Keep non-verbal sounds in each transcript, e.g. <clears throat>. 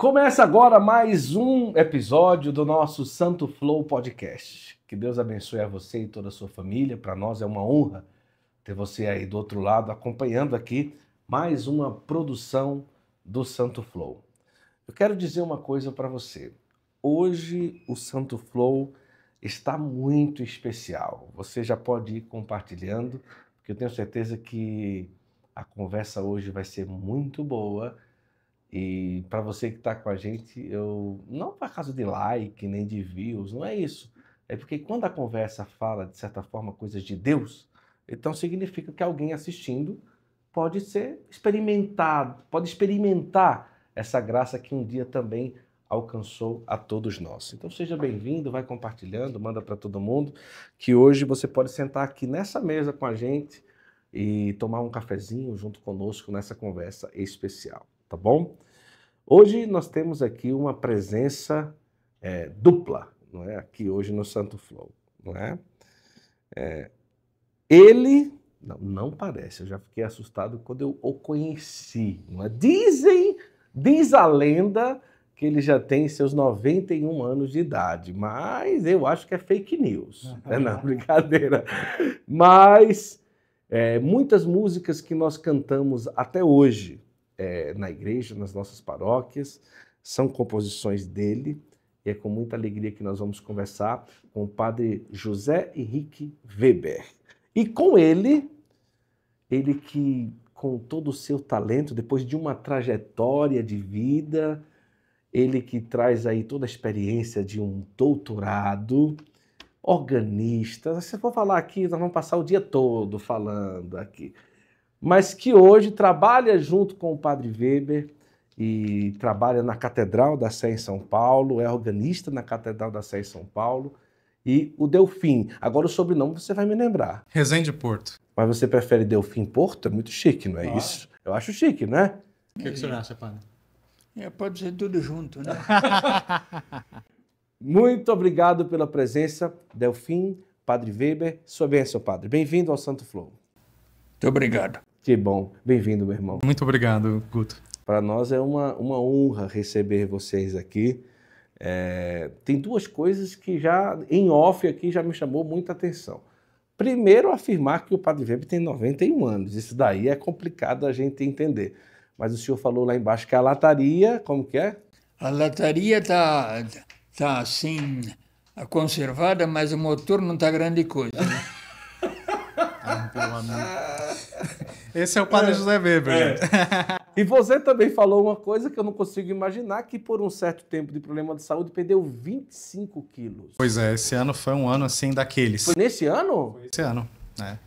Começa agora mais um episódio do nosso Santo Flow Podcast. Que Deus abençoe a você e toda a sua família. Para nós é uma honra ter você aí do outro lado acompanhando aqui mais uma produção do Santo Flow. Eu quero dizer uma coisa para você. Hoje o Santo Flow está muito especial. Você já pode ir compartilhando, porque eu tenho certeza que a conversa hoje vai ser muito boa e para você que está com a gente, eu não por causa de like nem de views, não é isso. É porque quando a conversa fala de certa forma coisas de Deus, então significa que alguém assistindo pode ser experimentado, pode experimentar essa graça que um dia também alcançou a todos nós. Então seja bem-vindo, vai compartilhando, manda para todo mundo, que hoje você pode sentar aqui nessa mesa com a gente e tomar um cafezinho junto conosco nessa conversa especial, tá bom? Hoje nós temos aqui uma presença é, dupla, não é? Aqui hoje no Santo Flow, não é? é ele não, não parece. Eu já fiquei assustado quando eu o conheci. Não é? Dizem, diz a lenda que ele já tem seus 91 anos de idade, mas eu acho que é fake news. Né? Não, é <laughs> não, brincadeira. Mas é, muitas músicas que nós cantamos até hoje é, na igreja, nas nossas paróquias, são composições dele. E é com muita alegria que nós vamos conversar com o padre José Henrique Weber. E com ele, ele que, com todo o seu talento, depois de uma trajetória de vida, ele que traz aí toda a experiência de um doutorado, organista. Se eu for falar aqui, nós vamos passar o dia todo falando aqui mas que hoje trabalha junto com o Padre Weber e trabalha na Catedral da Sé em São Paulo, é organista na Catedral da Sé em São Paulo. E o Delfim. Agora o sobrenome você vai me lembrar. Resende Porto. Mas você prefere Delfim Porto? É muito chique, não é Nossa. isso? Eu acho chique, né? O que, que o acha, padre? É, pode ser tudo junto, né? <laughs> muito obrigado pela presença, Delfim, Padre Weber. Sua bênção, padre. Bem-vindo ao Santo Flow. Muito obrigado. Que bom. Bem-vindo, meu irmão. Muito obrigado, Guto. Para nós é uma, uma honra receber vocês aqui. É, tem duas coisas que já, em off aqui, já me chamou muita atenção. Primeiro, afirmar que o Padre Weber tem 91 anos. Isso daí é complicado a gente entender. Mas o senhor falou lá embaixo que a lataria, como que é? A lataria está tá, assim, conservada, mas o motor não está grande coisa. Né? <laughs> ah, pelo amor. Esse é o padre é. José Weber. É. <laughs> e você também falou uma coisa que eu não consigo imaginar, que por um certo tempo de problema de saúde perdeu 25 quilos. Pois é, esse ano foi um ano assim daqueles. Foi nesse ano? Foi esse ano, né?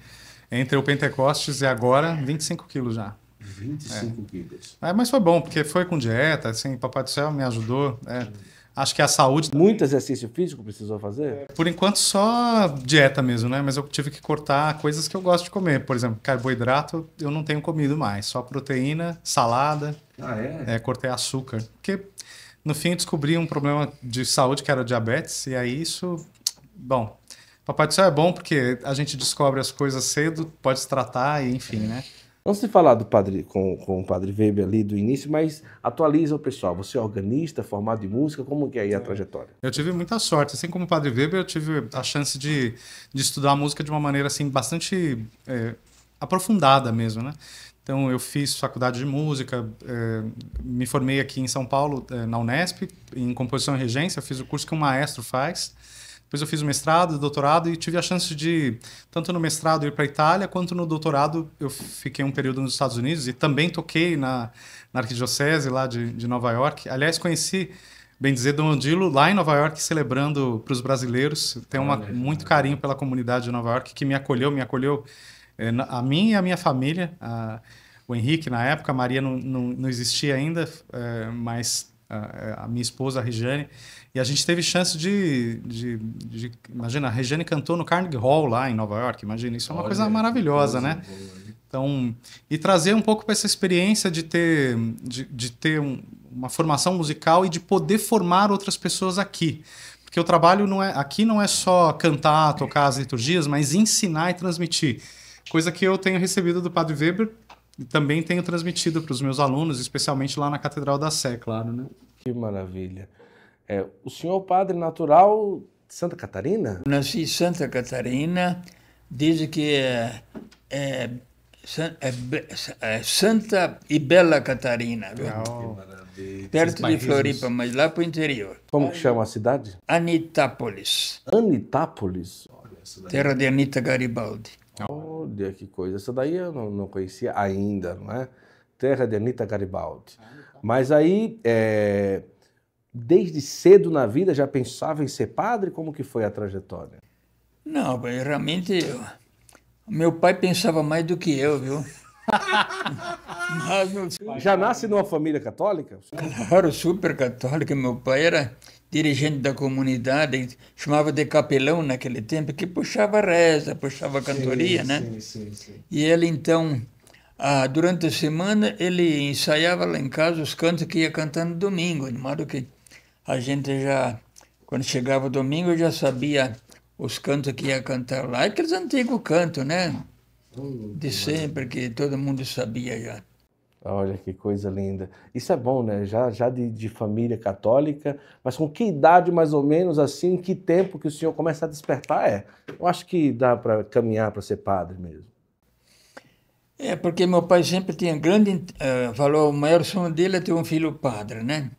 Entre o Pentecostes e agora, 25 quilos já. 25 é. quilos. É, mas foi bom, porque foi com dieta, assim, Papai do Céu me ajudou. né? Acho que a saúde. Tá Muito exercício físico precisou fazer? É, por enquanto, só dieta mesmo, né? Mas eu tive que cortar coisas que eu gosto de comer. Por exemplo, carboidrato eu não tenho comido mais. Só proteína, salada. Ah, é? é cortei açúcar. Porque no fim eu descobri um problema de saúde que era diabetes. E aí isso. Bom, Papai do Céu é bom porque a gente descobre as coisas cedo, pode se tratar e enfim, é. né? Antes se falar do padre, com, com o padre Weber ali do início, mas atualiza o pessoal. Você é organista, formado em música, como que é aí a é. trajetória? Eu tive muita sorte. Assim como o padre Weber, eu tive a chance de, de estudar música de uma maneira assim bastante é, aprofundada mesmo, né? Então eu fiz faculdade de música, é, me formei aqui em São Paulo é, na Unesp em composição e regência, eu fiz o curso que um maestro faz. Depois eu fiz o mestrado, doutorado e tive a chance de, tanto no mestrado ir para a Itália, quanto no doutorado eu fiquei um período nos Estados Unidos e também toquei na, na Arquidiocese lá de, de Nova York. Aliás, conheci bem dizer, Dom Odilo, lá em Nova York, celebrando para os brasileiros. Tenho uma, muito carinho pela comunidade de Nova York, que me acolheu, me acolheu eh, a mim e a minha família. A, o Henrique, na época, a Maria não, não, não existia ainda, eh, mas a, a, minha esposa, a Regiane, e a gente teve chance de. de, de imagina, a Regiane cantou no Carnegie Hall lá em Nova York. Imagina, isso é uma Olha, coisa maravilhosa, né? então, e trazer um pouco para essa experiência de ter, de, de ter um, uma formação musical e de poder formar outras pessoas aqui. Porque o trabalho não é, aqui não é só cantar, tocar as liturgias, mas ensinar e transmitir. Coisa que eu tenho recebido do Padre Weber e também tenho transmitido para os meus alunos, especialmente lá na Catedral da Sé, claro. Né? Que maravilha. É, o senhor padre natural de Santa Catarina? Nasci em Santa Catarina, desde que é, é, é, é, Santa e Bela Catarina. Ah, Legal. Perto de Floripa, mas lá para o interior. Como que chama a cidade? Anitápolis. Anitápolis? Olha, Terra de Anita Garibaldi. Olha que coisa. Essa daí eu não, não conhecia ainda, não é? Terra de Anita Garibaldi. Ah, tá. Mas aí, é, desde cedo na vida já pensava em ser padre? Como que foi a trajetória? Não, realmente meu pai pensava mais do que eu, viu? Mas, <laughs> já nasce numa família católica? Claro, super católica. Meu pai era dirigente da comunidade, chamava de capelão naquele tempo, que puxava reza, puxava cantoria, sim, né? Sim, sim, sim. E ele então, ah, durante a semana, ele ensaiava lá em casa os cantos que ia cantando domingo, de modo que a gente já, quando chegava o domingo, eu já sabia os cantos que ia cantar lá. Aqueles antigos cantos, né? De sempre, que todo mundo sabia já. Olha que coisa linda. Isso é bom, né? Já, já de, de, família católica, mas com que idade mais ou menos, assim, que tempo que o senhor começa a despertar? É, eu acho que dá para caminhar para ser padre mesmo. É, porque meu pai sempre tinha grande. Uh, falou, o maior sonho dele é ter um filho padre, né?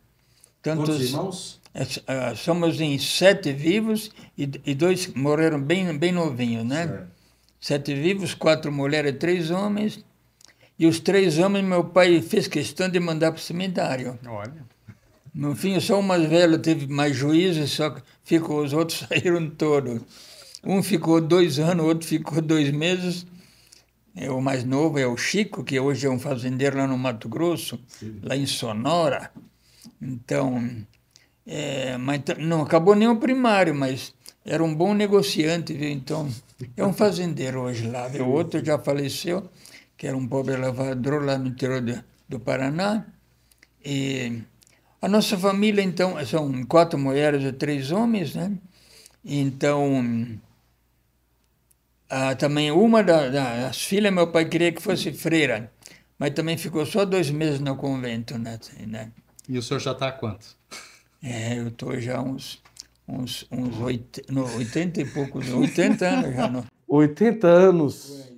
Tantos irmãos? É, é, somos em sete vivos e, e dois morreram bem, bem novinhos, né? Certo. Sete vivos, quatro mulheres e três homens. E os três homens meu pai fez questão de mandar para o cemitério. Olha. No fim, só o mais velho teve mais juízo, só ficou, os outros <laughs> saíram todos. Um ficou dois anos, o outro ficou dois meses. É, o mais novo é o Chico, que hoje é um fazendeiro lá no Mato Grosso, Sim. lá em Sonora. Então, é, mas não acabou nem o primário, mas era um bom negociante, viu? Então, é um fazendeiro hoje lá. O outro já faleceu, que era um pobre lavrador lá no interior do, do Paraná. E a nossa família, então, são quatro mulheres e três homens, né? Então, a, também uma da, da, das filhas, meu pai queria que fosse freira, mas também ficou só dois meses no convento, né? Assim, né? E o senhor já está há quanto? É, eu estou já uns, uns, uns 80, no, 80 e poucos, 80 anos já. Não. 80 anos!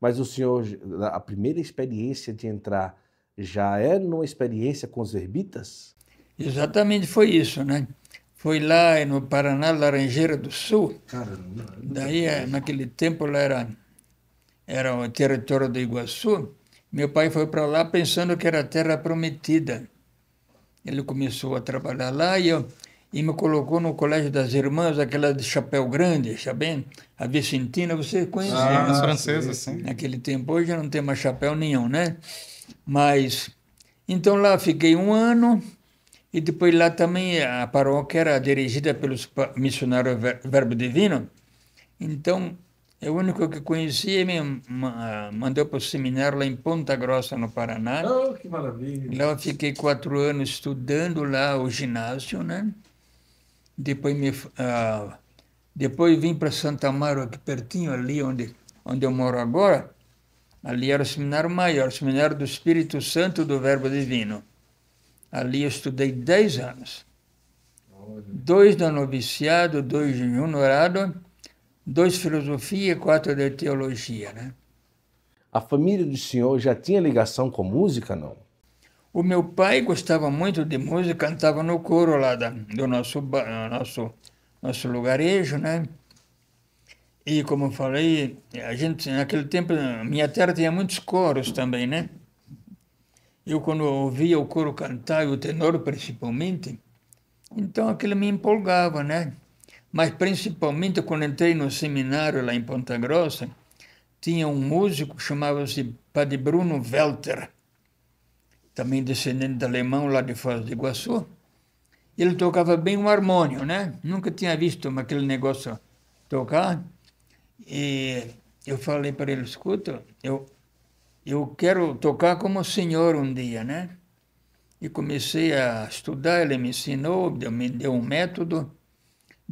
Mas o senhor, a primeira experiência de entrar já é numa experiência com os herbitas? Exatamente, foi isso, né? Foi lá no Paraná, Laranjeira do Sul. Caramba! É Daí, é, naquele tempo, lá era, era o território do Iguaçu. Meu pai foi para lá pensando que era terra prometida. Ele começou a trabalhar lá e, eu, e me colocou no Colégio das Irmãs, aquela de chapéu grande, sabe? A Vicentina, você conhece. Ah, as francesas, sim. Naquele tempo, hoje não tem mais chapéu nenhum, né? Mas, então lá fiquei um ano e depois lá também a paróquia era dirigida pelos missionários Verbo Divino. Então, é o único que conhecia me mandou para o seminário lá em Ponta Grossa, no Paraná. Oh, que maravilha! Lá eu fiquei quatro anos estudando lá o ginásio, né? Depois, me, uh, depois vim para Santa Amaro, aqui pertinho, ali onde, onde eu moro agora. Ali era o seminário maior, o seminário do Espírito Santo do Verbo Divino. Ali eu estudei dez anos. Dois da noviciado, dois de honorado dois de filosofia e quatro de teologia, né? A família do senhor já tinha ligação com música, não? O meu pai gostava muito de música, cantava no coro lá da, do nosso, nosso, nosso lugarejo, né? E como eu falei, a gente, naquele tempo, minha terra tinha muitos coros também, né? Eu, quando ouvia o coro cantar, e o tenor principalmente, então aquilo me empolgava, né? mas principalmente quando entrei no seminário lá em Ponta Grossa, tinha um músico que chamava-se Padre Bruno Welter, também descendente de alemão lá de Foz do Iguaçu. Ele tocava bem o harmônio, né? Nunca tinha visto aquele negócio tocar. E eu falei para ele, escuta, eu, eu quero tocar como o senhor um dia, né? E comecei a estudar, ele me ensinou, me deu um método.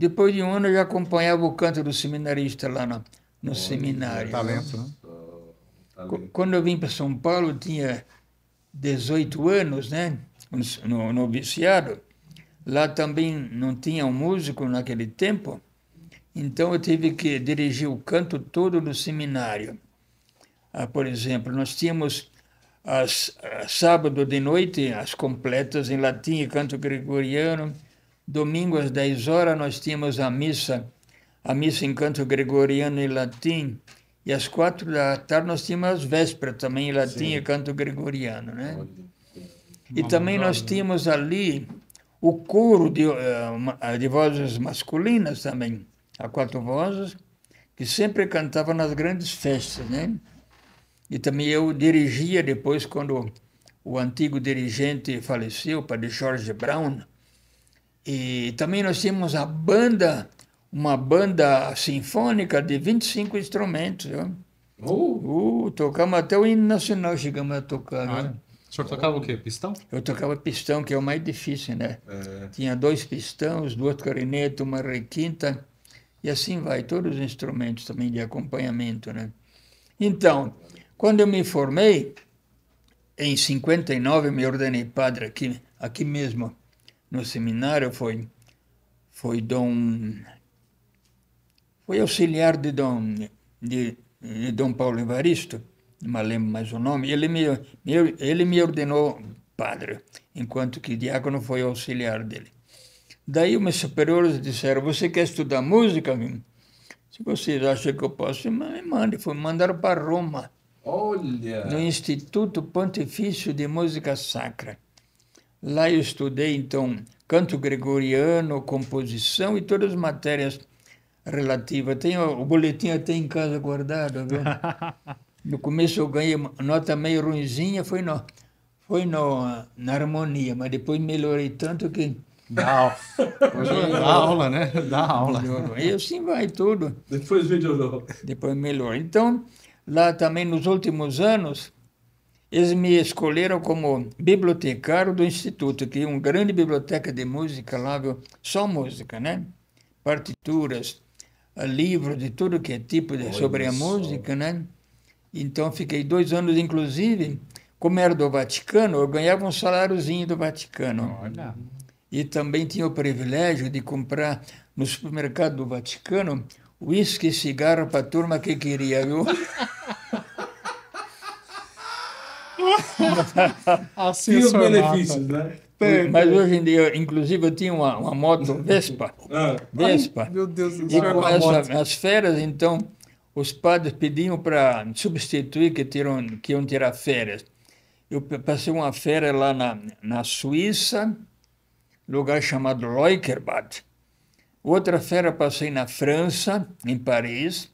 Depois de um ano, eu já acompanhava o canto do seminarista lá no, no oh, seminário. Talento, né? Quando eu vim para São Paulo, tinha 18 anos, né? No viciado. Lá também não tinha um músico naquele tempo, então eu tive que dirigir o canto todo do seminário. Ah, por exemplo, nós tínhamos as, ah, sábado de noite as completas em latim e canto gregoriano domingo às 10 horas nós tínhamos a missa, a missa em canto gregoriano e latim, e às quatro da tarde nós tínhamos as vésperas também em latim Sim. e canto gregoriano, né? E também nós tínhamos ali o coro de, eh, eh, de vozes masculinas também, a quatro vozes, que sempre cantava nas grandes festas, né? E também eu dirigia depois, quando o antigo dirigente faleceu, o padre Jorge Brown, e também nós tínhamos a banda, uma banda sinfônica de 25 instrumentos. Uh. Uh, tocamos até o hino nacional, chegamos a tocar. Ah, né? O senhor tocava o quê? Pistão? Eu tocava pistão, que é o mais difícil, né? É. Tinha dois pistões, duas clarinetas, uma requinta, e assim vai, todos os instrumentos também de acompanhamento, né? Então, quando eu me formei, em 59 me ordenei padre aqui, aqui mesmo, no seminário foi foi Dom foi auxiliar de Dom de, de Dom Paulo Evaristo, não lembro mais o nome. Ele me ele me ordenou padre, enquanto que diácono foi auxiliar dele. Daí meus superiores disseram: "Você quer estudar música?" Se vocês acham que eu posso, me mande. Foi mandar para Roma. Olha! No Instituto Pontifício de Música Sacra. Lá eu estudei, então, canto gregoriano, composição e todas as matérias relativas. Tenho, o boletim até em casa guardado. Viu? <laughs> no começo eu ganhei nota meio ruimzinha, foi, no, foi no, na harmonia, mas depois melhorei tanto que... Dá, dá aula, né? Dá aula. E assim vai tudo. Depois melhorou. Depois melhorou. Então, lá também nos últimos anos eles me escolheram como bibliotecário do instituto, que é uma grande biblioteca de música lá, viu? só música, né? Partituras, eh, livros de tudo que é tipo de, sobre a música, né? Então fiquei dois anos, inclusive, como era do Vaticano, eu ganhava um saláriozinho do Vaticano. Olha. E também tinha o privilégio de comprar no supermercado do Vaticano uísque e cigarro para a turma que queria, viu? <laughs> <laughs> Assim e os benefícios, né? Tem, mas tem. hoje em dia, inclusive, eu tinha uma, uma moto Vespa. Ah. Vespa. Ai, meu Deus do céu. E com essa, as férias, então, os padres pediam para substituir que, tiram, que iam tirar férias. Eu passei uma férias lá na, na Suíça, lugar chamado Leukerbad. Outra férias passei na França, em Paris.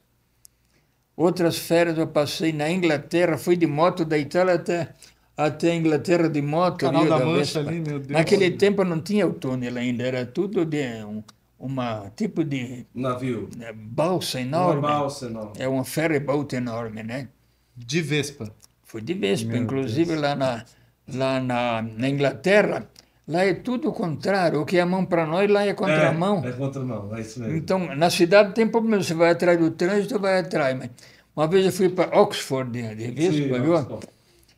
Outras férias eu passei na Inglaterra, fui de moto da Itália até, até a Inglaterra de moto. Canal Rio da, da Mancha ali, meu Deus. Naquele tempo não tinha o túnel ainda, era tudo de um uma tipo de navio é, balsa enorme uma balsa enorme é uma ferry boat enorme né de Vespa foi de Vespa meu inclusive Deus. lá na lá na, na Inglaterra Lá é tudo o contrário. O que é mão para nós, lá é contramão. É, é contramão, é isso mesmo. Então, na cidade tem problema. Você vai atrás do trânsito, vai atrás. Mas uma vez eu fui para Oxford, de, né, de vez, Sim, viu? Oxford.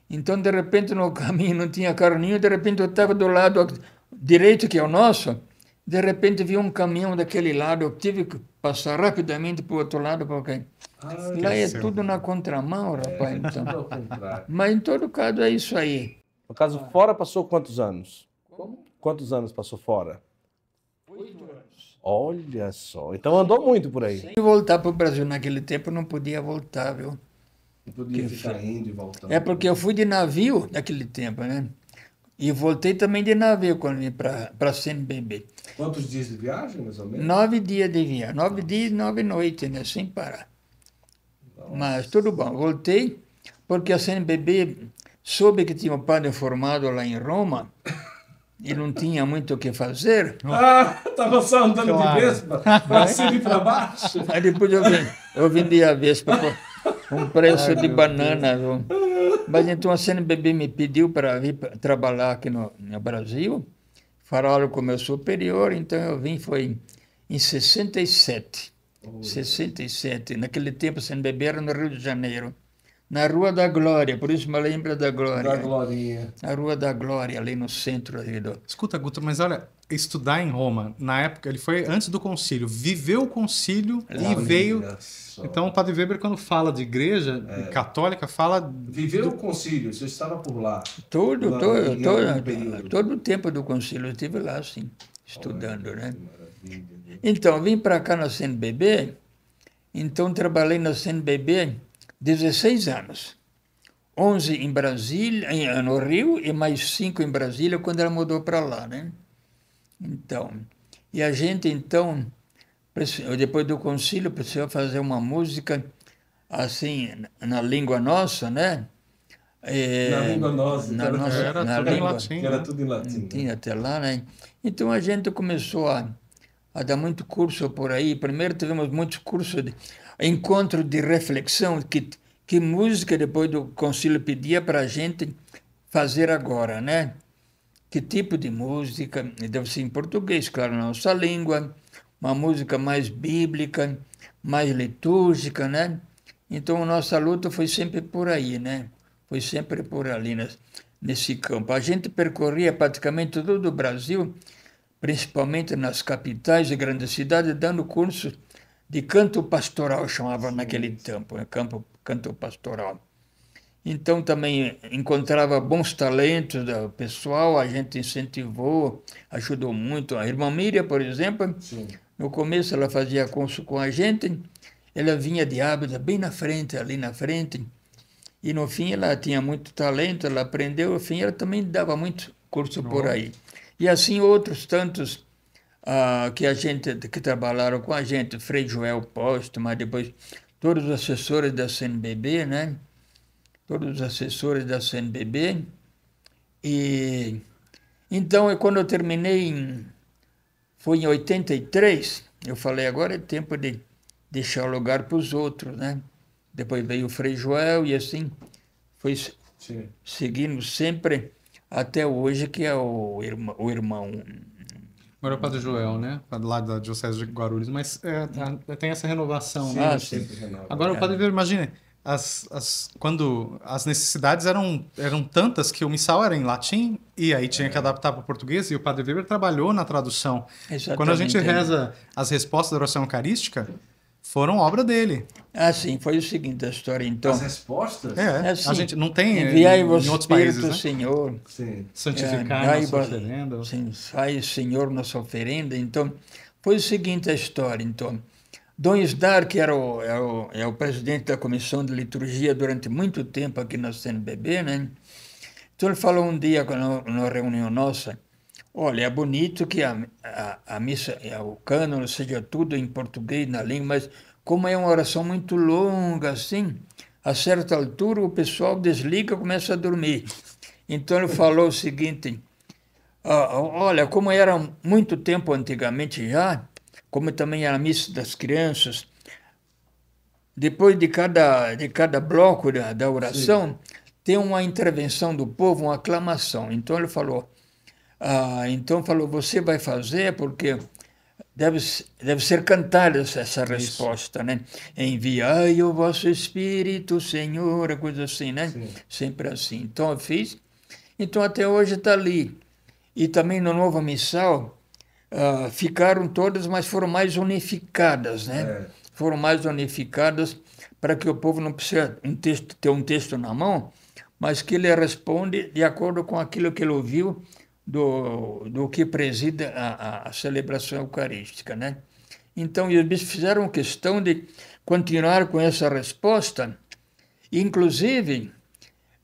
Então, de repente, no caminho não tinha carro nenhum. De repente, eu estava do lado direito, que é o nosso. De repente, vi um caminhão daquele lado. Eu tive que passar rapidamente para o outro lado. Porque... Ah, lá é seu. tudo na contramão, é, rapaz. É, então. Mas, em todo caso, é isso aí. No caso, fora passou quantos anos? Quantos anos passou fora? Oito anos. Olha só. Então andou muito por aí. Sem voltar para o Brasil naquele tempo, não podia voltar, viu? Não podia ficar indo e voltando. É porque eu fui de navio naquele tempo, né? E voltei também de navio quando vim para a CNBB. Quantos dias de viagem, mais ou menos? Nove dias de viagem. Nove dias e nove noites, né? Sem parar. Nossa. Mas tudo bom. Voltei porque a CNBB soube que tinha um padre formado lá em Roma e não tinha muito o que fazer. Ah, estava só andando claro. de Vespa, para cima e para baixo. Aí depois eu, vendi, eu vendia a Vespa com um preço Ai, de banana. Mas então a CNBB me pediu para vir trabalhar aqui no, no Brasil. Falaram com o meu superior, então eu vim, foi em 67. Oh. 67. Naquele tempo a CNBB era no Rio de Janeiro na Rua da Glória, por isso me lembra da Glória. Da Glória. Na Rua da Glória, ali no centro. Ali do... Escuta, Guto, mas olha, estudar em Roma, na época, ele foi antes do concílio, viveu o concílio e veio... Só. Então o Padre Weber, quando fala de igreja é. católica, fala... Viveu do... o concílio, você estava por lá. Todo, todo, todo, todo, o tempo do concílio eu estive lá, assim, estudando, olha, né? Então, vim para cá na CNBB, então trabalhei na CNBB 16 anos. 11 em Brasília, em, eh, no Rio, e mais 5 em Brasília, quando ela mudou para lá, né? Então, e a gente, então, depois do concílio, precisou fazer uma música, assim, na língua nossa, né? É, na língua nossa, na era, nossa, era, na tudo língua, latim, era tudo em latim. Né? Tinha até lá, né? Então a gente começou a, a dar muito curso por aí. Primeiro tivemos muitos cursos de encontro de reflexão que, que música depois do concílio pedia para a gente fazer agora, né? Que tipo de música? Deve ser em português, claro, na nossa língua, uma música mais bíblica, mais litúrgica, né? Então, nossa luta foi sempre por aí, né? Foi sempre por ali, nesse campo. A gente percorria praticamente todo o Brasil, principalmente nas capitais e grandes cidades, dando cursos de canto pastoral, chamava naquele tempo, né? Campo, canto pastoral. Então também encontrava bons talentos do pessoal, a gente incentivou, ajudou muito. A irmã Miriam, por exemplo, Sim. no começo ela fazia curso com a gente, ela vinha de Ábida bem na frente, ali na frente, e no fim ela tinha muito talento, ela aprendeu, no fim ela também dava muito curso por aí. E assim outros tantos uh, que a gente que trabalharam com a gente, Frei Joel Posto, mas depois todos os assessores da CNBB, né? Todos os assessores da CNBB. E então, quando eu terminei, em, foi em 83, eu falei, agora é tempo de deixar o lugar para os outros, né? Depois veio o Frei Joel e assim foi Sim. seguindo sempre até hoje, que é o, irmão, o irmão Agora é o Padre Joel, né? Lá da Diocese de Guarulhos, mas é, tá, tem essa renovação, Sim, né? Sempre renova, Agora o é. Padre Vieira, imagine, as, as, quando as necessidades eram, eram tantas que o missal era em latim e aí tinha é. que adaptar para o português e o Padre Weber trabalhou na tradução. Exatamente. Quando a gente é. reza as respostas da oração eucarística, foram obra dele. Ah, sim, foi o seguinte a história, então. As respostas? É, assim, a gente não tem em, em outros países, né? Senhor. Sim. Santificar é, nossa oferenda. Sim, sai, Senhor, nossa oferenda. Então, foi o seguinte a história, então. Dom Isdar, que era o, é o, é o presidente da comissão de liturgia durante muito tempo aqui na CNBB, né? Então ele falou um dia, numa reunião nossa, Olha, é bonito que a, a, a missa, é, o cânon seja tudo em português, na língua, mas como é uma oração muito longa assim, a certa altura o pessoal desliga e começa a dormir. Então ele falou o seguinte: ah, olha, como era muito tempo antigamente já, como também era a missa das crianças, depois de cada, de cada bloco da, da oração, Sim. tem uma intervenção do povo, uma aclamação. Então ele falou ah, então falou, você vai fazer porque deve, deve ser cantada essa, resposta, né? Enviai o vosso Espírito, Senhor, coisa assim, né? Sim. Sempre assim. Então eu fiz. Então até hoje está ali. E também no Novo Missal, ah, ficaram todas, mas foram mais unificadas, né? É. Foram mais unificadas para que o povo não precise um texto, ter um texto na mão, mas que ele responde de acordo com aquilo que ele ouviu do, do que preside a, a celebração eucarística. Né? Então, eles fizeram questão de continuar com essa resposta, inclusive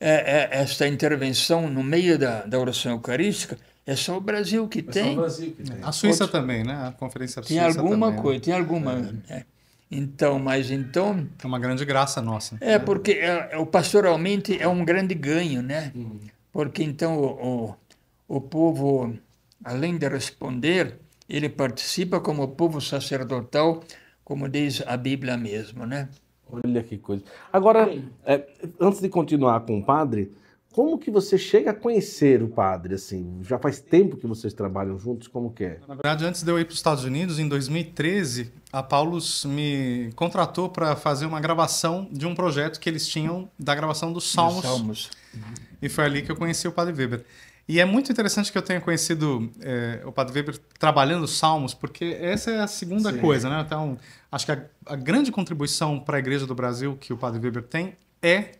é, é, esta intervenção no meio da, da oração eucarística é só o Brasil que, é tem. O Brasil que tem. A Suíça Outros... também, né? A conferência tem Suíça alguma também, né? coisa, né? tem alguma. É. Né? Então, mas então. É uma grande graça nossa. É porque é, o pastoralmente é um grande ganho, né? Uhum. Porque então o, o, o povo, além de responder, ele participa como povo sacerdotal, como diz a Bíblia mesmo, né? Olha que coisa. Agora, é, antes de continuar com o padre, como que você chega a conhecer o padre? Assim, já faz tempo que vocês trabalham juntos, como que é? Na verdade, antes de eu ir para os Estados Unidos, em 2013, a Paulus me contratou para fazer uma gravação de um projeto que eles tinham da gravação dos Salmos. Dos Salmos. E foi ali que eu conheci o padre Weber. E é muito interessante que eu tenha conhecido é, o Padre Weber trabalhando salmos, porque essa é a segunda Sim. coisa, né? Então, acho que a, a grande contribuição para a Igreja do Brasil que o Padre Weber tem é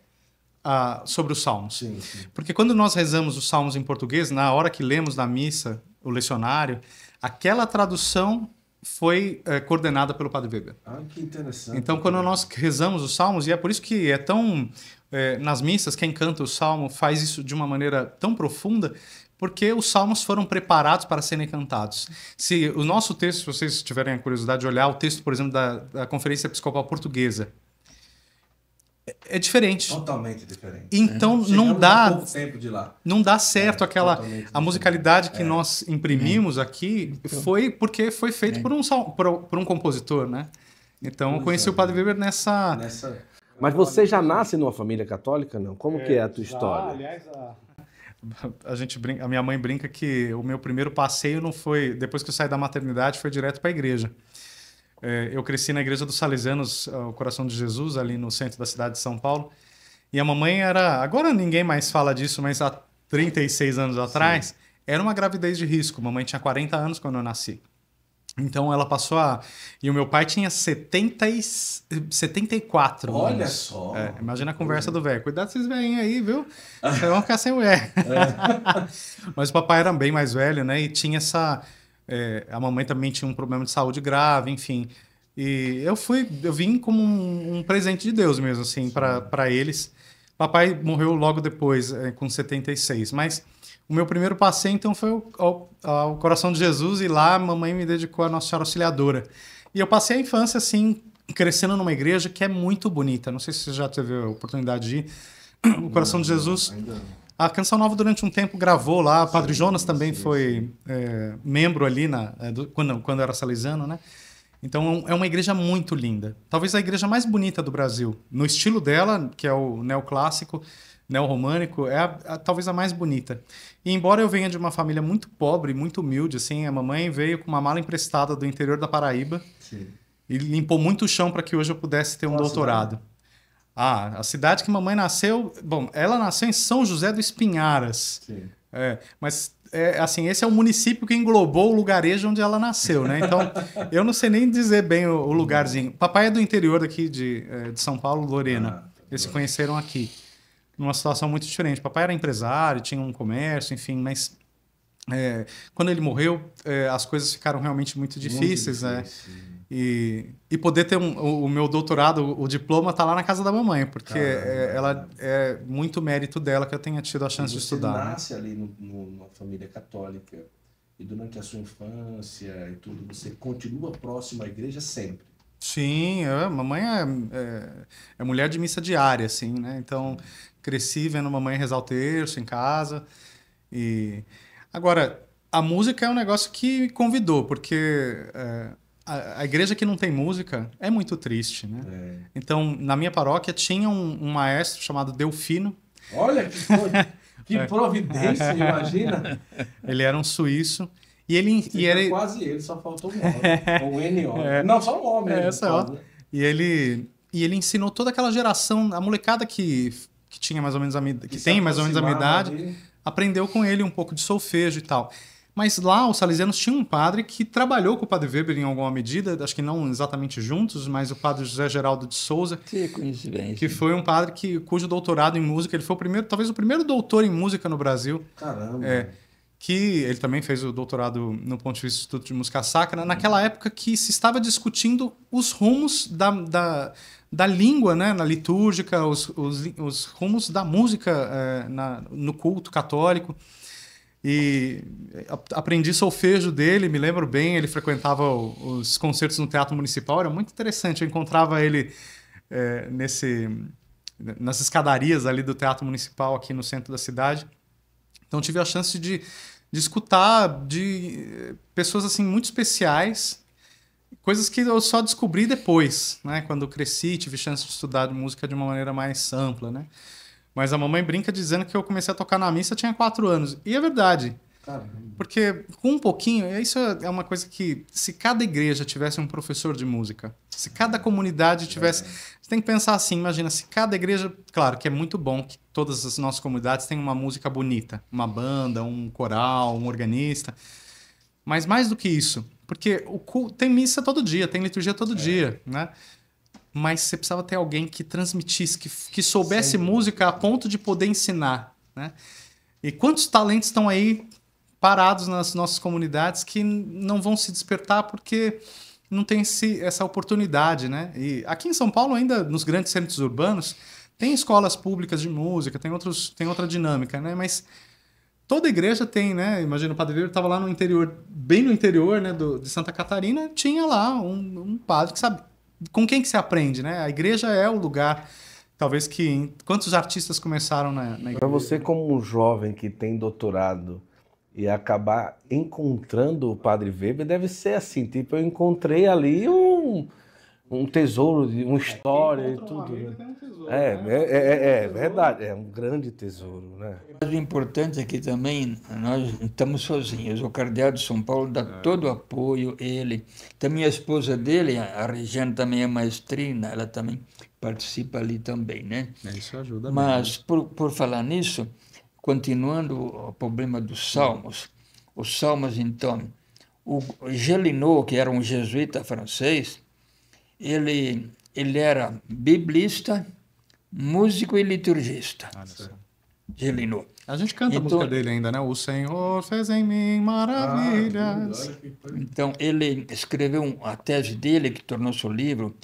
sobre os salmos. Sim, sim. Porque quando nós rezamos os salmos em português, na hora que lemos na missa o lecionário, aquela tradução foi eh, coordenada pelo Padre Weber. Ah, que interessante. Então, quando nós rezamos os salmos, e é por isso que é tão é, nas missas, quem canta o salmo faz isso de uma maneira tão profunda porque os salmos foram preparados para serem cantados. Se o nosso texto, se vocês tiverem a curiosidade de olhar o texto, por exemplo, da, da Conferência Episcopal Portuguesa, é, é diferente. Totalmente diferente. Então é. não dá não dá certo é, aquela a musicalidade que é. nós imprimimos aqui então. foi porque foi feito é. por um por, por um compositor, né? Então pois eu conheci é. o Padre Weber nessa, nessa mas você já nasce numa família católica, não? Como é, que é a é, tua já, história? Aliás, a... a gente brinca, a minha mãe brinca que o meu primeiro passeio não foi depois que eu saí da maternidade, foi direto para a igreja. É, eu cresci na igreja dos Salesianos, ah, o Coração de Jesus, ali no centro da cidade de São Paulo. E a mamãe era, agora ninguém mais fala disso, mas há 36 anos atrás, Sim. era uma gravidez de risco. Mamãe tinha 40 anos quando eu nasci. Então ela passou a. E o meu pai tinha 70 e... 74 Olha anos. só. É, imagina a conversa do velho. Cuidado vocês vêm aí, viu? <laughs> Vocês vão ficar sem mulher. É. <laughs> Mas o papai era bem mais velho, né? E tinha essa. É, a mamãe também tinha um problema de saúde grave, enfim. E eu fui. Eu vim como um, um presente de Deus mesmo, assim, para eles. Papai morreu logo depois, é, com 76. Mas o meu primeiro passeio, então, foi ao, ao, ao Coração de Jesus e lá a mamãe me dedicou a Nossa Senhora Auxiliadora. E eu passei a infância, assim, crescendo numa igreja que é muito bonita. Não sei se você já teve a oportunidade de ir. <clears throat> O Coração não, de Jesus. Ainda não. A Canção Nova durante um tempo gravou lá, o Padre sim, Jonas também sim, foi sim. É, membro ali na, é, do, quando, quando era salesiano, né? Então é, é uma igreja muito linda. Talvez a igreja mais bonita do Brasil, no estilo dela, que é o neoclássico, neo-românico, é a, a, talvez a mais bonita. E embora eu venha de uma família muito pobre, muito humilde, assim, a mamãe veio com uma mala emprestada do interior da Paraíba Sim. e limpou muito o chão para que hoje eu pudesse ter um Nossa, doutorado. Né? Ah, a cidade que mamãe nasceu, bom, ela nasceu em São José do Espinharas. Sim. É, mas é, assim, esse é o município que englobou o lugarejo onde ela nasceu, né? Então, <laughs> eu não sei nem dizer bem o, o lugarzinho. Papai é do interior aqui de, é, de São Paulo, Lorena. Ah, Eles se conheceram aqui numa situação muito diferente. Papai era empresário, tinha um comércio, enfim, mas é, quando ele morreu, é, as coisas ficaram realmente muito difíceis, muito né? difícil. né? E, e poder ter um, o, o, meu doutorado, o, diploma tá lá na casa da mamãe, porque Caramba, é, ela é muito mérito dela que eu tenha tido a chance de estudar. Você né? nasce né? ali no, no, numa família católica e durante a sua infância e tudo, você continua próximo à igreja sempre. Sim, a mamãe é, é, é mulher de missa diária, assim, né? Então, cresci vendo mamãe rezar o terço em casa. E agora a música é um negócio que me convidou, porque é, a, a, igreja que não tem música é muito triste, né? É. Então, na minha paróquia tinha um, um maestro chamado Delfino. Olha que, que <laughs> é. providência, imagina! <laughs> Ele era um suíço. E ele, e ele... quase ele, só faltou um homem. <laughs> É. Ou N o É. Não, só um homem. É, né, ó E ele, e ele ensinou toda aquela geração, a molecada que que tinha mais ou menos a minha, que, que tem tá mais ou menos a minha idade, ali. aprendeu com ele um pouco de solfejo e tal. Mas lá os salesianos tinham um padre que trabalhou com o padre Weber em alguma medida, acho que não exatamente juntos, mas o padre José Geraldo de Souza, que, que foi um padre que cujo doutorado em música, ele foi o primeiro, talvez o primeiro doutor em música no Brasil. Caramba. É, que ele também fez o doutorado no Pontifício Instituto de Música Sacra, naquela época que se estava discutindo os rumos da, da da língua, né, na litúrgica, os, os, os rumos da música é, na, no culto católico. E aprendi solfejo dele, me lembro bem, ele frequentava o, os concertos no Teatro Municipal, era muito interessante. Eu encontrava ele é, nesse, nas escadarias ali do Teatro Municipal, aqui no centro da cidade. Então tive a chance de, de escutar de é, pessoas assim muito especiais coisas que eu só descobri depois, né? Quando eu cresci, tive chance de estudar música de uma maneira mais ampla, né? Mas a mamãe brinca dizendo que eu comecei a tocar na missa tinha quatro anos. E é verdade. Caramba. Porque com um pouquinho, isso é uma coisa que se cada igreja tivesse um professor de música, se cada comunidade é tivesse, você tem que pensar assim, imagina se cada igreja, claro que é muito bom que todas as nossas comunidades tenham uma música bonita, uma banda, um coral, um organista, mas mais do que isso, porque o culto, tem missa todo dia, tem liturgia todo é. dia, né? Mas você precisava ter alguém que transmitisse, que, que soubesse Sim. música a ponto de poder ensinar, né? E quantos talentos estão aí parados nas nossas comunidades que não vão se despertar porque não tem esse, essa oportunidade, né? E aqui em São Paulo, ainda nos grandes centros urbanos, tem escolas públicas de música, tem, outros, tem outra dinâmica, né? Mas Toda igreja tem, né? Imagina, o Padre Weber estava lá no interior, bem no interior né, do, de Santa Catarina, tinha lá um, um padre que sabe com quem que se aprende, né? A igreja é o lugar, talvez que... Quantos artistas começaram na, na igreja? Para você, como um jovem que tem doutorado e acabar encontrando o Padre Weber, deve ser assim, tipo, eu encontrei ali um um tesouro, de uma é, história e tudo. É, um tesouro, é, né? é, é, é, é verdade, é um grande tesouro. Né? Mas o importante é que também nós estamos sozinhos. O Cardeal de São Paulo dá é. todo o apoio, ele. Também a esposa dele, a Regiane também é maestrina, ela também participa ali também. Né? Isso ajuda Mas, mesmo. por, por falar nisso, continuando o problema dos salmos, os salmos, então, o Gelinot, que era um jesuíta francês, ele, ele era biblista, músico e liturgista. Gelinô. A gente canta então, a música dele ainda, né? O Senhor fez em mim ah, maravilhas. Ah, então, ele escreveu a tese dele, que tornou seu livro,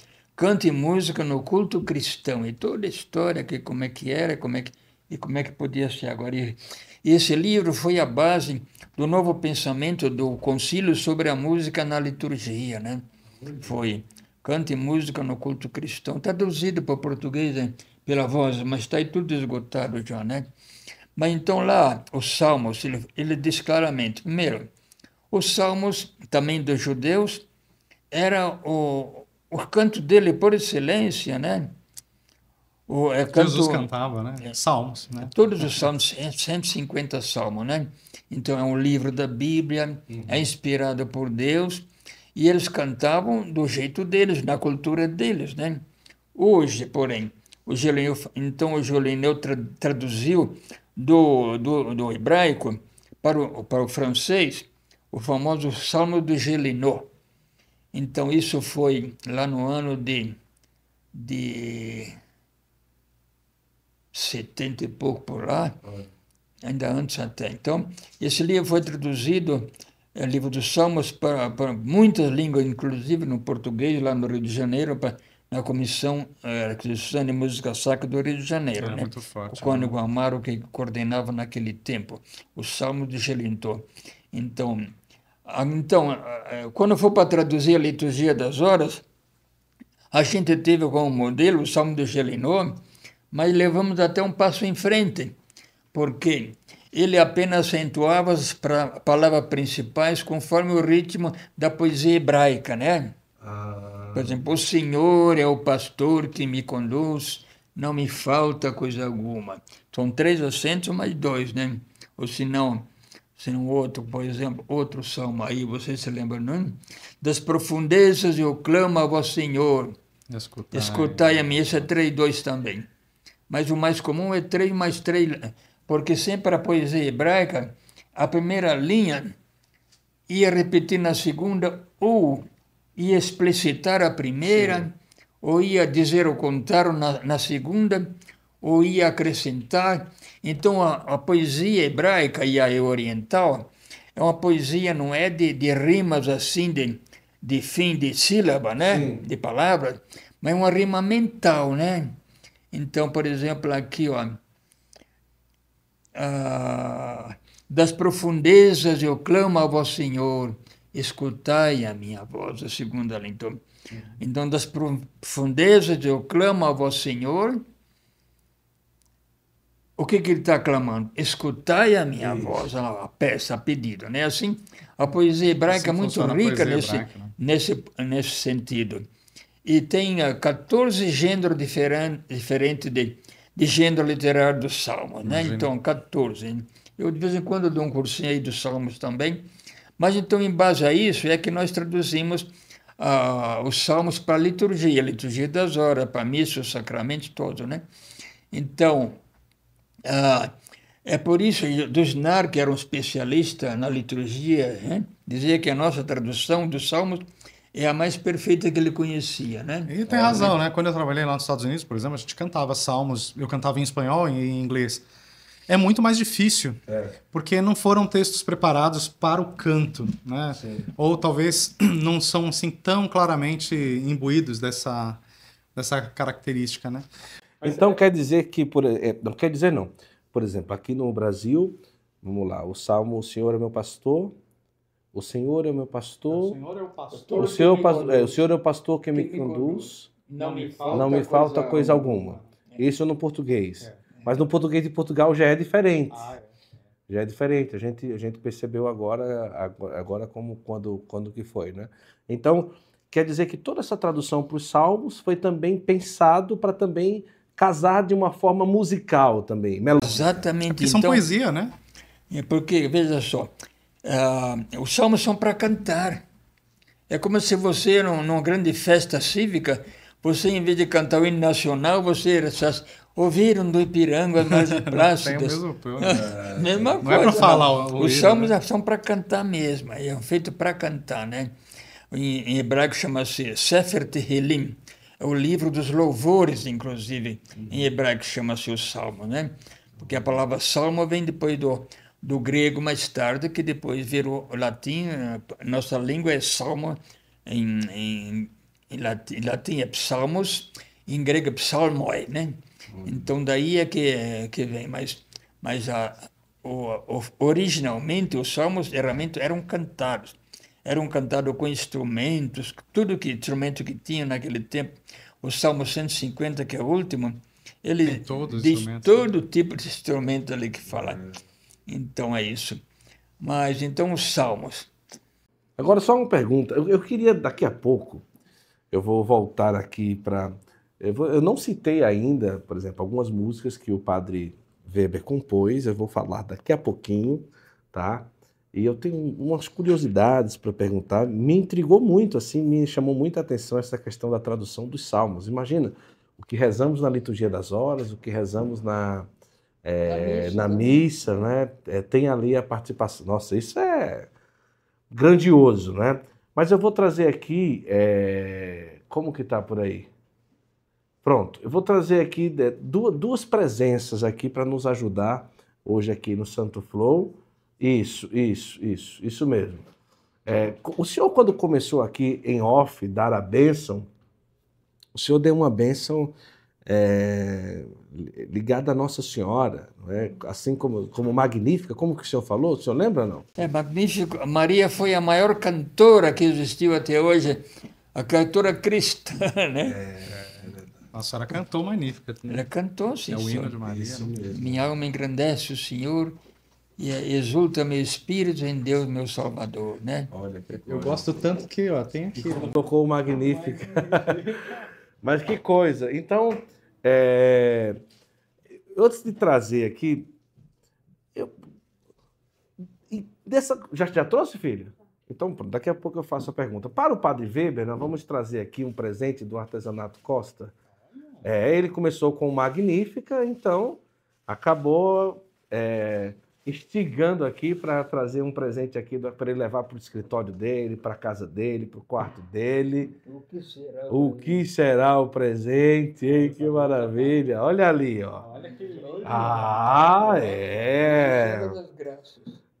e Música no Culto Cristão. E toda a história, que como é que era, como é que, e como é que podia ser agora. E esse livro foi a base do novo pensamento do concílio sobre a música na liturgia, né? Foi Canto e Música no Culto Cristão, traduzido para o português hein? pela voz, mas está aí tudo esgotado já, né? Mas então lá, os Salmos, ele, ele diz claramente, primeiro, os Salmos, também dos judeus, era o, o canto dele por excelência, né? O, é canto, Jesus cantava, né? É, salmos, né? Todos os salmos, 150 salmos, né? Então é um livro da Bíblia, uhum. é inspirado por Deus e eles cantavam do jeito deles, na cultura deles, né? Hoje, porém, o Gileu, então o Jolineu tra, traduziu do, do, do, hebraico para o, para o francês o famoso Salmo do Gelinô. Então, isso foi lá no ano de, de 70 e pouco por lá, ainda antes até. Então, esse livro foi traduzido é livro dos Salmos para, para muitas línguas, inclusive no português, lá no Rio de Janeiro, para, na Comissão é, de Música Sacra do Rio de Janeiro. É, né? muito forte. O Cônigo né? Amaro, que coordenava naquele tempo, o Salmo de Gelintó. Então, então, quando for para traduzir a liturgia das horas, a gente teve como modelo o Salmo de Gelinô, mas levamos até um passo em frente, porque ele apenas acentuava as pra, palavras principais conforme o ritmo da poesia hebraica, né? Ah. Por exemplo, o Senhor é o pastor que me conduz, não me falta coisa alguma. São três acentos mais dois, né? Ou se não, se não outro, por exemplo, outro salmo aí, você se lembra, não? Das profundezas eu clamo a vós, Senhor. Escutai. Escutai a mim, esse é três dois também. Mas o mais comum é três mais três porque sempre a poesia hebraica, a primeira linha ia repetir na segunda, ou ia explicitar a primeira, Sim. ou ia dizer o contrário na, na, segunda, ou ia acrescentar. Então, a, a, poesia hebraica e a oriental é uma poesia, não é de, de rimas assim, de, de fim de sílaba, né? De palavra mas é uma rima mental, né? Então, por exemplo, aqui, ó ah, das profundezas eu clamo ao vosso Senhor, escutai a minha voz, é a segunda então. É. Então, das profundezas eu clamo ao vosso Senhor. O que, que ele está clamando? Escutai a minha Isso. voz, a peça, a pedido, né? Assim, a poesia assim hebraica assim é muito rica nesse, hebraica, né? nesse, nesse sentido. E tem 14 ah, gêneros diferentes diferente de de gênero literário do Salmo, né? Imagina. Então, 14. Eu de vez em quando dou um cursinho aí dos Salmos também, mas então em base a isso é que nós traduzimos ah, os Salmos para a liturgia, a liturgia das horas, para a missa, o sacramento todo, né? Então, ah, é por isso que Dusnar, que era um especialista na liturgia, né? dizia que a nossa tradução dos Salmos é a mais perfeita que ele conhecia, né? E tem razão, né? Quando eu trabalhei lá nos Estados Unidos, por exemplo, a gente cantava salmos, eu cantava em espanhol e em inglês. É muito mais difícil, é. porque não foram textos preparados para o canto, né? Sim. Ou talvez <clears throat> não são assim tão claramente imbuídos dessa, dessa característica, né? Então quer dizer que por é, não quer dizer não. Por exemplo, aqui no Brasil, vamos lá, o salmo "O Senhor é meu pastor" O Senhor é o meu pastor. O Senhor é o pastor. O Senhor, é, o, é, Senhor é o pastor que, me, conduz. Não me falta, não me falta coisa, coisa, alguma. É. Isso no português. É. Mas no português de Portugal já é diferente. Ah, é. já é diferente. A gente, a gente percebeu agora, agora como quando, quando que foi, né? Então quer dizer que toda essa tradução para os salmos foi também pensado para também casar de uma forma musical também. Exatamente. Porque então, são poesia, né? É porque veja só, Uh, os salmos são para cantar. É como se você, num, numa grande festa cívica, você, em vez de cantar o hino nacional, você ouvir ouviram do Ipiranga, mais <laughs> de Plácidas. Tem o mesmo plano, né? <laughs> Mesma não é coisa. É para falar o, Os salmos né? são para cantar mesmo, é feito para cantar, né? Em, em hebraico chama-se Sefer Tehelim, é o livro dos louvores, inclusive. Em uhum. hebraico chama-se o salmo, né? Porque a palavra salmo vem depois do do grego mais tarde, que depois virou latim. Nossa língua é salmo, em, em, em, latim, em latim, é psalmos, em grego é psalmoi, né? Uhum. Então daí é que, que vem, mas, mas a, o, o, originalmente os salmos realmente eram cantados, eram cantados com instrumentos, tudo que instrumento que tinha naquele tempo. O Salmo 150, que é o último, ele diz né? todo tipo de instrumento ali que fala. É. Então é isso. Mas então os salmos. Agora só uma pergunta. Eu, eu queria daqui a pouco, eu vou voltar aqui para. Eu, eu, não citei ainda, por exemplo, algumas músicas que o padre Weber compôs. Eu vou falar daqui a pouquinho, tá? E eu tenho umas curiosidades para perguntar. Me intrigou muito, assim, me chamou muita atenção essa questão da tradução dos salmos. Imagina o que rezamos na liturgia das horas, o que rezamos na é, na né? missa, né? É, tem ali a participação. Nossa, isso é grandioso, né? Mas eu vou trazer aqui, é... como que tá por aí? Pronto, eu vou trazer aqui é, duas, duas presenças aqui para nos ajudar hoje aqui no Santo Flow. Isso, isso, isso, isso mesmo. É, o senhor, quando começou aqui em off, dar a bênção, o senhor deu uma bênção é, ligada à Nossa Senhora, é? assim como, como magnífica, como que o senhor falou, o senhor lembra não? É magnífico. Maria foi a maior cantora que existiu até hoje, a cantora cristã, <laughs> né? É, é a senhora cantou magnífica. Né? Ela cantou, sim. É o hino de Maria. Isso, né? Minha alma engrandece o Senhor e é, exulta meu espírito em Deus, meu Salvador, né? Olha Eu gosto tanto que, ó, tem aqui. Tocou Magnífica. <laughs> Mas que coisa. Então, é... Antes de trazer aqui, eu... dessa... já, já trouxe, filho? Então, daqui a pouco eu faço a pergunta. Para o Padre Weber, nós vamos trazer aqui um presente do artesanato Costa. É, ele começou com Magnífica, então acabou é, instigando aqui para trazer um presente aqui para ele levar para o escritório dele, para a casa dele, para o quarto dele. O que será o, que será o presente? Hein? Que maravilha! Olha ali, ó. Olha que lindo. Ah, é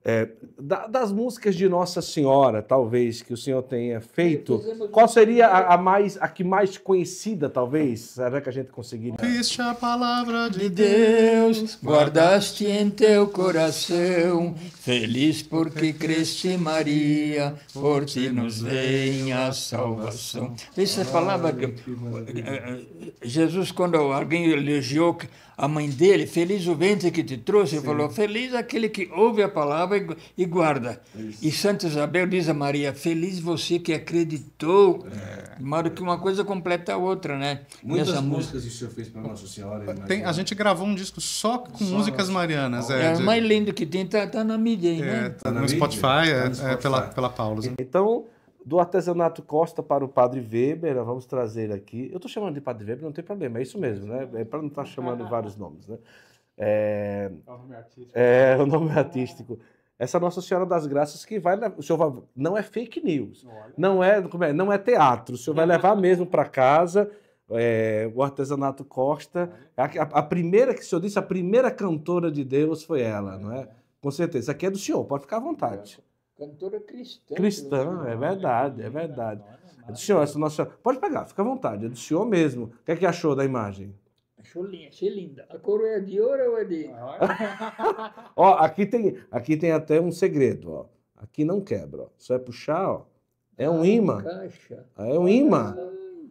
é, da, das músicas de Nossa Senhora, talvez, que o senhor tenha feito, é, qual seria a, a, mais, a que mais conhecida, talvez? Será que a gente conseguiria? Viste a palavra de Deus, guardaste em teu coração, feliz porque creste Maria, por ti nos vem a salvação. É a palavra, que eh, Jesus, quando alguém elogiou a mãe dele, feliz o ventre que te trouxe, Sim. falou, feliz aquele que ouve a palavra e guarda. Isso. E Santa Isabel diz a Maria, feliz você que acreditou. É. que uma coisa completa a outra, né? Muitas Nessa músicas música. o senhor fez para Nossa Senhora. Tem, a gente gravou um disco só com só músicas marianas. É, é mais lindo que tem, tá, tá na mídia aí, é, né? Tá, no, tá Spotify, é, tá no Spotify, é, pela, pela Paulus. Então do artesanato Costa para o Padre Weber, vamos trazer aqui. Eu estou chamando de Padre Weber, não tem problema, é isso mesmo, né? É para não estar tá chamando <laughs> vários nomes, né? É, é o nome artístico. É, é, o nome artístico. Essa Nossa Senhora das Graças que vai, o senhor vai, não é fake news, não é, como é, não é teatro. O senhor vai levar mesmo para casa. É, o artesanato Costa, a, a, primeira que o senhor disse, a primeira cantora de Deus foi ela, não é? é. Com certeza. Isso aqui é do senhor, pode ficar à vontade. É. Cantora cristã. Cristã, é, né? é verdade, é verdade. É do senhor, essa nossa. Pode pegar, fica à vontade, é do senhor mesmo. O que é que achou da imagem? Achou linda, achei linda. A coroa é de ouro ou é de. Ah, <laughs> ó, aqui tem, aqui tem até um segredo, ó. Aqui não quebra, ó. Só é puxar, ó. É um ah, imã. Ah, é um imã.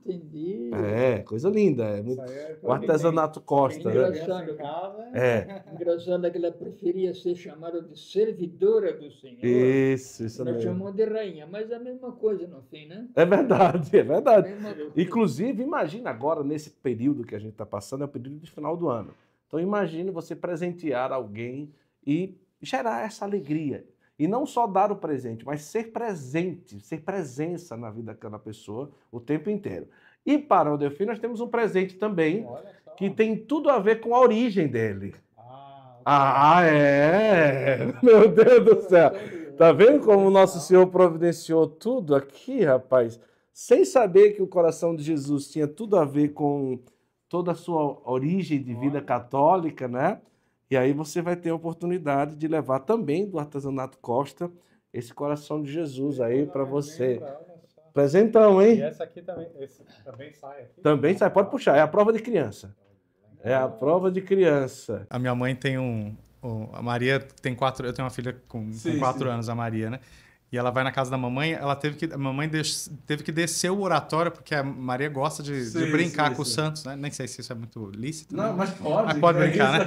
Entendi. É, coisa linda. É muito... É o artesanato tem, Costa. Engraçando, né? é. engraçando é que ela preferia ser chamada de servidora do Senhor. Isso, isso ela mesmo. chamou de rainha, mas é a mesma coisa no fim, né? É verdade, é verdade. É Inclusive, imagina agora, nesse período que a gente está passando, é o período de final do ano. Então, imagine você presentear alguém e gerar essa alegria. E não só dar o presente, mas ser presente, ser presença na vida daquela pessoa o tempo inteiro. E para o Delfim, nós temos um presente também, que tem tudo a ver com a origem dele. Ah, ah é! <laughs> Meu Deus do céu! Tá vendo como o nosso Senhor providenciou tudo aqui, rapaz? Sem saber que o coração de Jesus tinha tudo a ver com toda a sua origem de vida católica, né? E aí você vai ter a oportunidade de levar também do artesanato Costa esse coração de Jesus aí para você. Apresentão, hein? E essa aqui também, também sai aqui? Também sai, pode puxar, é a prova de criança. É a prova de criança. A minha mãe tem um. um a Maria tem quatro. Eu tenho uma filha com, sim, com quatro sim. anos, a Maria, né? e ela vai na casa da mamãe, ela teve que, a mamãe teve que descer o oratório, porque a Maria gosta de, sim, de brincar sim, com sim. o Santos, né? Nem sei se isso é muito lícito. Não, né? mas pode. Mas ah, pode é brincar,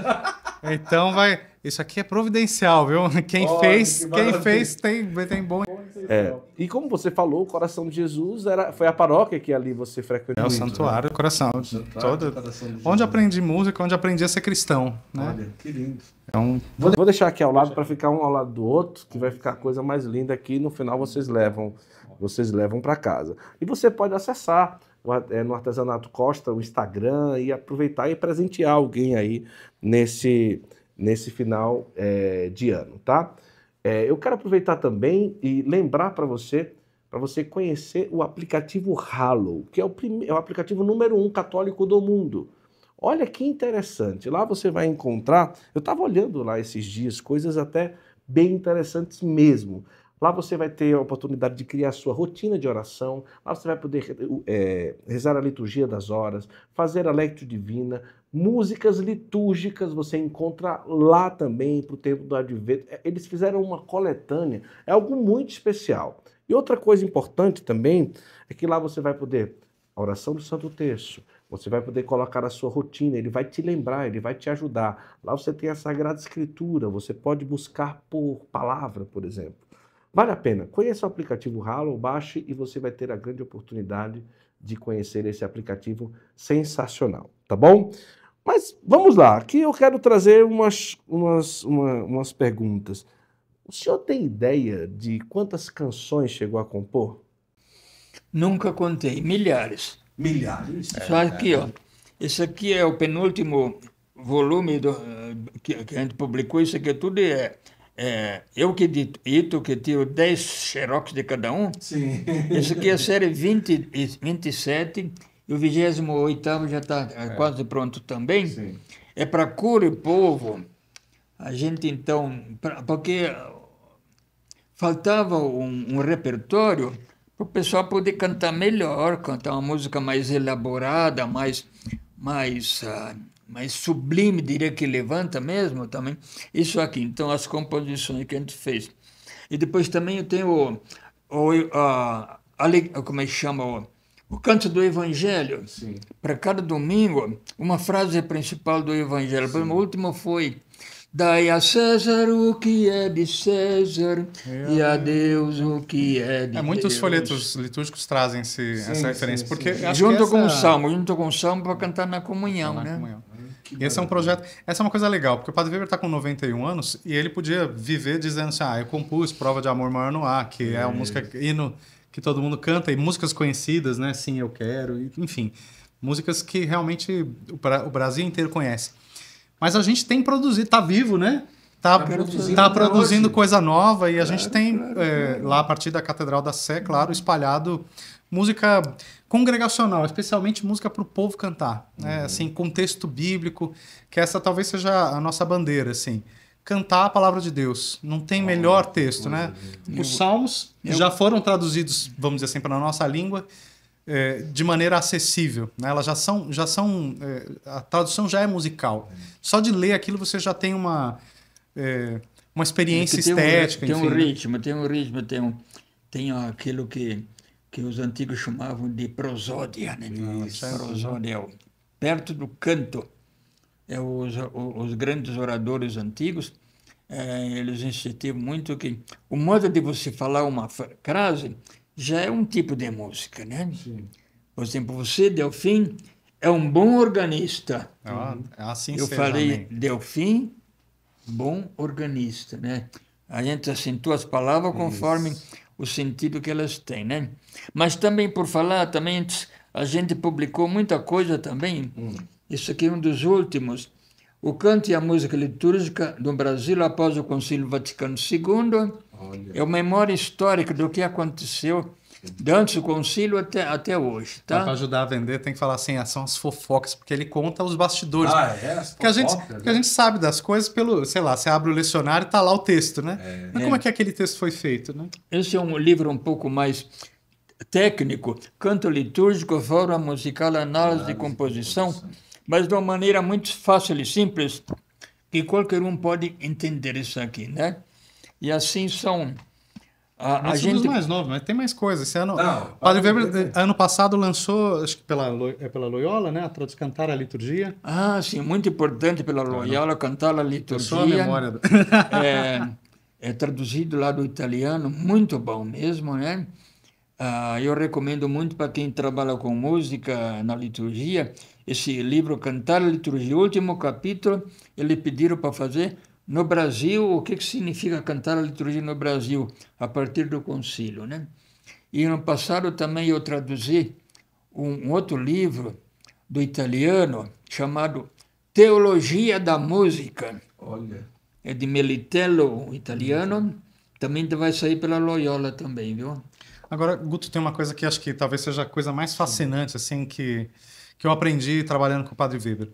né? Então vai. Isso aqui é providencial, viu? Quem fez, que quem fez tem, tem bom. É. E como você falou, o coração de Jesus era, foi a paróquia que ali você frequentou. É o santuário o né? coração. Santuário, todo, coração onde aprendi música, onde aprendi a ser cristão. Né? Olha, que lindo. Então, vou deixar aqui ao lado para ficar um ao lado do outro, que vai ficar a coisa mais linda aqui. No final vocês levam, vocês levam para casa. E você pode acessar é, no Artesanato Costa o Instagram e aproveitar e presentear alguém aí nesse, nesse final é, de ano, tá? É, eu quero aproveitar também e lembrar para você para você conhecer o aplicativo Halo, que é o, é o aplicativo número um católico do mundo. Olha que interessante. Lá você vai encontrar. Eu estava olhando lá esses dias coisas até bem interessantes mesmo. Lá você vai ter a oportunidade de criar sua rotina de oração. Lá você vai poder é, rezar a liturgia das horas, fazer a lectio divina, músicas litúrgicas você encontra lá também para o tempo do Advento. É, eles fizeram uma coletânea. É algo muito especial. E outra coisa importante também é que lá você vai poder a oração do Santo Terço, você vai poder colocar a sua rotina, ele vai te lembrar, ele vai te ajudar. Lá você tem a Sagrada Escritura, você pode buscar por palavra, por exemplo. Vale a pena. Conheça o aplicativo Halo, baixe e você vai ter a grande oportunidade de conhecer esse aplicativo sensacional, tá bom? Mas vamos lá, aqui eu quero trazer umas, umas, uma, umas perguntas. O senhor tem ideia de quantas canções chegou a compor? Nunca contei, milhares. Milhares. Só aqui, ó. Esse aqui é o penúltimo volume do, eh, que, que, a gente publicou. Isso aqui é tudo é. é eu que dito, Ito, que tinha 10 xerox de cada um. Sim. Esse aqui é a <laughs> série 20, 27 e o 28 já está é é. quase pronto também. Sim. É para cura e povo. A gente então. Pra, porque faltava um, um repertório para o pessoal poder cantar melhor, cantar uma música mais elaborada, mais, mais, uh, mais sublime, diria que levanta mesmo também. Isso aqui, então as composições que a gente fez. E depois também eu tenho o, o, a, a, como é que chama o, o canto do Evangelho. Para cada domingo, uma frase principal do Evangelho. Sim. Por exemplo, o último foi Dai a César o que é de César é. e a Deus o que é de é, muitos Deus. folhetos litúrgicos trazem sim, essa referência. Sim, porque sim. junto essa... com o salmo, junto com o salmo para cantar na comunhão, na né? Comunhão. esse é um projeto, essa é uma coisa legal, porque o Padre Weber está com 91 anos e ele podia viver dizendo assim: ah, eu compus Prova de Amor Maior no Ar, que é, é uma música hino que todo mundo canta, e músicas conhecidas, né? Sim, eu quero, enfim, músicas que realmente o Brasil inteiro conhece. Mas a gente tem produzido, tá vivo, né? Tá, tá produzindo, tá produzindo coisa nova e claro, a gente tem claro, é, claro. lá a partir da Catedral da Sé, claro, espalhado música congregacional, especialmente música para o povo cantar, né? Uhum. Assim, contexto bíblico, que essa talvez seja a nossa bandeira, assim. Cantar a palavra de Deus. Não tem melhor texto, né? Uhum. Os salmos eu... já foram traduzidos, vamos dizer assim, para a nossa língua é, de maneira acessível. Né? Elas já são. Já são é, a tradução já é musical. É. Só de ler aquilo você já tem uma. É, uma experiência é tem estética. Um, tem enfim, um né? ritmo, né? tem um ritmo, tem, um, tem aquilo que, que os antigos chamavam de prosódia. Né? Isso, é prosódia, perto do canto. É, os, os grandes oradores antigos, é, eles insistiam muito que o modo de você falar uma frase já é um tipo de música, né? Sim. Por exemplo, você, Delfim, é um bom organista. Ah, assim Eu falei, Delfim, bom organista, né? A gente acentua as palavras conforme Isso. o sentido que elas têm, né? Mas também, por falar, também a gente publicou muita coisa também. Hum. Isso aqui é um dos últimos. O canto e a música litúrgica do Brasil após o Concílio Vaticano II Olha. É uma memória histórica do que aconteceu antes do concílio até, até hoje, tá? Para ajudar a vender, tem que falar assim, ah, são as fofocas, porque ele conta os bastidores. Ah, é? porque, a gente, que a né? gente sabe das coisas pelo, sei lá, você abre o lecionário e está lá o texto, né? É. Mas como é. que aquele texto foi feito, né? Esse é um livro um pouco mais técnico, canto litúrgico, Fórum musical, análise de composição, mas de uma maneira muito fácil e simples, que qualquer um pode entender isso aqui, né? E assim são. A, a gente mais novo, mas tem mais coisa. Esse ano, não, Padre Weber, ano passado lançou, acho que pela é pela Loyola, né? A Cantar a Liturgia. Ah, sim, muito importante pela Loyola cantar a liturgia. Só a memória. Do... <laughs> é, é traduzido lá do italiano, muito bom mesmo, né? Ah, eu recomendo muito para quem trabalha com música na liturgia, esse livro Cantar a Liturgia, último capítulo, ele pediram para fazer no Brasil, o que, significa cantar a liturgia no Brasil? A partir do concílio, né? E no passado também eu traduzi um, um outro livro do italiano chamado Teologia da Música. Olha. É de Melitello, italiano. Também vai sair pela Loyola também, viu? Agora, Guto, tem uma coisa que acho que talvez seja a coisa mais fascinante, assim, que, que eu aprendi trabalhando com o Padre Weber.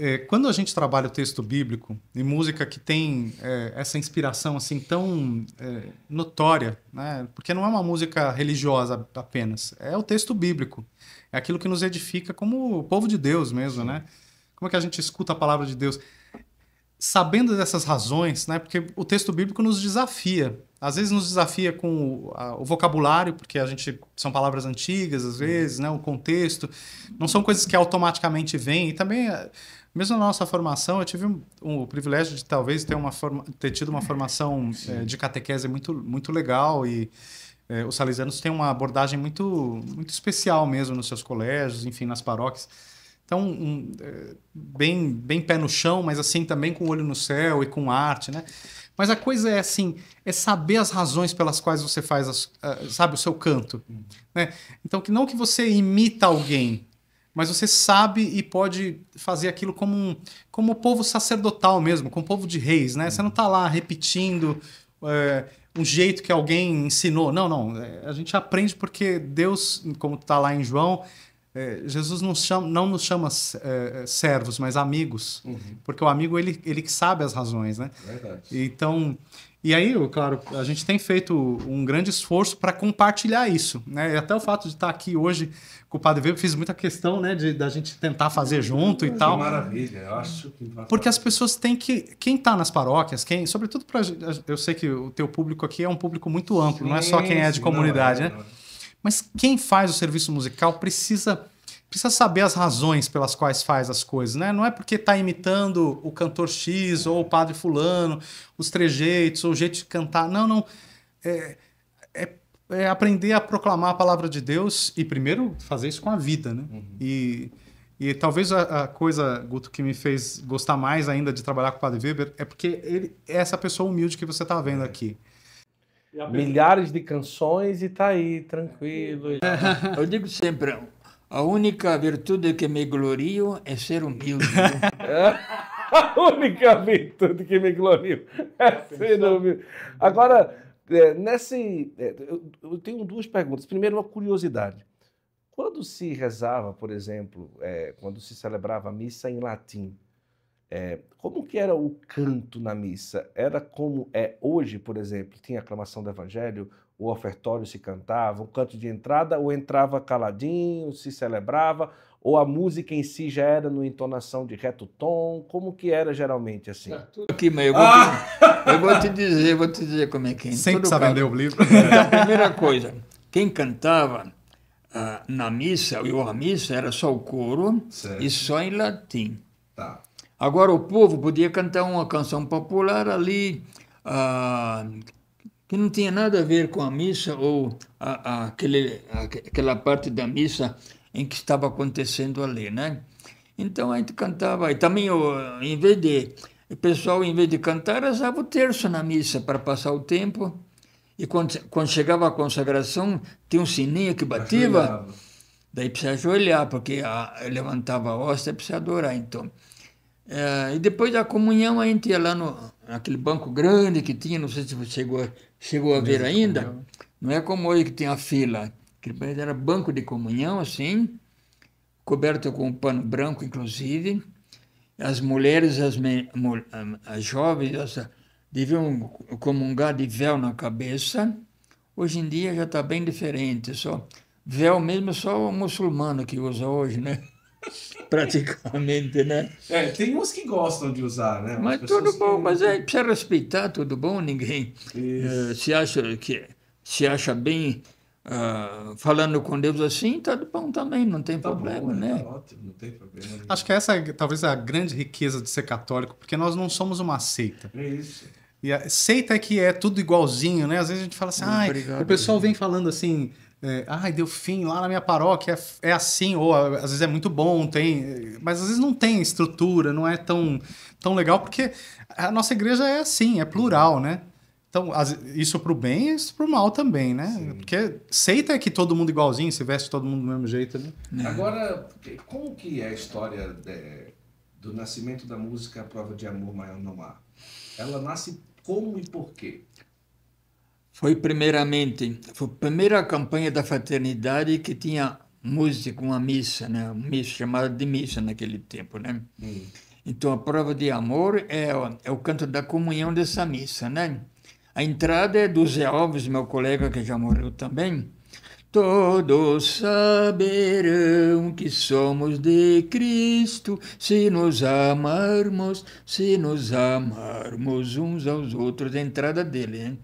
É, quando a gente trabalha o texto bíblico e música que tem é, essa inspiração assim tão é, notória, né? porque não é uma música religiosa apenas, é o texto bíblico, é aquilo que nos edifica como o povo de Deus mesmo, né? Como é que a gente escuta a palavra de Deus? Sabendo dessas razões, né? Porque o texto bíblico nos desafia, às vezes nos desafia com o, a, o, vocabulário, porque a gente são palavras antigas, às vezes, né, o contexto, não são coisas que automaticamente vêm. E também é, mesmo na nossa formação, eu tive um, um, o privilégio de talvez ter, uma forma, ter tido uma formação é, <laughs> de catequese muito, muito legal e é, os salesianos têm uma abordagem muito, muito especial mesmo nos seus colégios, enfim, nas paróquias. Então, um, é, bem, bem pé no chão, mas assim também com o olho no céu e com arte, né? Mas a coisa é assim, é saber as razões pelas quais você faz, as, sabe, o seu canto. Uhum. Né? Então, que não que você imita alguém, mas você sabe e pode fazer aquilo como um, como povo sacerdotal mesmo, como povo de reis, né? Você não está lá repetindo é, um jeito que alguém ensinou. Não, não. É, a gente aprende porque Deus, como está lá em João, é, Jesus não, chama, não nos chama é, servos, mas amigos, uhum. porque o amigo ele, ele que sabe as razões, né? Verdade. Então e aí, claro, a gente tem feito um grande esforço para compartilhar isso, né? E até o fato de estar tá aqui hoje com o Padre Weber, fiz muita questão, né, de da gente tentar fazer junto e que tal. Maravilha, eu acho que Porque as pessoas têm que quem está nas paróquias, quem, sobretudo para eu sei que o teu público aqui é um público muito amplo, sim, não é só quem é de comunidade, não, não, não. né? Mas quem faz o serviço musical precisa precisa saber as razões pelas quais faz as coisas, né? Não é porque está imitando o cantor X ou o padre fulano, os trejeitos, ou o jeito de cantar. Não, não. É, é, é aprender a proclamar a palavra de Deus e primeiro fazer isso com a vida, né? Uhum. E, e talvez a, a, coisa, Guto, que me fez gostar mais ainda de trabalhar com o padre Weber é porque ele é essa pessoa humilde que você está vendo aqui. Milhares de canções e tá aí, tranquilo. <laughs> Eu digo sempre, a única virtude que me glorio é ser humilde. <laughs> a única virtude que me glorio é ser humilde. Agora, é, nesse, é, eu, eu, tenho duas perguntas. Primeiro, uma curiosidade. Quando se rezava, por exemplo, é, quando se celebrava a missa em latim, é, como que era o canto na missa? Era como é hoje, por exemplo, tinha aclamação do evangelho, o ofertório se cantava, um canto de entrada, ou entrava caladinho, se celebrava, ou a música em si já era no entonação de reto tom? Como que era geralmente assim? Tá tudo aqui, mas eu vou, ah! te, eu vou te dizer, vou te dizer como é que é. Sempre precisar ler o livro. Então, a primeira coisa, quem cantava ah, na missa, ou a missa, era só o coro certo. e só em latim. Tá. Agora o povo podia cantar uma canção popular ali, ah, que não tinha nada a ver com a missa ou a, a, aquele, a, aquela parte da missa em que estava acontecendo ali, né? Então a gente cantava, e também eu, em vez de, o pessoal em vez de cantar, rezava o terço na missa para passar o tempo, e quando, quando chegava a consagração, tinha um sininho que batia, daí precisava ajoelhar, porque a, levantava a hóstia, precisava adorar, então. É, e depois da comunhão, a gente ia lá no, naquele banco grande que tinha, não sei se você chegou Chegou a ver ainda? Não é como hoje que tem a fila, que era banco de comunhão, assim, coberto com um pano branco, inclusive. As mulheres, as, me, as jovens, as, deviam comungar de véu na cabeça. Hoje em dia já está bem diferente, só véu mesmo é só o muçulmano que usa hoje, né? <laughs> praticamente, né? É, tem uns que gostam de usar, né? mas tudo bom, que... mas é, precisa respeitar, tudo bom, ninguém uh, se acha que se acha bem uh, falando com Deus assim, tá bom também, não tem tá problema, bom, é, né? Tá ótimo, não tem problema. Acho que essa é talvez a grande riqueza de ser católico, porque nós não somos uma seita. É isso. E a seita é que é tudo igualzinho, né? Às vezes a gente fala assim, Obrigado, o pessoal gente. vem falando assim, é, deu fim lá na minha paróquia, é, é assim, ou às vezes é muito bom, tem, mas às vezes não tem estrutura, não é tão, tão legal, porque a nossa igreja é assim, é plural, né? Então, isso pro bem e isso pro mal também, né? Sim. Porque seita é que todo mundo igualzinho, se veste todo mundo do mesmo jeito, né? É. Agora, como que é a história de, do nascimento da música A Prova de Amor Maior Não mar Ela nasce como e por quê? foi primeiramente foi a primeira campanha da fraternidade que tinha música, uma missa, né? missa chamada de missa naquele tempo, né? Hum. Então a prova de amor é, é o canto da comunhão dessa missa, né? A entrada é do Zé Alves, meu colega que já morreu também. Todos saberão que somos de Cristo se nos amarmos, se nos amarmos uns aos outros. A entrada dele, hein?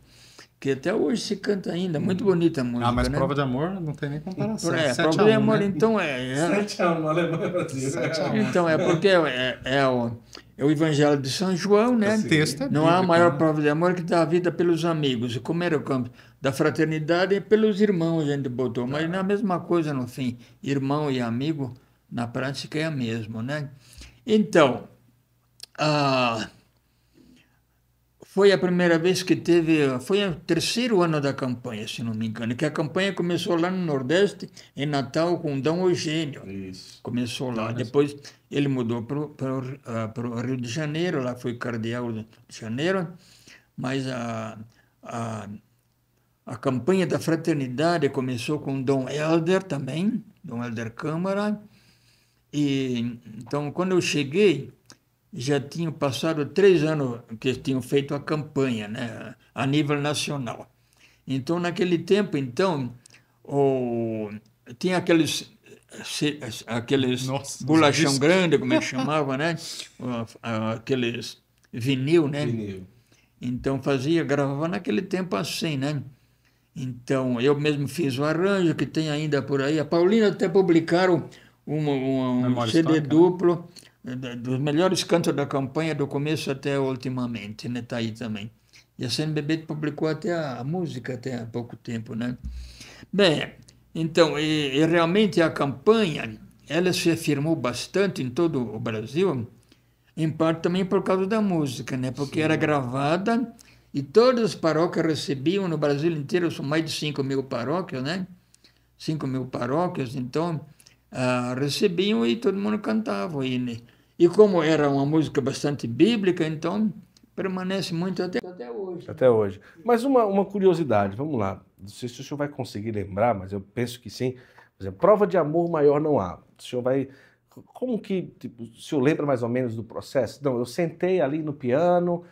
que até hoje se canta ainda, muito hum. bonita a música. Ah, mas né? Prova de Amor não tem nem comparação. É, Prova de Amor, né? então é. é. Sete 7 a 1, Alemanha Brasil. Então é porque é, é, é, o, é o Evangelho de São João, né? Esse texto é não há maior né? prova de amor que dar a vida pelos amigos. Como era o campo da fraternidade, é pelos irmãos a gente botou. Mas é. não é a mesma coisa no fim. Irmão e amigo, na prática, é a mesma, né? Então, ah, foi a primeira vez que teve, foi o terceiro ano da campanha, se não me engano, que a campanha começou lá no Nordeste, em Natal, com Dom Eugênio. Isso. Começou lá. Depois ele mudou para o uh, Rio de Janeiro, lá foi cardeal de Janeiro, mas a, a, a campanha da fraternidade começou com Dom Helder também, Dom Helder Câmara. E, então, quando eu cheguei, já tinham passado três anos que tinham feito a campanha né, a nível nacional. Então, naquele tempo, então, o, tinha aqueles, aqueles Nossa, bolachão grande, como é que <laughs> chamava, né? Aqueles vinil, né? Vinil. Então, fazia, gravava naquele tempo assim, né? Então, eu mesmo fiz o arranjo, que tem ainda por aí. A Paulina até publicaram uma, um CD histórica, né? duplo dos melhores cantos da campanha, do começo até ultimamente, né? Está aí também. E a CNBB publicou até a, a, música até há pouco tempo, né? Bem, então, e, e realmente a campanha, ela se afirmou bastante em todo o Brasil, em parte também por causa da música, né? Porque Sim. era gravada e todas as paróquias recebiam no Brasil inteiro, são mais de 5 mil paróquias, né? 5 mil paróquias, então, ah, recebiam e todo mundo cantava. E como era uma música bastante bíblica, então permanece muito até, até hoje. Até hoje. Mas uma, uma curiosidade, vamos lá. Não sei se o senhor vai conseguir lembrar, mas eu penso que sim. Por exemplo, prova de amor maior não há. O senhor vai. Como que. Tipo, o senhor lembra mais ou menos do processo? Não, eu sentei ali no piano,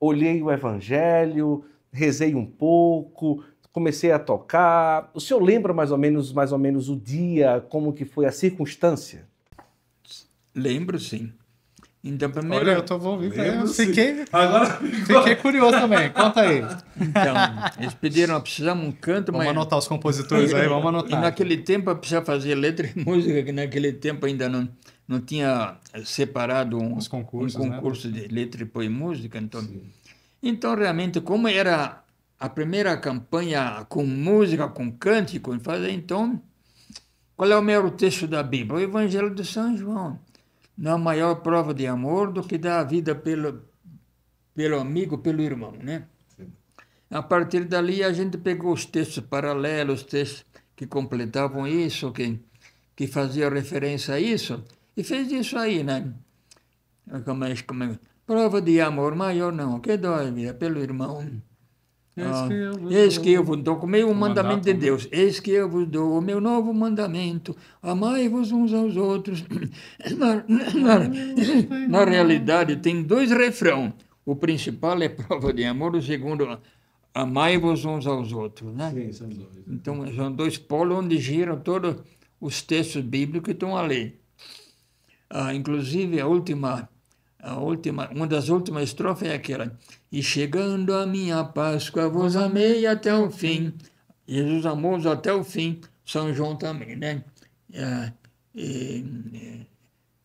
olhei o evangelho, rezei um pouco, comecei a tocar. O senhor lembra mais ou menos, mais ou menos o dia, como que foi a circunstância? Lembro sim. Então, primeiro... Olha, eu tô vou tá, fiquei, Agora fiquei curioso também. Conta aí. Então, eles pediram, precisamos um canto, vamos mas... Vamos anotar os compositores aí, vamos anotar. E naquele tempo, precisava fazer letra e <laughs> música, que naquele tempo ainda não, não tinha separado um, os concursos, um né? concurso né? de letra e música. Então, então, realmente, como era a primeira campanha com música, com cântico, fazer então, qual é o melhor texto da Bíblia? O Evangelho de São João não há maior prova de amor do que dar a vida pelo, pelo amigo, pelo irmão, né? A partir dali, a gente pegou os textos paralelos, textos que completavam isso, que, que faziam referência a isso, e fez isso aí, né? Como é, como é, prova de amor maior não, que dói, vida, pelo irmão eis que eu vos dou, meio o mandamento de Deus, eis que eu vos dou o meu novo mandamento, amai-vos uns aos outros. <coughs> Na, na, na, realidade, tem dois refrão. O principal é prova de amor, o segundo, amai-vos uns aos outros. Né? Sim, são dois. Né? Então, são dois polos onde giram todos os textos bíblicos que estão ali. Ah, inclusive, a última, a última, uma das últimas estrofes é aquela e chegando a minha Páscoa, vos amei até o fim. Jesus amou-os até o fim. São João também, né? É, e, é,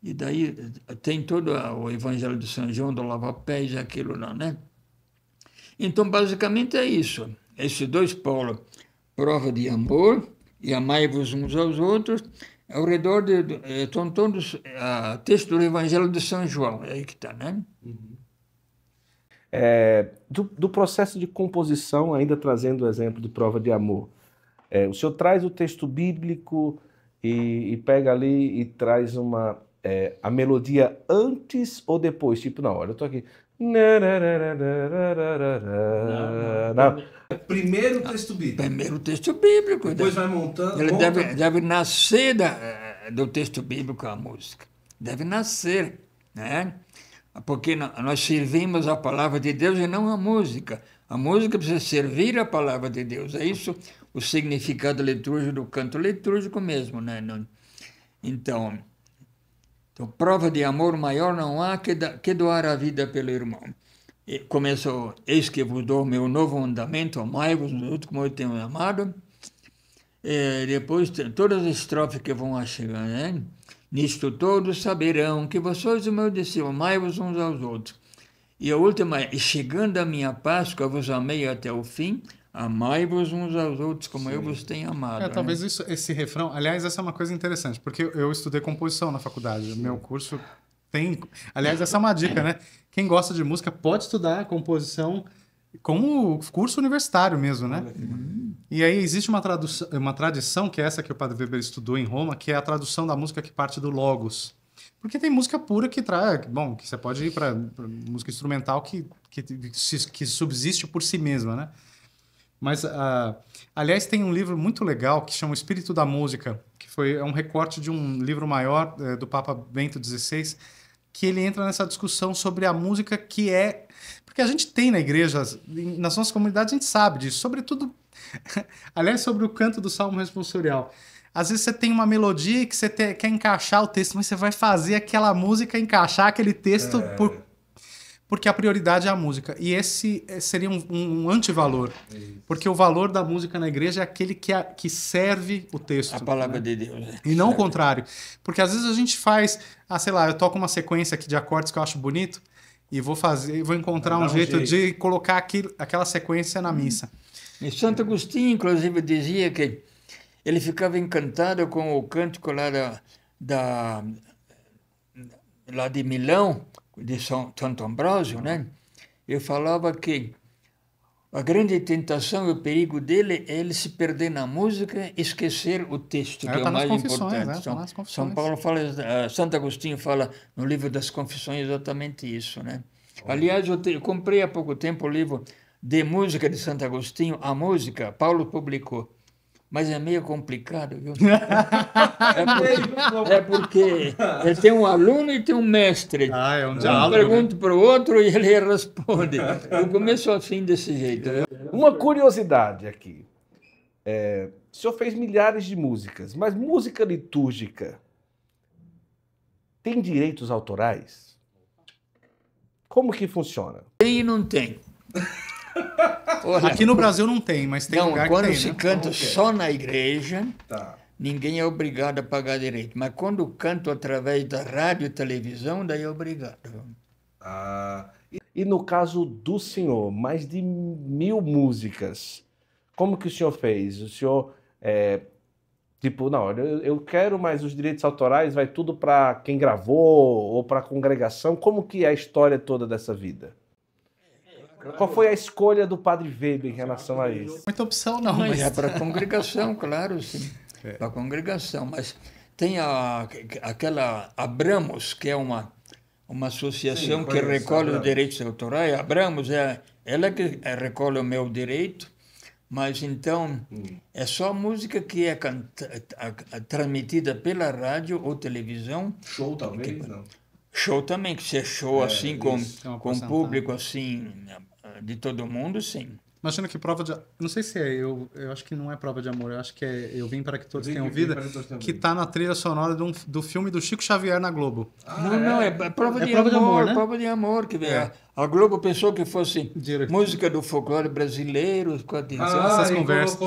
e, daí tem todo o Evangelho de São João, do Lava-Pés e aquilo lá, né? Então, basicamente é isso. Esses dois polos, prova de amor e amai-vos uns aos outros, ao redor de, estão todos, a texto do Evangelho de São João, é aí que está, né? Uhum. É, do, do, processo de composição, ainda trazendo o exemplo de prova de amor. É, o senhor traz o texto bíblico e, e pega ali e traz uma é, a melodia antes ou depois. Tipo, não, olha, eu tô aqui. É primeiro o texto bíblico. Primeiro o texto bíblico. Depois vai montando. Ele monta. deve, deve nascer da, é, do texto bíblico a música. Deve nascer. Né? porque nós servimos a palavra de Deus e não a música. A música precisa servir a palavra de Deus. É isso o significado litúrgico do canto litúrgico mesmo, né? Então, então prova de amor maior não há que, doar a vida pelo irmão. E começou, eis que vos dou meu novo mandamento, amai-vos como eu tenho amado. E depois todas as estrofes que vão chegando, né? Nisto todos saberão que vós sois o meu discípulo, amai-vos uns aos outros. E a última é, chegando a minha Páscoa, vos amei até o fim, Amai-vos uns aos outros como Sim. eu vos tenho amado. É, né? Talvez isso, esse refrão. Aliás, essa é uma coisa interessante, porque eu estudei composição na faculdade. Sim. Meu curso tem. Aliás, essa é uma dica, né? Quem gosta de música pode estudar composição como curso universitário mesmo, né? Uhum. E aí existe uma, uma tradição, que é essa que o Padre Weber estudou em Roma, que é a tradução da música que parte do Logos. Porque tem música pura que traz. Bom, que você pode ir para música instrumental que, que, que, subsiste por si mesma, né? Mas, uh, aliás, tem um livro muito legal que chama O Espírito da Música, que foi, é um recorte de um livro maior é, do Papa Bento XVI, que ele entra nessa discussão sobre a música que é porque a gente tem na igreja, nas nossas comunidades, a gente sabe disso. Sobretudo, <laughs> aliás, sobre o canto do Salmo Responsorial. Às vezes você tem uma melodia que você te, quer encaixar o texto, mas você vai fazer aquela música encaixar aquele texto é. por, porque a prioridade é a música. E esse eh, seria um, um, um antivalor. É porque o valor da música na igreja é aquele que, a, que serve o texto. A palavra né? de Deus. É. E não o contrário. Porque às vezes a gente faz, ah, sei lá, eu toco uma sequência aqui de acordes que eu acho bonito e vou fazer, vou encontrar um, um jeito, jeito, de colocar aquilo, aquela sequência na hum. missa. E Santo Agostinho, inclusive, dizia que ele ficava encantado com o cântico lá da, da lá de Milão, de São, Santo Ambrósio, né? Eu falava que a grande tentação e o perigo dele é ele se perder na música, esquecer o texto, é, que é tá o mais importante. Né? Tá São, São, Paulo fala, eh, Santo Agostinho fala no livro das Confissões exatamente isso, né? Oh. Aliás, eu, te, eu comprei há pouco tempo o livro de música de Santo Agostinho, a música, Paulo publicou mas é meio complicado, viu? <laughs> É, é porque, é porque ele tem um aluno e tem um mestre. Ah, é um diálogo. Um né? pergunta para o outro e ele <laughs> responde. Eu começo ao fim desse jeito. Né? Uma curiosidade aqui. É, o senhor fez milhares de músicas, mas música litúrgica tem direitos autorais? Como que funciona? Tem e não tem. Porra. Aqui no Brasil não tem, mas tem não, lugar quando tem, se né? canta é? só na igreja, tá. ninguém é obrigado a pagar direito. Mas quando canto através da rádio e televisão, daí é obrigado. Ah, e... e no caso do senhor, mais de mil músicas, como que o senhor fez? O senhor, é, tipo, não, eu, eu quero, mas os direitos autorais vai tudo para quem gravou ou para a congregação. Como que é a história toda dessa vida? Qual foi a escolha do padre Weber em relação a isso? Muita opção não, mas... é para a congregação, claro, sim. É. Para a congregação, mas tem a, aquela Abramos, que é uma, uma associação sim, que recolhe os direitos autorais. Abramos é ela que recolhe o meu direito, mas então hum. é só música que é transmitida pela rádio ou televisão. Show também, que, não? Show também, que você é show é, assim com, é com o público, assim, de todo mundo, sim. Imagino que prova de. Não sei se é eu. Eu acho que não é prova de amor. Eu acho que é Eu Vim para que Todos Tenham Vida. Que está na trilha sonora do, do filme do Chico Xavier na Globo. Ah, não, é? não. É, prova, é de, prova amor, de amor. Né? Prova de amor. Que é. a, Globo pensou que fosse música do folclore brasileiro. Com ah, essas conversas.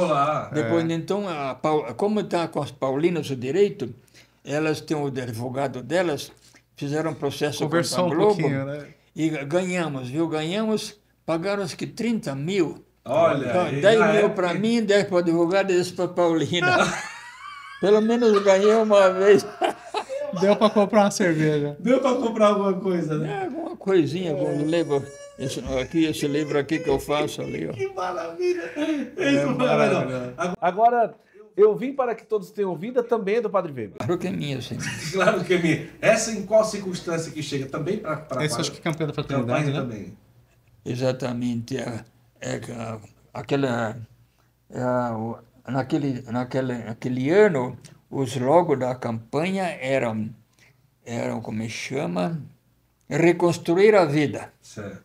Depois, é. então, a como está com as Paulinas o direito, elas têm o advogado delas, fizeram um processo Conversou com a Globo. Um né? E ganhamos, viu? Ganhamos Pagaram acho que 30 mil. Olha. Então, aí, 10 mil é... para mim, 10 para o advogado e 10 para Paulina. Ah. <laughs> Pelo menos ganhei uma vez. <laughs> Deu para comprar uma cerveja. Deu para comprar alguma coisa, né? É, alguma coisinha, é. lembro. Esse, aqui, esse livro aqui que eu faço ali, ó. Que maravilha! É isso é maravilha. Agora, eu vim para que todos tenham vida é também é do Padre Weber. Claro que é minha, sim. <laughs> claro que é minha. Essa em qual circunstância que chega? Também para... Essa acho que é campanha da fraternidade, campanha né? também exatamente a, é, a, é, aquela, a, é, naquele, naquele, aquele ano, os logos da campanha eram, eram como se chama, reconstruir a vida. Certo.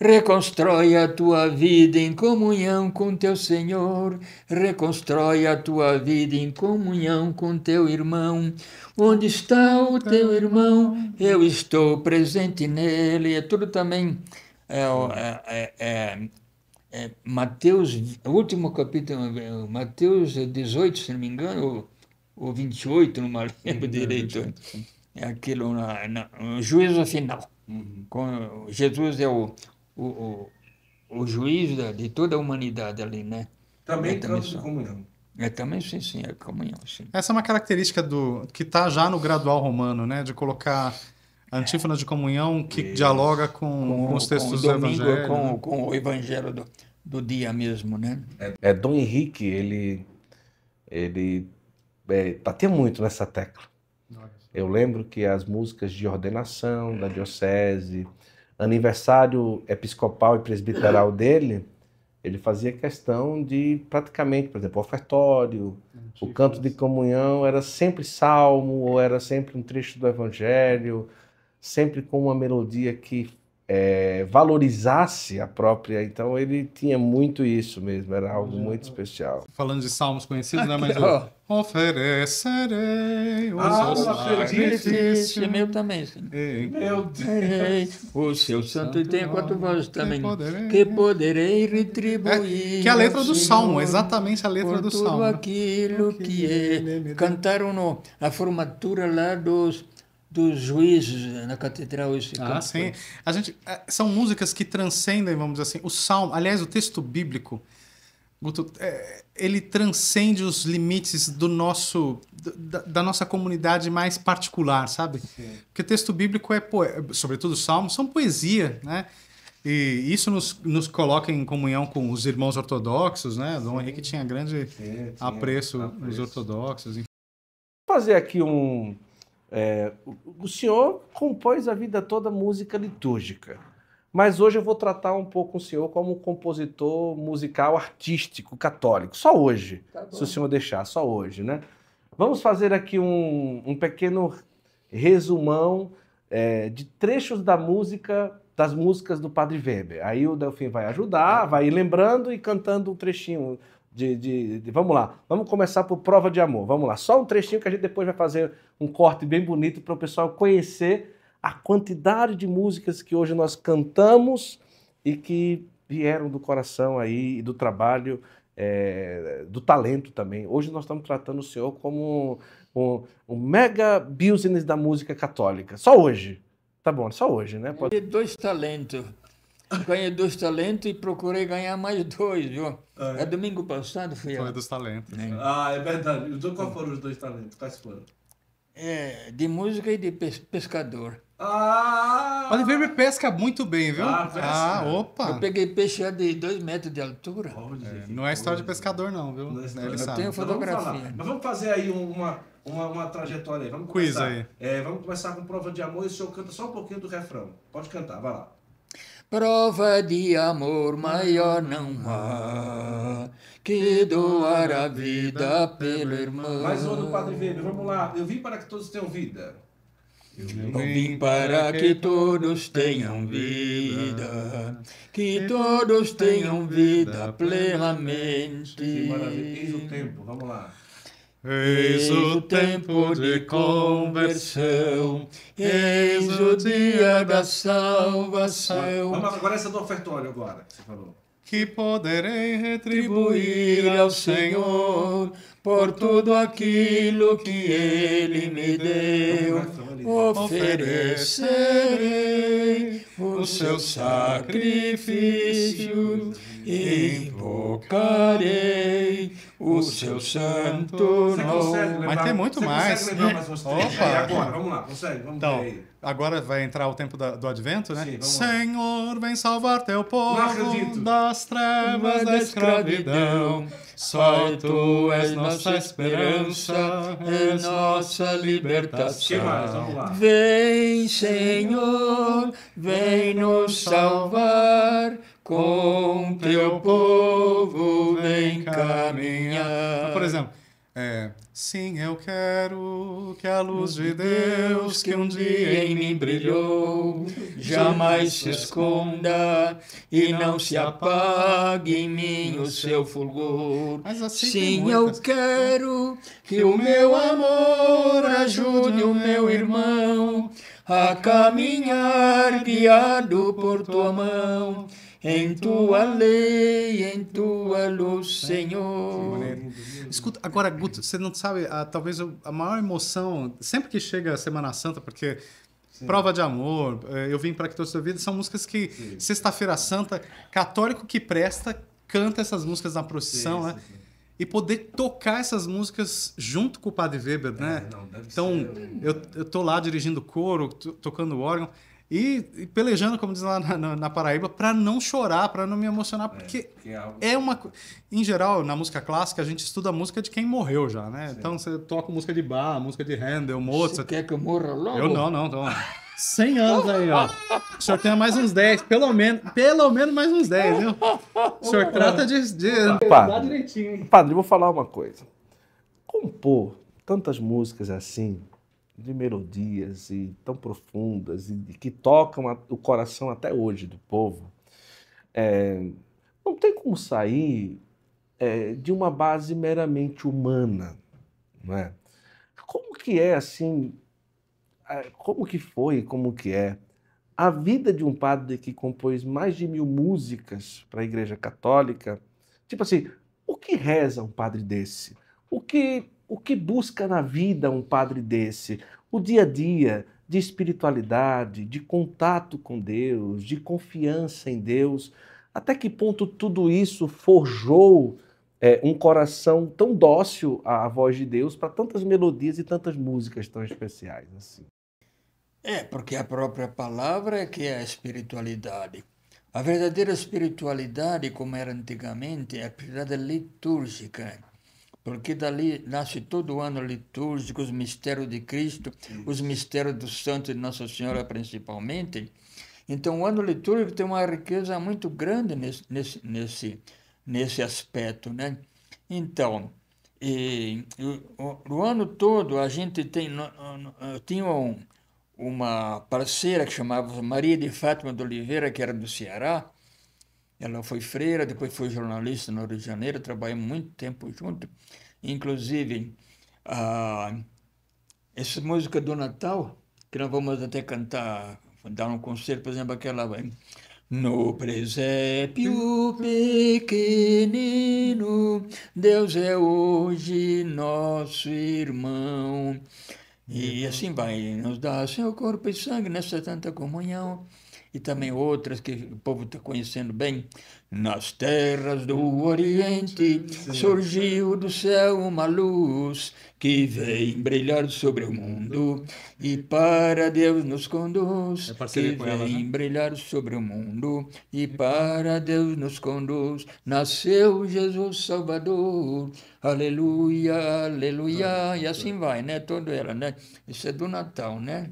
Reconstrói a tua vida em comunhão com teu Senhor, reconstrói a tua vida em comunhão com teu irmão. Onde está o teu irmão? Eu estou presente nele. É tudo também é é, é, é, é, Mateus, o último capítulo, Mateus 18, se não me engano, ou, ou 28, não me lembro direito. É aquilo, na, na, no juízo final. Uhum. Com, Jesus é o, o, o, o juiz de toda a humanidade ali, né? Também é, também de comunhão. É também sim, sim, é comunhão. Sim. Essa é uma característica do que está já no gradual romano, né? De colocar Antífona de comunhão que Isso. dialoga com, com os textos com o domingo, do Evangelho. Com, né? com o Evangelho do, do, dia mesmo, né? É, é, Dom Henrique, ele, ele é, batia tá, muito nessa tecla. Eu lembro que as músicas de ordenação da diocese, aniversário episcopal e presbiteral dele, ele fazia questão de praticamente, por exemplo, o ofertório, Antífonas. o canto de comunhão era sempre salmo, ou era sempre um trecho do evangelho, sempre com uma melodia que é, valorizasse a própria. Então ele tinha muito isso mesmo, era algo muito especial. Falando de salmos conhecidos, né? Mas eu... <laughs> oferecerei os ah, sacrifícios. É meu também. Senhor. É é meu Deus. <laughs> O seu santo, tem quatro vozes também. Poderei, que poderei retribuir. É, que é a letra do salmo, exatamente a letra do salmo. Tudo aquilo que, que é. cantaram no, a formatura lá dos dos juízes eh, na catedral esse ah, sim. A gente eh, são músicas que transcendem, vamos dizer assim, o salmo. Aliás, o texto bíblico, eh, ele transcende os limites do nosso da, da nossa comunidade mais particular, sabe? Sim. Porque o texto bíblico é, sobretudo os salmos, são poesia, né? E isso nos, nos coloca em comunhão com os irmãos ortodoxos, né? Sim. Dom Henrique tinha grande sim, apreço, é, apreço os ortodoxos. Vou fazer aqui um é, o senhor compôs a vida toda música litúrgica, mas hoje eu vou tratar um pouco o senhor como compositor musical artístico católico, só hoje, tá se o senhor deixar, só hoje, né? Vamos fazer aqui um, um pequeno resumão é, de trechos da música, das músicas do Padre Weber. Aí o Delfim vai ajudar, vai ir lembrando e cantando um trechinho de, de, de, vamos lá, vamos começar por prova de amor. Vamos lá, só um trechinho que a gente depois vai fazer um corte bem bonito para o pessoal conhecer a quantidade de músicas que hoje nós cantamos e que vieram do coração aí do trabalho, é, do talento também. Hoje nós estamos tratando o senhor como um, um mega business da música católica. Só hoje. Tá bom, só hoje, né? Pode... Dois talentos ganhei dois talentos e procurei ganhar mais dois, viu? É, é domingo passado foi Foi dos talentos. É. Ah, é verdade. Os qual foram os dois talentos? Quais foram? É, de música e de pescador. Ah! Oliveira pesca muito bem, viu? Ah, pesca. ah opa! Eu peguei peixe de dois metros de altura. É, não é história de pescador, não, viu? Não é Ele Eu sabe. tenho então, fotografia. Então Mas vamos fazer aí uma, uma, uma trajetória aí. Vamos Quiz começar. aí. É, vamos começar com prova de amor e o senhor canta só um pouquinho do refrão. Pode cantar, vai lá. Prova de amor maior não há que doar a vida pelo irmão. Mais uma do Padre Weber, vamos lá. Eu vim para que todos tenham vida. Eu vim para que todos tenham vida, que todos tenham vida plenamente. Que maravilha. Eis o tempo, vamos lá. Eis o tempo de conversão, eis o dia da salvação. agora essa do ofertório agora, que você falou. Que poderei retribuir ao Senhor por tudo aquilo que Ele me deu. Oferecerei o seu sacrifício invocarei o seu santo nome. Mas tem muito você mais. Consegue lembrar Opa. agora, vamos lá, consegue? Vamos então, ver aí. Agora vai entrar o tempo da, do advento, né? Sim, Senhor, vem salvar teu povo das trevas da escravidão. Só tu és nossa esperança, é nossa libertação. Vem, Senhor, vem nos salvar com teu povo vem caminhar. Então, por exemplo, é, sim, eu quero que a luz de Deus que um dia em mim brilhou jamais se esconda e não se apague em mim o seu fulgor. Assim sim, eu quero que o meu amor ajude o meu irmão a caminhar guiado por tua mão em tua lei, em tua luz, Senhor. Escuta, agora, Guto, você não sabe, a, ah, talvez a maior emoção, sempre que chega a Semana Santa, porque Sim. Prova de Amor, eh, Eu Vim para Que a Sua Vida, são músicas que, Sexta-feira Santa, católico que presta, canta essas músicas na procissão, sim, né? e poder tocar essas músicas junto com o Padre Weber, né? é, né? Não, então, ser. eu, eu tô lá dirigindo coro, tocando órgão. E, e pelejando, como diz lá na, na, na Paraíba, para não chorar, para não me emocionar, é, porque é, algo... é uma. Em geral, na música clássica, a gente estuda a música de quem morreu já, né? Sim. Então você toca música de bar, música de Handel, Mozart. Você quer que eu morra logo? Eu não, não, então. 100 anos aí, ó. O senhor tem mais uns 10, pelo menos, pelo menos mais uns 10, viu? O senhor trata de, de... Padre, Padre, vou falar uma coisa. Compor tantas músicas assim de melodias e tão profundas e que tocam a, o coração até hoje do povo, é, não tem como sair é, de uma base meramente humana, não é? Como que é assim? Como que foi? Como que é a vida de um padre que compôs mais de mil músicas para a Igreja Católica? Tipo assim, o que reza um padre desse? O que o que busca na vida um padre desse? O dia a dia de espiritualidade, de contato com Deus, de confiança em Deus. Até que ponto tudo isso forjou é, um coração tão dócil à voz de Deus para tantas melodias e tantas músicas tão especiais assim? É, porque a própria palavra é que é a espiritualidade. A verdadeira espiritualidade, como era antigamente, é a espiritualidade litúrgica porque dali nasce todo o ano litúrgico, os mistérios de Cristo, os mistérios do Santo e Nossa Senhora principalmente. Então, o ano litúrgico tem uma riqueza muito grande nesse, nesse, nesse, nesse aspecto. Né? Então, e, o, o, ano todo a gente tem, eh, tinha um, uma parceira que chamava Maria de Fátima de Oliveira, que era do Ceará, ela foi freira, depois foi jornalista no Rio de Janeiro, trabalhamos muito tempo junto. Inclusive, essa música do Natal, que nós vamos até cantar, dar um concerto, por exemplo, aquela. No presépio pequenino, Deus é hoje nosso irmão. E assim vai, nos dá seu corpo e sangue nessa tanta comunhão e também outras que o povo está conhecendo bem. Nas terras do Oriente surgiu do céu uma luz que vem brilhar sobre o mundo e para Deus nos conduz. É que vem né? brilhar sobre o mundo e para Deus nos conduz. Nasceu Jesus Salvador. Aleluia, aleluia. E assim vai, né? Toda ela, né? Isso é do Natal, né?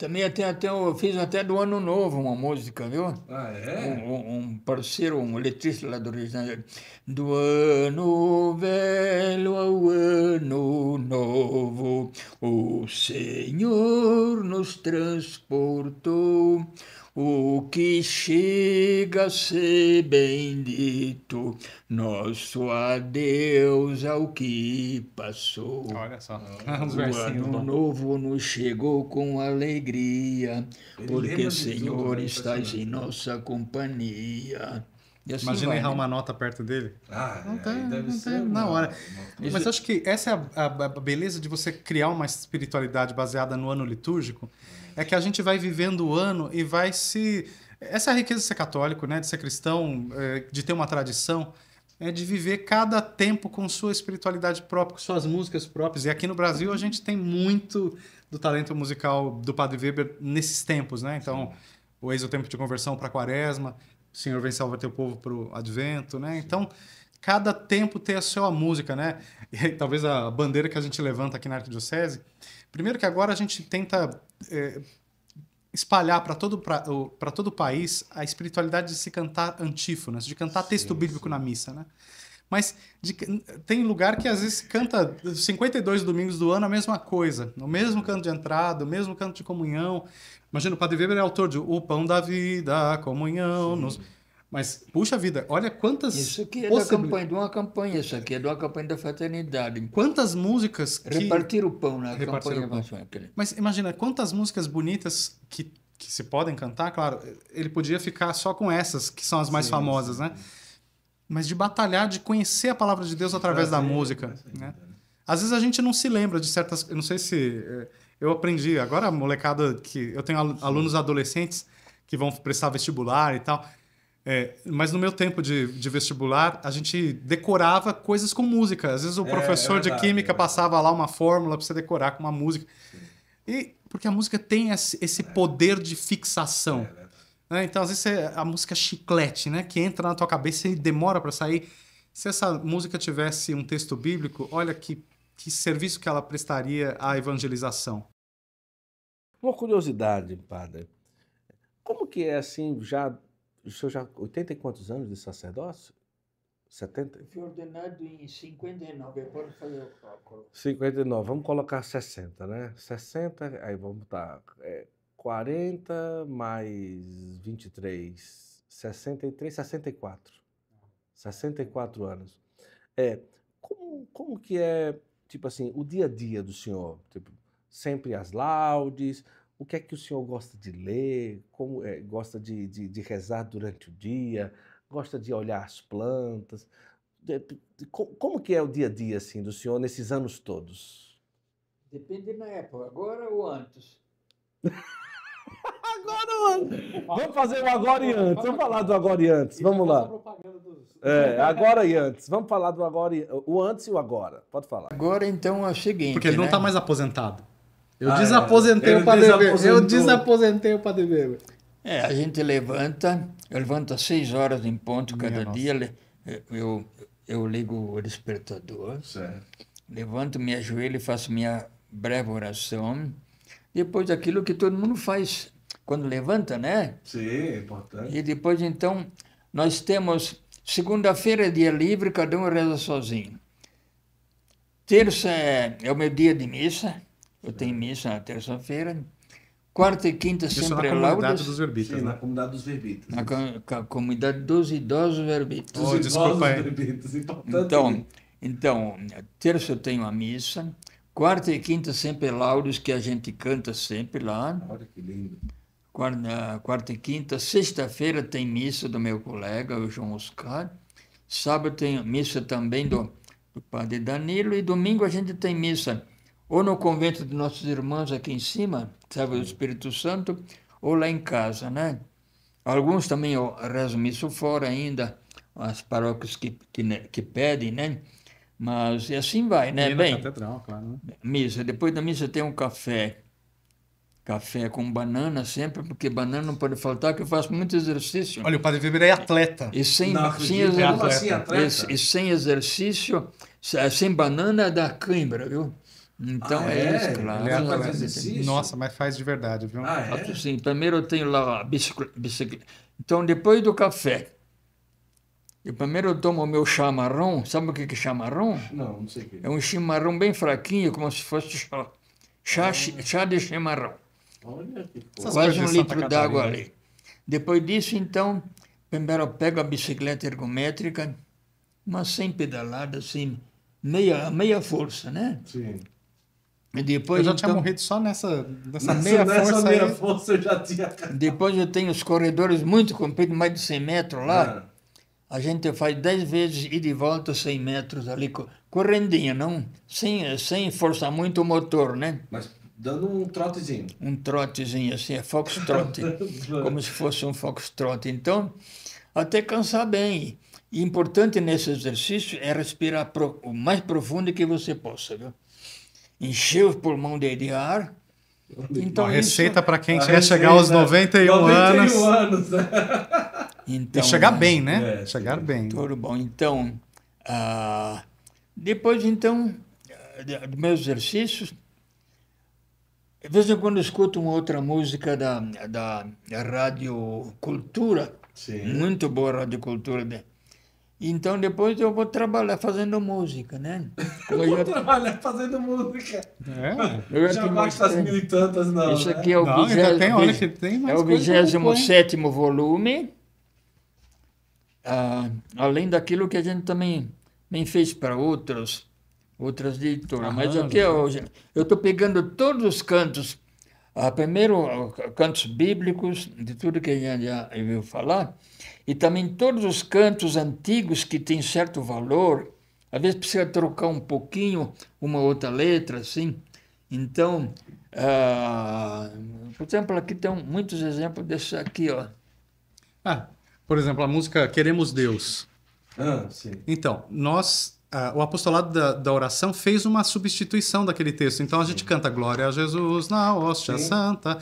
Também até, até eu fiz até do Ano Novo uma música, viu? Ah, é? Um, um parceiro, um letrista lá do Rio de Janeiro. Do ano velho ao ano novo, o Senhor nos transportou. O que chega a ser bendito, nosso adeus ao que passou. Olha só, ah, <laughs> o ano novo nos chegou com alegria, porque o Senhor está em nossa companhia. Assim Imagina vai, errar né? uma nota perto dele. Ah, não é, tem, deve não ser. Tem, na hora. Uma... Mas acho que essa é a, a, a beleza de você criar uma espiritualidade baseada no ano litúrgico. É é que a gente vai vivendo o ano e vai se. Essa riqueza de ser católico, né? De ser cristão, é, de ter uma tradição é de viver cada tempo com sua espiritualidade própria, com suas músicas próprias. E aqui no Brasil a gente tem muito do talento musical do Padre Weber nesses tempos, né? Então, Sim. o ex o tempo de conversão para Quaresma, o Senhor vem salvar teu povo para o Advento, né? Sim. Então, cada tempo tem a sua música, né? E talvez a bandeira que a gente levanta aqui na Arquidiocese. Primeiro que agora a gente tenta é, espalhar para todo, para todo o país a espiritualidade de se cantar antífonas, de cantar texto bíblico sim. na missa, né? Mas de, tem lugar que às vezes canta 52 domingos do ano a mesma coisa, no mesmo canto de entrada, o mesmo canto de comunhão. Imagina, o Padre Weber é autor de O Pão da Vida, a Comunhão. Nos... Mas, puxa vida, olha quantas. Isso aqui é possibil... da campanha, de uma campanha, isso aqui é de uma campanha da fraternidade. Quantas músicas. Que... Repartir o pão na Repartir campanha pão Mas imagina, quantas músicas bonitas que, que se podem cantar, claro, ele podia ficar só com essas, que são as mais sim, famosas, sim. né? Mas de batalhar, de conhecer a palavra de Deus através prazer, da música. Né? Às vezes a gente não se lembra de certas. Eu não sei se. Eh, eu aprendi, agora a molecada que. Eu tenho alunos sim. adolescentes que vão prestar vestibular e tal é, mas no meu tempo de, de, vestibular, a gente decorava coisas com música. Às vezes o é, é professor é verdade, de química passava lá uma fórmula para você decorar com uma música. E, porque a música tem esse é. poder de fixação. É, né? Então, às vezes, a música chiclete, né? que entra na tua cabeça e demora para sair. Se essa música tivesse um texto bíblico, olha que, que serviço que ela prestaria à evangelização. Uma curiosidade, padre. Como que é assim, já o senhor já 80 e quantos anos de sacerdócio? 70? Eu Fui ordenado em 59, eu fazer o cálculo. 59, vamos colocar 60, né? 60, aí vamos estar. Tá, é, 40 mais 23, 63, 64. 64 anos. É, como, como que é, tipo assim, o dia a dia do senhor? Tipo, sempre as laudes, o que é que o senhor gosta de ler, como é, gosta de, de, de, rezar durante o dia, gosta de olhar as plantas. De, como que é o dia a dia assim do senhor nesses anos todos? Depende da época, agora ou antes. <laughs> agora ou antes. Vamos fazer o agora e antes. Vamos falar do agora e antes. Vamos é lá. É, agora e antes. Vamos falar do agora e o antes e o agora. Pode falar. Agora então é o seguinte. Porque ele não está né? mais aposentado. Eu ah, é. desaposentei o PADB. Eu desaposentei o PADB. É, a gente levanta, eu levanto às seis horas em ponto Minha cada nossa. dia, eu, eu ligo o despertador, certo. levanto, me ajoelho e faço minha breve oração. Depois daquilo que todo mundo faz quando levanta, né? Sim, é importante. E depois, então, nós temos segunda-feira é dia livre, cada um reza sozinho. Terça é, é o meu dia de missa. Eu tenho missa na terça-feira. Quarta e quinta Isso é sempre é laudas. Na comunidade dos verbitas, Sim, né? na comunidade dos verbitas. Na com, comunidade dos idosos verbitas. Oh, desculpa, verbitas, Então, então, então, terça eu tenho a missa. Quarta e quinta sempre é laudos, que a gente canta sempre lá. Olha que lindo. Quarta, ah, quarta e quinta. Sexta-feira tem missa do meu colega, o João Oscar. Sábado tem missa também do, do padre Danilo. E domingo a gente tem missa ou no convento de nossos irmãos aqui em cima, sabe, o Espírito Santo, ou lá em casa, né? Alguns também rezam isso fora ainda, as paróquias que, que, que pedem, né? Mas e assim vai, né? E Bem, catedral, claro. Né? Missa. Depois da missa tem um café. Café com banana sempre, porque banana não pode faltar, que eu faço muito exercício. Olha, o Padre Weber é atleta. E sem, não, sem, é atleta. E, e sem exercício, sem banana é dá cãibra, viu? Então ah, é, é, claro. faz exercício? Nossa, mas faz de verdade, viu? Ah, é? Sim, primeiro eu tenho lá a bicicleta. Então, depois do café, eu primeiro eu tomo o meu chamarrão. Sabe o que é chamarrão? Não, não sei o que. É. é um chimarrão bem fraquinho, como se fosse chá, chá, ah. chá de chimarrão. Olha que Quase um litro d'água ali. Depois disso, então, primeiro eu pego a bicicleta ergométrica, mas sem pedalada, assim, meia, meia força, né? Sim. E depois, eu já então, tinha morrido só nessa, nessa, nessa meia nessa força. Meia força eu já tinha... <laughs> Depois eu tenho os corredores muito compridos, mais de 100 metros lá. É. A gente faz 10 vezes e de volta 100 metros ali, correndinha, não, sem, sem forçar muito o motor, né? Mas dando um trotezinho. Um trotezinho, assim, é foxtrot, <laughs> como se fosse um foxtrot. Então, até cansar bem. E importante nesse exercício é respirar pro, o mais profundo que você possa, viu? encher o pulmão dele de ar. Então, Uma receita para quem quer chegar aos 91, 91 anos. anos. <laughs> então, e chegar bem, né? É, chegar bem. Tudo bom. Então, uh, depois, então, dos meus exercícios, de vez em quando escuto uma outra música da, da, da Rádio Cultura, Sim. muito boa a Rádio Cultura de, né? Então depois eu vou trabalhar fazendo música, né? <laughs> Eu, vou trabalhar fazendo música. É, já mais as mil e tantas, não. Isso né? aqui é o, não, 20, é 27 volume. Ah, além daquilo que a gente também, fez para outros, outras editoras. Ah, Mas aqui é hoje, eu estou pegando todos os cantos. Ah, primeiro, ah, cantos bíblicos, de tudo que a gente já ouviu falar e também todos os cantos antigos que têm certo valor, às vezes precisa trocar um pouquinho uma outra letra, assim. Então, uh, por exemplo, aqui tem muitos exemplos desse aqui, ó. Ah, por exemplo, a música Queremos Deus. Ah, sim. Então, nós ah, o apostolado da, da, oração fez uma substituição daquele texto. Então a gente canta Glória a Jesus na hóstia Sim. santa.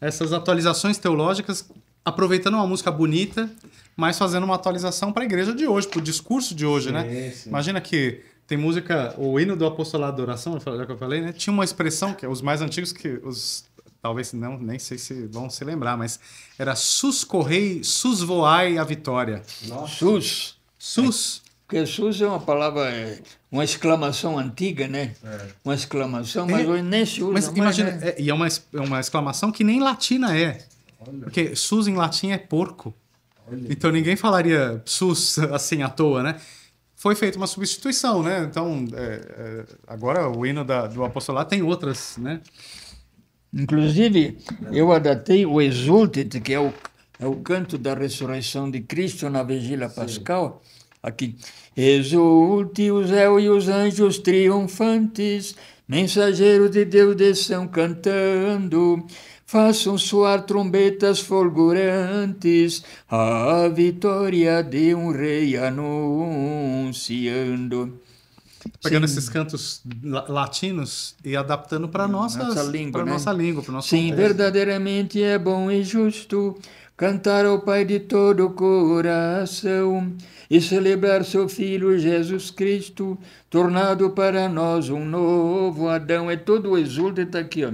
Essas atualizações teológicas, aproveitando uma música bonita, mas fazendo uma atualização para a igreja de hoje, para o discurso de hoje, né? sim, né? Sim. Imagina que tem música, o hino do apostolado da oração, já que eu falei, né? Tinha uma expressão que é os mais antigos que os talvez não, nem sei se vão se lembrar, mas era sus correi, sus voai a vitória. Nossa. Sus. Sus. Porque sus é uma palavra, é uma exclamação antiga, né? É. Uma exclamação, mas é, hoje nem se usa. Mas, mas imagina, né? é, e é uma, é uma exclamação que nem latina é. Olha. Porque sus em latim é porco. Então ninguém falaria SUS <laughs> assim à toa, né? Foi feita uma substituição, né? Então, é, é, agora o hino da, do apostolado tem outras, né? Inclusive, eu adaptei o Exultet, que é o, é o canto da ressurreição de Cristo na Vigília Pascal, Sim. aqui. Exulte o céu e os anjos triunfantes, mensageiros de Deus desçam cantando façam soar trombetas fulgurantes, a vitória de um rei anunciando. Pegando Sim. esses cantos latinos e adaptando para nossa, nossa né? língua, para né? nossa língua, nosso Sim, contexto. verdadeiramente é bom e justo cantar ao Pai de todo o coração e celebrar seu Filho Jesus Cristo, tornado para nós um novo Adão. É todo o exulto, está aqui, ó.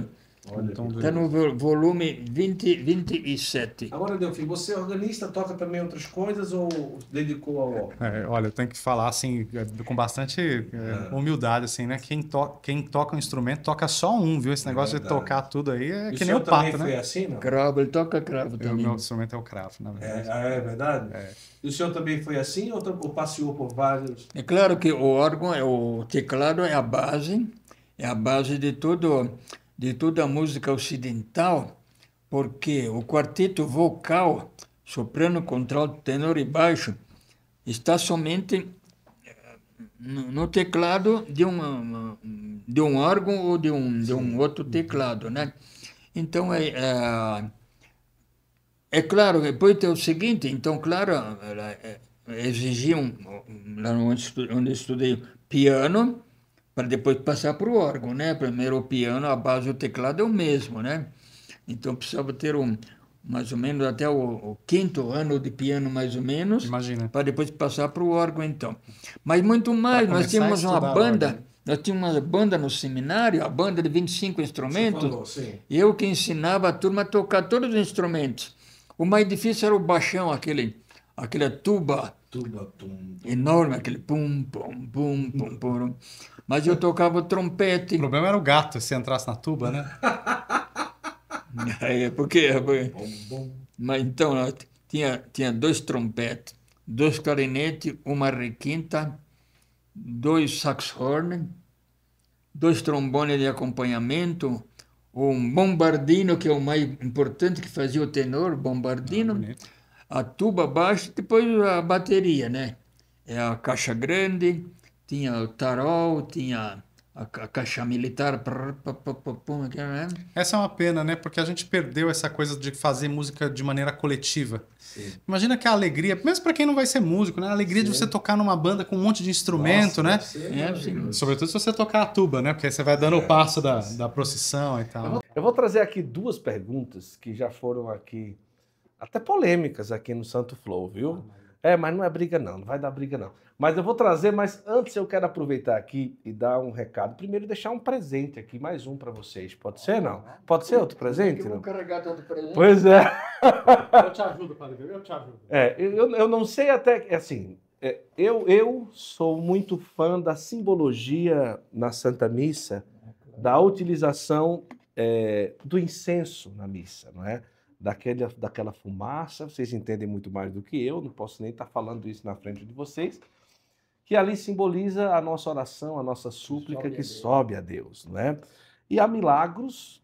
Olha, está então, no volume 20, 27. Agora, Delfim, você é organista, toca também outras coisas ou dedicou ao É, olha, eu tenho que falar assim, é, com bastante é, ah. humildade, assim, né? Quem, to quem toca um instrumento toca só um, viu? Esse é negócio é de tocar tudo aí é e que nem o pato, né? assim, não? Cravo, ele toca cravo também. O meu instrumento é o cravo, na verdade. É, ah, é verdade? E o senhor também foi assim ou, ou passeou por vários? É claro que o órgão, o teclado é a base, é a base de tudo de toda a música ocidental, porque o quarteto vocal, soprano, contralto, tenor e baixo, está somente eh, no teclado de um, de um órgão ou de um, de um outro uhum. teclado, né? Então, é, é, é claro, depois tem o seguinte, então, claro, eh, exigiam, lá onde estudei, piano, para depois passar para o órgão, né? Primeiro o piano, a base do teclado é o mesmo, né? Então precisava ter um mais ou menos até o, o quinto ano de piano mais ou menos, Imagina. para depois passar para o órgão então. Mas muito mais, pra nós tínhamos uma banda, né? nós tínhamos uma banda no seminário, a banda de 25 instrumentos. e eu que ensinava a turma a tocar todos os instrumentos. O mais difícil era o baixão, aquele aquela tuba, tuba tum, tum. enorme, aquele pum pum pum pum pum mas eu tocava trompete. O problema era o gato, se entrasse na tuba, né? <laughs> é, porque... Bom, bom. Mas então, tinha, tinha dois trompetes, dois clarinetes, uma requinta, dois saxhorn, dois trombones de acompanhamento, um bombardino, que é o mais importante, que fazia o tenor, bombardino, ah, a tuba baixa, depois a bateria, né? É a caixa grande, tinha o tarol, tinha a, a caixa militar. Né? Essa é uma pena, né? Porque a gente perdeu essa coisa de fazer música de maneira coletiva. Sim. Imagina que a alegria, mesmo para quem não vai ser músico, né? A alegria Sim. de você tocar numa banda com um monte de instrumento, Nossa, né? É, Sobretudo se você tocar a tuba, né? Porque aí você vai dando é, o passo da, da procissão e tal. Eu vou trazer aqui duas perguntas que já foram aqui até polêmicas aqui no Santo Flow, viu? Ah, é, mas não é briga não, não vai dar briga não. Mas eu vou trazer, mas antes eu quero aproveitar aqui e dar um recado. Primeiro deixar um presente aqui, mais um para vocês. Pode ser não? Ah. Pode ser outro presente? Eu vou carregar tanto presente. Pois é. <laughs> Eu te ajudo, Padre, eu te ajudo. É, eu, eu não sei até, assim, é, eu, eu sou muito fã da simbologia na Santa Missa, é, da utilização é, do incenso na missa, não é? daquela, daquela fumaça, vocês entendem muito mais do que eu, não posso nem estar tá falando isso na frente de vocês, que ali simboliza a nossa oração, a nossa súplica sobe que a sobe a Deus, né? E a Milagros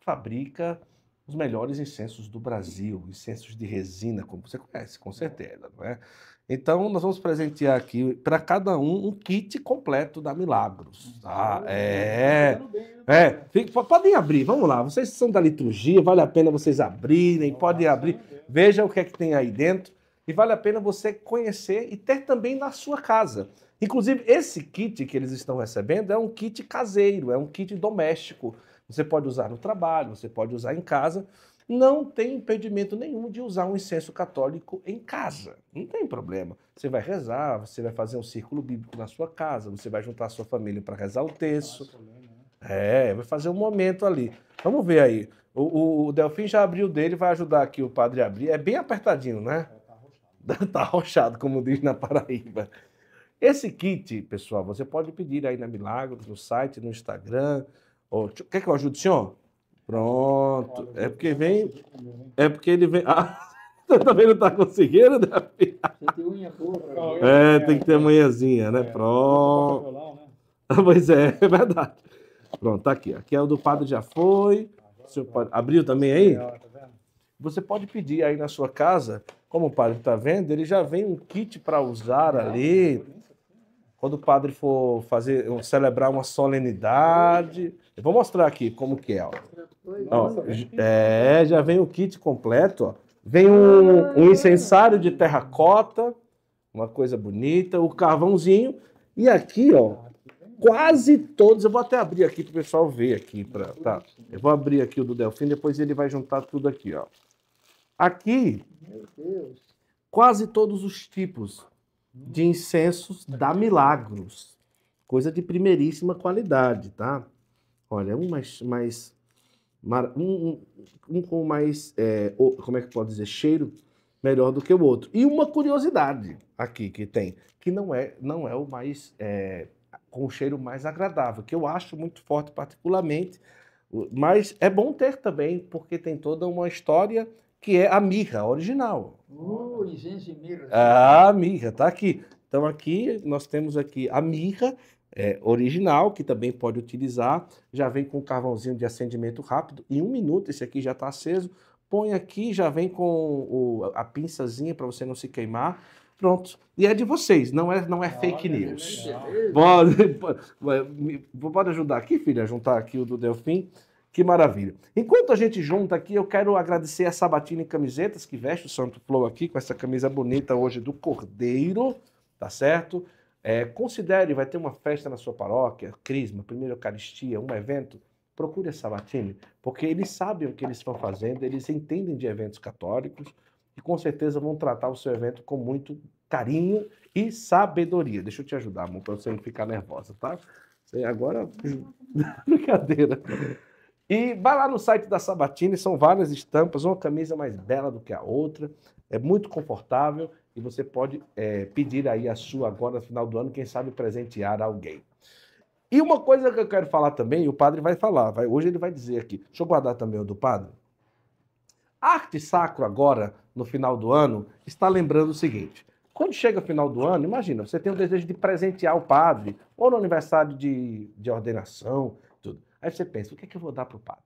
fabrica os melhores incensos do Brasil, incensos de resina, como você conhece, com certeza, não é? Então, nós vamos presentear aqui para cada um um kit completo da Milagros. Tá? É. É. Podem abrir, vamos lá. Vocês são da liturgia, vale a pena vocês abrirem, podem abrir. Vejam o que é que tem aí dentro. E vale a pena você conhecer e ter também na sua casa. Inclusive, esse kit que eles estão recebendo é um kit caseiro, é um kit doméstico. Você pode usar no trabalho, você pode usar em casa não tem impedimento nenhum de usar um incenso católico em casa. Não tem problema. Você vai rezar, você vai fazer um círculo bíblico na sua casa, você vai juntar a sua família para rezar o texto. É, vai fazer um momento ali. Vamos ver aí. O, o, o Delfim já abriu dele, vai ajudar aqui o padre a abrir. É bem apertadinho, né? Tá arrochado, <laughs> tá como diz na Paraíba. Esse kit, pessoal, você pode pedir aí na Milagros, no site, no Instagram. Ou... Quer que eu ajude o senhor? Pronto. É porque vem. Né? É porque ele vem. <laughs> Ah, você também não está conseguindo, Davi? Né, né? É, tem que ter manhãzinha, né? É, Pronto. <laughs> Pois é, é verdade. Pronto, tá aqui. Aqui é o do padre já foi. O tá. pode... Abriu também aí? Tá você pode pedir aí na sua casa, como o padre está vendo, ele já vem um kit para usar ali. É, Quando o padre for fazer, celebrar uma solenidade eu vou mostrar aqui como que é, ó. ó é, já vem o kit completo, ó. Vem um, um incensário de terracota, uma coisa bonita, o carvãozinho. E aqui, ó, quase todos. Eu vou até abrir aqui para o pessoal ver aqui. Pra, tá. Eu vou abrir aqui o do Delfim, depois ele vai juntar tudo aqui, ó. Aqui, quase todos os tipos de incensos dá milagros. Coisa de primeiríssima qualidade, tá? Olha, um mais. mais um, um, um com mais. É, como é que pode dizer? Cheiro melhor do que o outro. E uma curiosidade aqui que tem, que não é, não é o mais. É, com o cheiro mais agradável, que eu acho muito forte, particularmente. Mas é bom ter também, porque tem toda uma história que é a mirra original. Uh, incenso e mirra. Ah, a mirra, tá aqui. Então aqui nós temos aqui a mirra, é, original, que também pode utilizar. Já vem com carvãozinho de acendimento rápido. Em um minuto, esse aqui já está aceso. Põe aqui, já vem com o, a pinçazinha para você não se queimar. Pronto. E é de vocês, não é, não é Olha, fake news. Pode, pode, pode ajudar aqui, filha, a juntar aqui o do Delfim. Que maravilha. Enquanto a gente junta aqui, eu quero agradecer a Sabatina e Camisetas, que veste o Santo Flow aqui, com essa camisa bonita hoje do Cordeiro, tá certo? É, considere, vai ter uma festa na sua paróquia, crisma, primeira eucaristia, um evento, procure a Sabatini, porque eles sabem o que eles estão fazendo, eles entendem de eventos católicos e com certeza vão tratar o seu evento com muito carinho e sabedoria. Deixa eu te ajudar, amor, para você não ficar nervosa, tá? Você agora, <laughs> brincadeira. E vai lá no site da Sabatini, são várias estampas, uma camisa mais bela do que a outra, é muito confortável e você pode é, pedir aí a sua agora no final do ano, quem sabe presentear alguém. E uma coisa que eu quero falar também, o padre vai falar, vai, hoje ele vai dizer aqui. Deixa eu guardar também o do padre. A arte sacro agora, no final do ano, está lembrando o seguinte. Quando chega o final do ano, imagina, você tem o desejo de presentear o padre, ou no aniversário de, de ordenação, tudo. Aí você pensa, o que é que eu vou dar para o padre?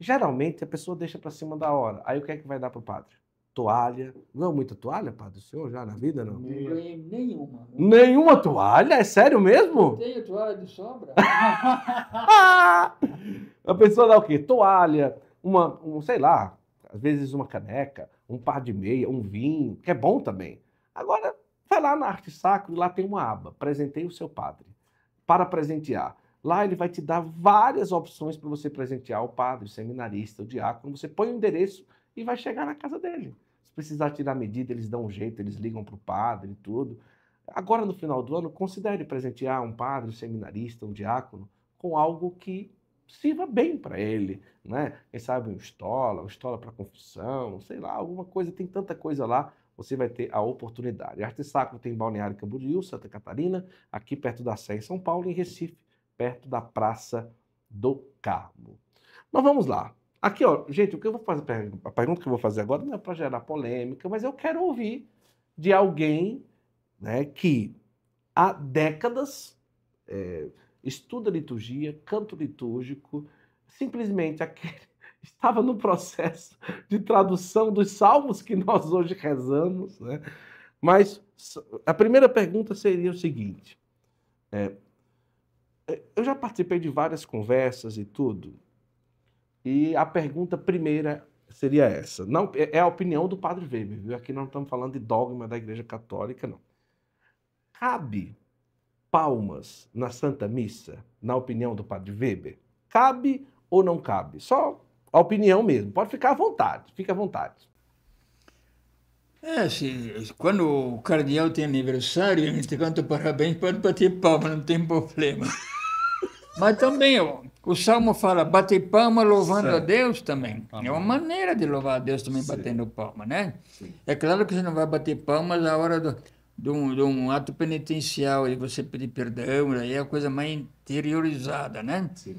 Geralmente a pessoa deixa para cima da hora. Aí o que é que vai dar para o padre? toalha. Não muita toalha, padre, o senhor já na vida, não? Nenhuma. Né? Nenhuma toalha? É sério mesmo? Tenho toalha de sobra. <laughs> a pessoa dá o quê? Toalha, uma, um, sei lá, às vezes uma caneca, um par de meia, um vinho, que é bom também. Agora, vai lá na Arte Sacro e lá tem uma aba, presenteie o seu padre, para presentear. Lá ele vai te dar várias opções para você presentear o padre, o seminarista, o diácono. Você põe o endereço e vai chegar na casa dele precisar tirar medida, eles dão um jeito, eles ligam para o padre e tudo. Agora, no final do ano, considere presentear um padre, um seminarista, um diácono, com algo que sirva bem para ele, né? Quem sabe um estola, um estola para confissão, sei lá, alguma coisa, tem tanta coisa lá, você vai ter a oportunidade. Arte Sacro tem Balneário Camboriú, Santa Catarina, aqui perto da Sé em São Paulo, em Recife, perto da Praça do Carmo. Mas vamos lá. Aqui, ó, gente, o que eu vou fazer, a pergunta que eu vou fazer agora não é para gerar polêmica, mas eu quero ouvir de alguém né, que há décadas é, estuda liturgia, canto litúrgico, simplesmente aquele <laughs> estava no processo de tradução dos salmos que nós hoje rezamos, né? Mas a primeira pergunta seria o seguinte: é, eu já participei de várias conversas e tudo, e a pergunta primeira seria essa. Não, é, é a opinião do Padre Weber, viu? Aqui não estamos falando de dogma da Igreja Católica, não. Cabe palmas na Santa Missa, na opinião do Padre Weber? Cabe ou não cabe? Só a opinião mesmo. Pode ficar à vontade, fica à vontade. É, se, quando o cardeal tem aniversário, a gente canta parabéns, pode bater palma, não tem problema. <laughs> Mas também o, o Salmo fala, bater palma louvando a Deus também. Amém. Tá é uma maneira de louvar a Deus também Sim. batendo palma, né? Sim. É claro que você não vai bater palmas na hora do, de um, um, ato penitencial e você pedir perdão, aí é a coisa mais interiorizada, né? Sim.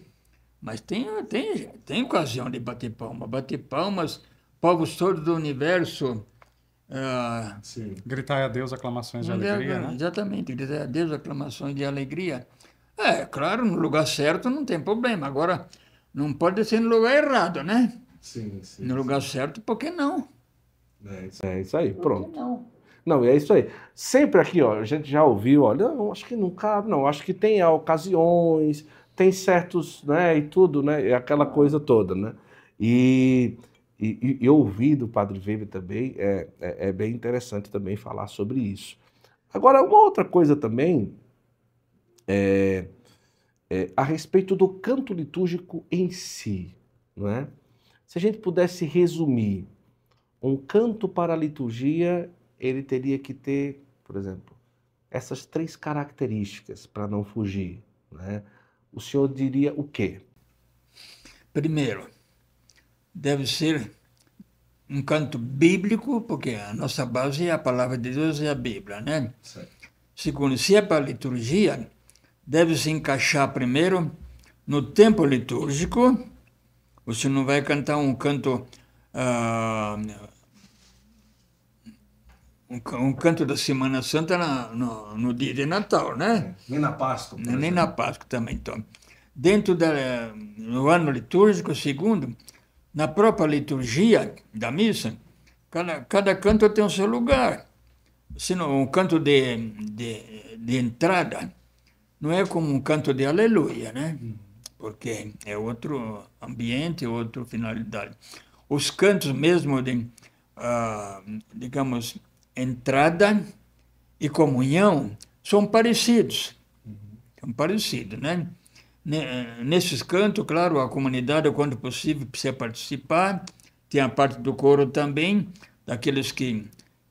Mas tem, tem, tem ocasião de bater palma. Bater palmas, povos todos do universo. Uh, Sim. Gritar né? a Deus aclamações de alegria, né? Exatamente, gritar a Deus aclamações de alegria. É, claro, no lugar certo não tem problema. Agora, não pode ser no lugar errado, né? Sim, sim. No lugar certo, por que não? É isso, é isso aí, por pronto. não? Não, é isso aí. Sempre aqui, ó, a gente já ouviu, olha, eu acho que não cabe, não. Acho que tem ocasiões, tem certos, né, e tudo, né, é aquela coisa toda, né? E, e, e ouvir do Padre Weber também é, é, é bem interessante também falar sobre isso. Agora, uma outra coisa também é, é, a respeito do canto litúrgico em si. Não é? Se a gente pudesse resumir um canto para a liturgia, ele teria que ter, por exemplo, essas três características para não fugir. É? O senhor diria o quê? Primeiro, deve ser um canto bíblico, porque a nossa base é a palavra de Deus e é a Bíblia, né? Segundo, se é para a liturgia, deve se encaixar primeiro no tempo litúrgico. Você não vai cantar um canto. Uh, um, canto da Semana Santa na, no, no, dia de Natal, né? É, nem na Páscoa. Nem exemplo. na Páscoa também, então. Dentro do ano litúrgico, segundo, na própria liturgia da missa, cada, cada canto tem o seu lugar. Se não, um canto de, de, de entrada não é como um canto de aleluia, né? Porque é outro ambiente, é outra finalidade. Os cantos mesmo de, uh, digamos, entrada e comunhão são parecidos. São parecidos, né? Eh, nesses cantos, claro, a comunidade, quando possível, precisa participar. Tem a parte do coro também, daqueles que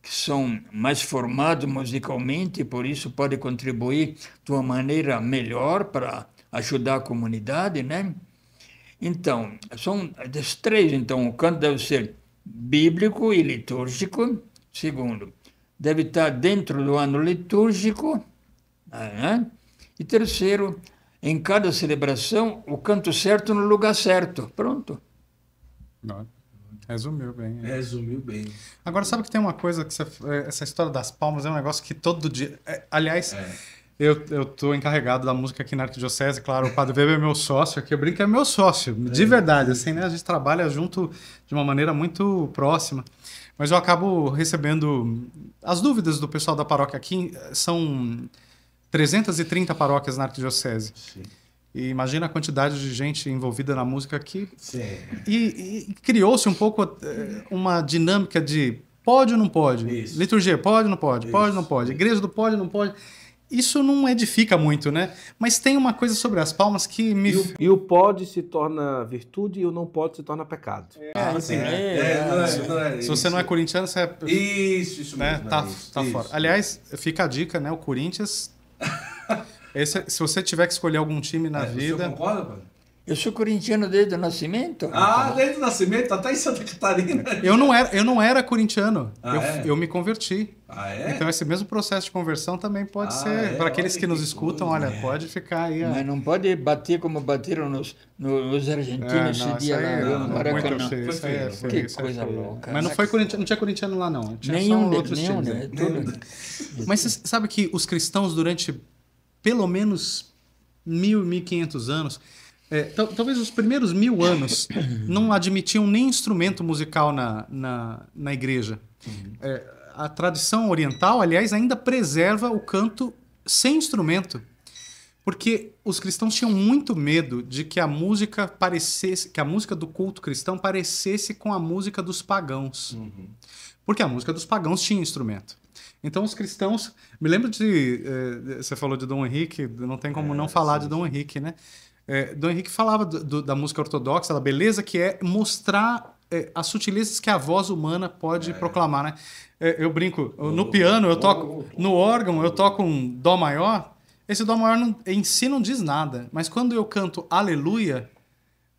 que são mais formados musicalmente e por isso pode contribuir de uma maneira melhor para ajudar a comunidade, né? Então, são esses três. Então, o canto deve ser bíblico e litúrgico. Segundo, deve estar dentro do ano litúrgico. Ah, né? E terceiro, em cada celebração, o canto certo no lugar certo. Pronto. Não. Resumiu bem. É. Resumiu bem. Agora, sabe que tem uma coisa que você, é, essa história das palmas é um negócio que todo dia. É, aliás. É. Eu, eu tô encarregado da música aqui na Arquidiocese, claro, o Padre Weber é meu sócio, aqui eu brinco é meu sócio, é. de verdade, assim, né? A gente trabalha junto de uma maneira muito próxima. Mas eu acabo recebendo as dúvidas do pessoal da paróquia aqui, eh, são 330 paróquias na Arquidiocese. Sim. E imagina a quantidade de gente envolvida na música aqui. Sim. E, e criou-se um pouco eh, uma dinâmica de pode ou não pode? Isso. Liturgia, pode ou não pode? Isso. Pode ou não pode? Igreja do pode ou não pode? Isso não edifica muito, né? Mas tem uma coisa sobre as palmas que me. E o, e o pode se torna virtude e o não pode se torna pecado. É, ah, sim. Tá é, é, não é, não é isso. se você não é corintiano, você é. Isso, isso né? mesmo. Tá, é isso, tá fora. Aliás, fica a dica, né? O Corinthians. <laughs> Esse, se você tiver que escolher algum time na é, vida. Você concorda, Eu sou corintiano desde o nascimento. Ah, desde o nascimento, até em Santa Catarina. Eu não era, eu não era corintiano. Ah, eu, é? eu me converti. Ah, é? Então esse mesmo processo de conversão também pode ah, ser. É? Para aqueles que nos escutam, olha, né? pode ficar aí. Mas não pode bater como bateram nos, nos argentinos é, não, esse dia lá não, no é Maracanã. É feio, isso que coisa louca. Mas não, foi corintiano, não tinha corintiano lá, não. Tinha nenhum, só outros nenhum, times. Né? Mas você sabe que os cristãos, durante pelo menos mil, mil e quinhentos anos. É, talvez os primeiros mil anos <coughs> não admitiam nem instrumento musical na, na, na igreja. Uhum. É, a tradição oriental, aliás, ainda preserva o canto sem instrumento, porque os cristãos tinham muito medo de que a música parecesse, que a música do culto cristão parecesse com a música dos pagãos. Uhum. Porque a música dos pagãos tinha instrumento. Então os cristãos. Me lembro de. Eh, você falou de Dom Henrique, não tem como é, não falar sim. de Dom Henrique, né? Eh, Dom Henrique falava do, do, da música ortodoxa, da beleza que é mostrar eh, as sutilezas que a voz humana pode é. proclamar, né? eu brinco, no piano eu toco, no órgão eu toco um dó maior. Esse dó maior não, em si não diz nada, mas quando eu canto aleluia,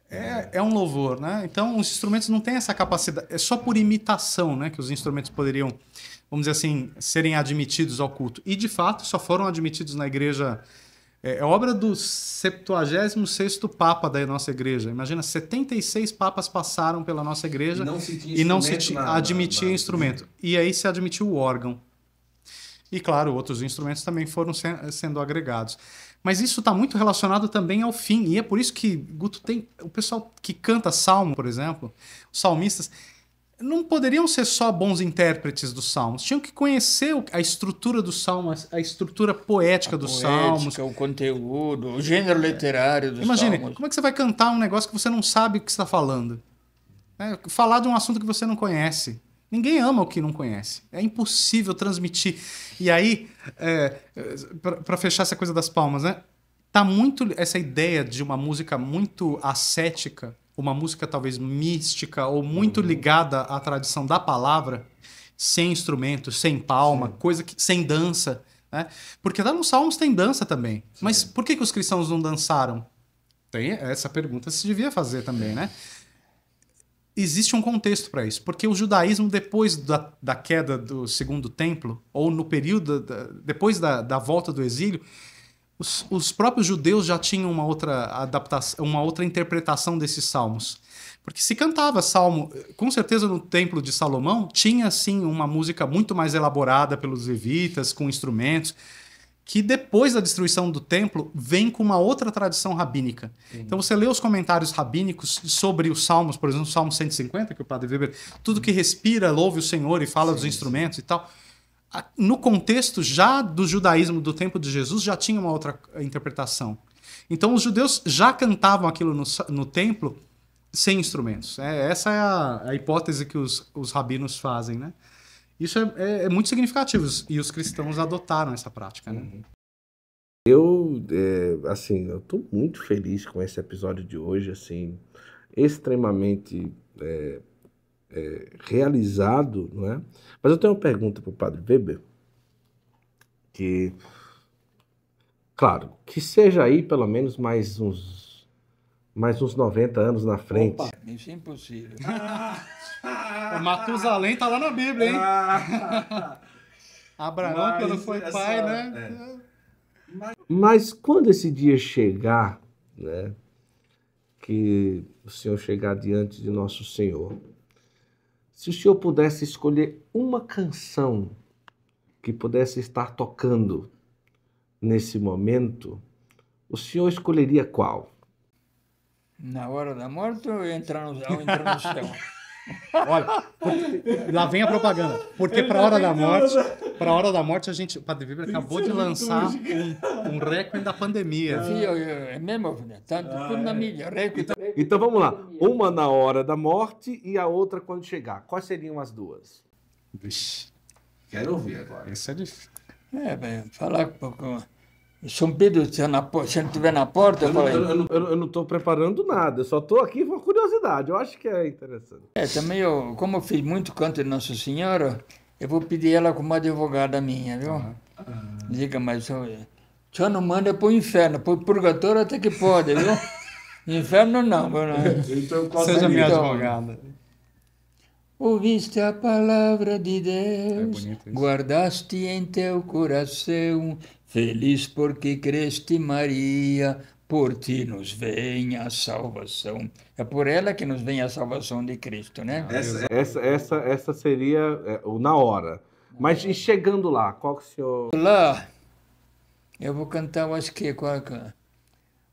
é, é um louvor, né? Então os instrumentos não têm essa capacidade, é só por imitação, né, que os instrumentos poderiam, vamos dizer assim, serem admitidos ao culto. E de fato só foram admitidos na igreja é, é obra do 76 Papa da nossa igreja. Imagina, 76 papas passaram pela nossa igreja não e não se na, admitia na, na, instrumento. E aí se admitiu o órgão. E claro, outros instrumentos também foram sendo agregados. Mas isso está muito relacionado também ao fim. E é por isso que Guto tem. O pessoal que canta salmo, por exemplo, os salmistas, não poderiam ser só bons intérpretes dos salmos. Tinham que conhecer a estrutura dos salmos, a estrutura poética a dos poética, salmos. O conteúdo, o gênero literário dos Imagine, salmos. Imagina, como é que você vai cantar um negócio que você não sabe o que está falando? É, falar de um assunto que você não conhece. Ninguém ama o que não conhece. É impossível transmitir. E aí, é, para fechar essa coisa das palmas, né? Tá muito essa ideia de uma música muito ascética, uma música talvez mística ou muito uhum. ligada à tradição da palavra, sem instrumento, sem palma, Sim. coisa que, sem dança, né? Porque lá nos salmos tem dança também. Sim. Mas por que, que os cristãos não dançaram? Tem essa pergunta se devia fazer também, é. né? existe um contexto para isso, porque o judaísmo, depois da, da, queda do Segundo Templo, ou no período, da, depois da, da, volta do exílio, os, os, próprios judeus já tinham uma outra adaptação, uma outra interpretação desses salmos. Porque se cantava salmo, com certeza no Templo de Salomão, tinha sim uma música muito mais elaborada pelos levitas, com instrumentos que depois da destruição do templo vem com uma outra tradição rabínica. Então você lê os comentários rabínicos sobre os salmos, por exemplo, o Salmo 150, que o Padre Weber, tudo que respira louve o Senhor e fala sim, dos instrumentos sim. e tal. No contexto já do judaísmo do tempo de Jesus já tinha uma outra interpretação. Então os judeus já cantavam aquilo no, no templo sem instrumentos. É, essa é a, a hipótese que os, os rabinos fazem, né? Isso é, é, é muito significativo e os cristãos adotaram essa prática, né? Uhum. Eu, é, assim, eu estou muito feliz com esse episódio de hoje, assim, extremamente é, é, realizado, não é? Mas eu tenho uma pergunta para o Padre Weber, que, claro, que seja aí pelo menos mais uns mais uns 90 anos na frente. Opa, isso é impossível. <laughs> o Matusalém tá lá na Bíblia, hein? <laughs> Abraão, quando foi essa, pai, né? É. Mas... Mas quando esse dia chegar, né? Que o Senhor chegar diante de nosso Senhor, se o Senhor pudesse escolher uma canção que pudesse estar tocando nesse momento, o Senhor escolheria qual? Na hora da morte ou entrar no, ou entrar no céu? <laughs> Olha, porque, lá vem a propaganda. Porque para hora da morte, para hora da morte a gente, o Padre Vibra acabou de lançar um, um recorde da pandemia. é mesmo, tá tudo ah, na é. mídia, recorde. Então, então vamos lá, uma na hora da morte e a outra quando chegar. Quais seriam as duas? Vixe. Quero ouvir agora. Isso é difícil. É, bem, falar com são Pedro, se não estiver na porta, eu, eu falei. Não, eu, eu, não estou preparando nada, eu só estou aqui por curiosidade, eu acho que é interessante. É, também eu, como eu fiz muito canto de Nossa Senhora, eu vou pedir ela como advogada minha, viu? Diga, mas o não manda para o inferno, para o purgatório até que pode, viu? <laughs> inferno não, não. então, qual Seja minha então, advogada. Ouviste a palavra de Deus, é guardaste em teu coração Feliz porque creste, Maria, por ti nos vem a salvação. É por ela que nos vem a salvação de Cristo, né? Essa, essa, é essa, essa seria é, na hora. Mas e chegando lá, qual que o senhor. Lá, eu vou cantar, acho que. Qual,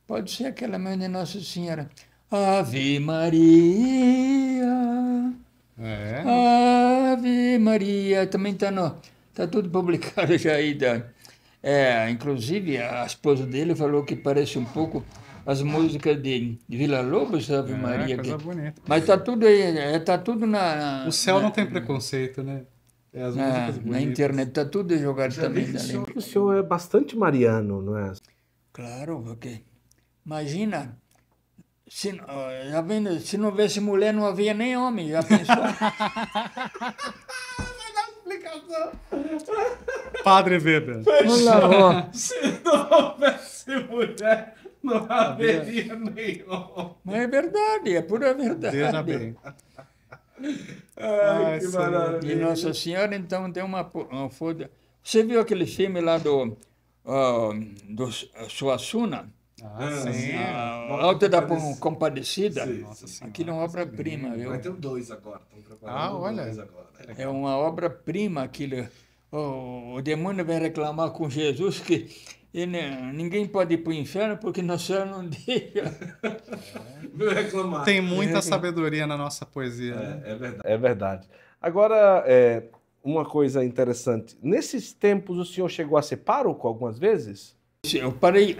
pode ser aquela mãe de Nossa Senhora. Ave Maria. É. Ave Maria. Também está no. Está tudo publicado <laughs> já aí, Dani. É, inclusive, a esposa dele falou que parece um pouco as músicas de Vila Lobos, sabe é, ah, Maria. Coisa que... bonita. Mas tá tudo aí, é, tá tudo na. o céu na, não tem preconceito, né? É, as na, músicas na internet tá tudo jogado Já também. O senhor, o senhor é bastante mariano, não é? Claro, porque imagina se, já vendo, se não houvesse mulher, não havia nem homem, já pensou? <laughs> explicação. Padre Weber. Olá, Se não houvesse mulher, não haveria nenhum. Mas é verdade, é pura verdade. Veja bem. Ai, Ai, que maravilha. E Nossa Senhora, então, tem uma, uma foda. Você viu aquele filme lá do, uh, do Suassuna? Ah, ah, sim. Ah, a outra da Compadecida. Sim, sim. Aquilo é uma obra-prima. Vai ter dois agora. Estão preparando ah, olha. dois agora. É, é uma obra-prima aquilo. O, o demônio vem reclamar com Jesus que ele, ninguém pode ir para o inferno porque no céu não <laughs> deixa. É. reclamar. Tem muita é. sabedoria na nossa poesia. É, né? é verdade. É verdade. Agora, é, uma coisa interessante. Nesses tempos, o senhor chegou a ser pároco algumas vezes? Sim, eu parei.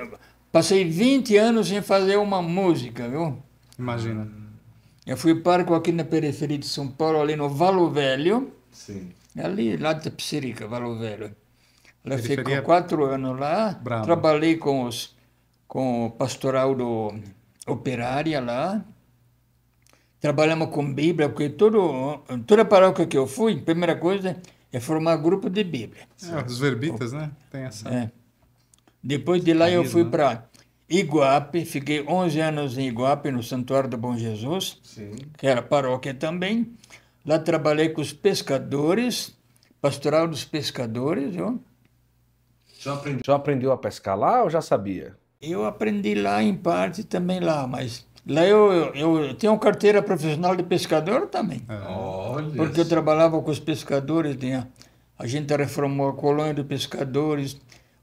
Passei 20 anos sem fazer uma música, viu? Imagina. Eu fui parco aqui na periferia de São Paulo, ali no Valo Velho. Sim. Ali, lá da Psirica, Valo Velho. Lá ficou quatro anos lá. Bravo. Trabalhei com, os, com o pastoral do Operária lá. Trabalhamos com Bíblia, porque todo, toda paróquia que eu fui, primeira coisa é formar grupo de Bíblia. É, os verbitas, o, né? Tem essa. É. Depois de lá eu fui para Iguape, fiquei 11 anos em Iguape, no Santuário do Bom Jesus, Sim. que era paróquia também. Lá trabalhei com os pescadores, pastoral dos pescadores. Viu? Já, aprendi... já aprendeu a pescar lá ou já sabia? Eu aprendi lá em parte também lá, mas lá eu, eu, eu tenho carteira profissional de pescador também. Ah. Olha porque eu trabalhava com os pescadores, tinha, a gente reformou a colônia de pescadores,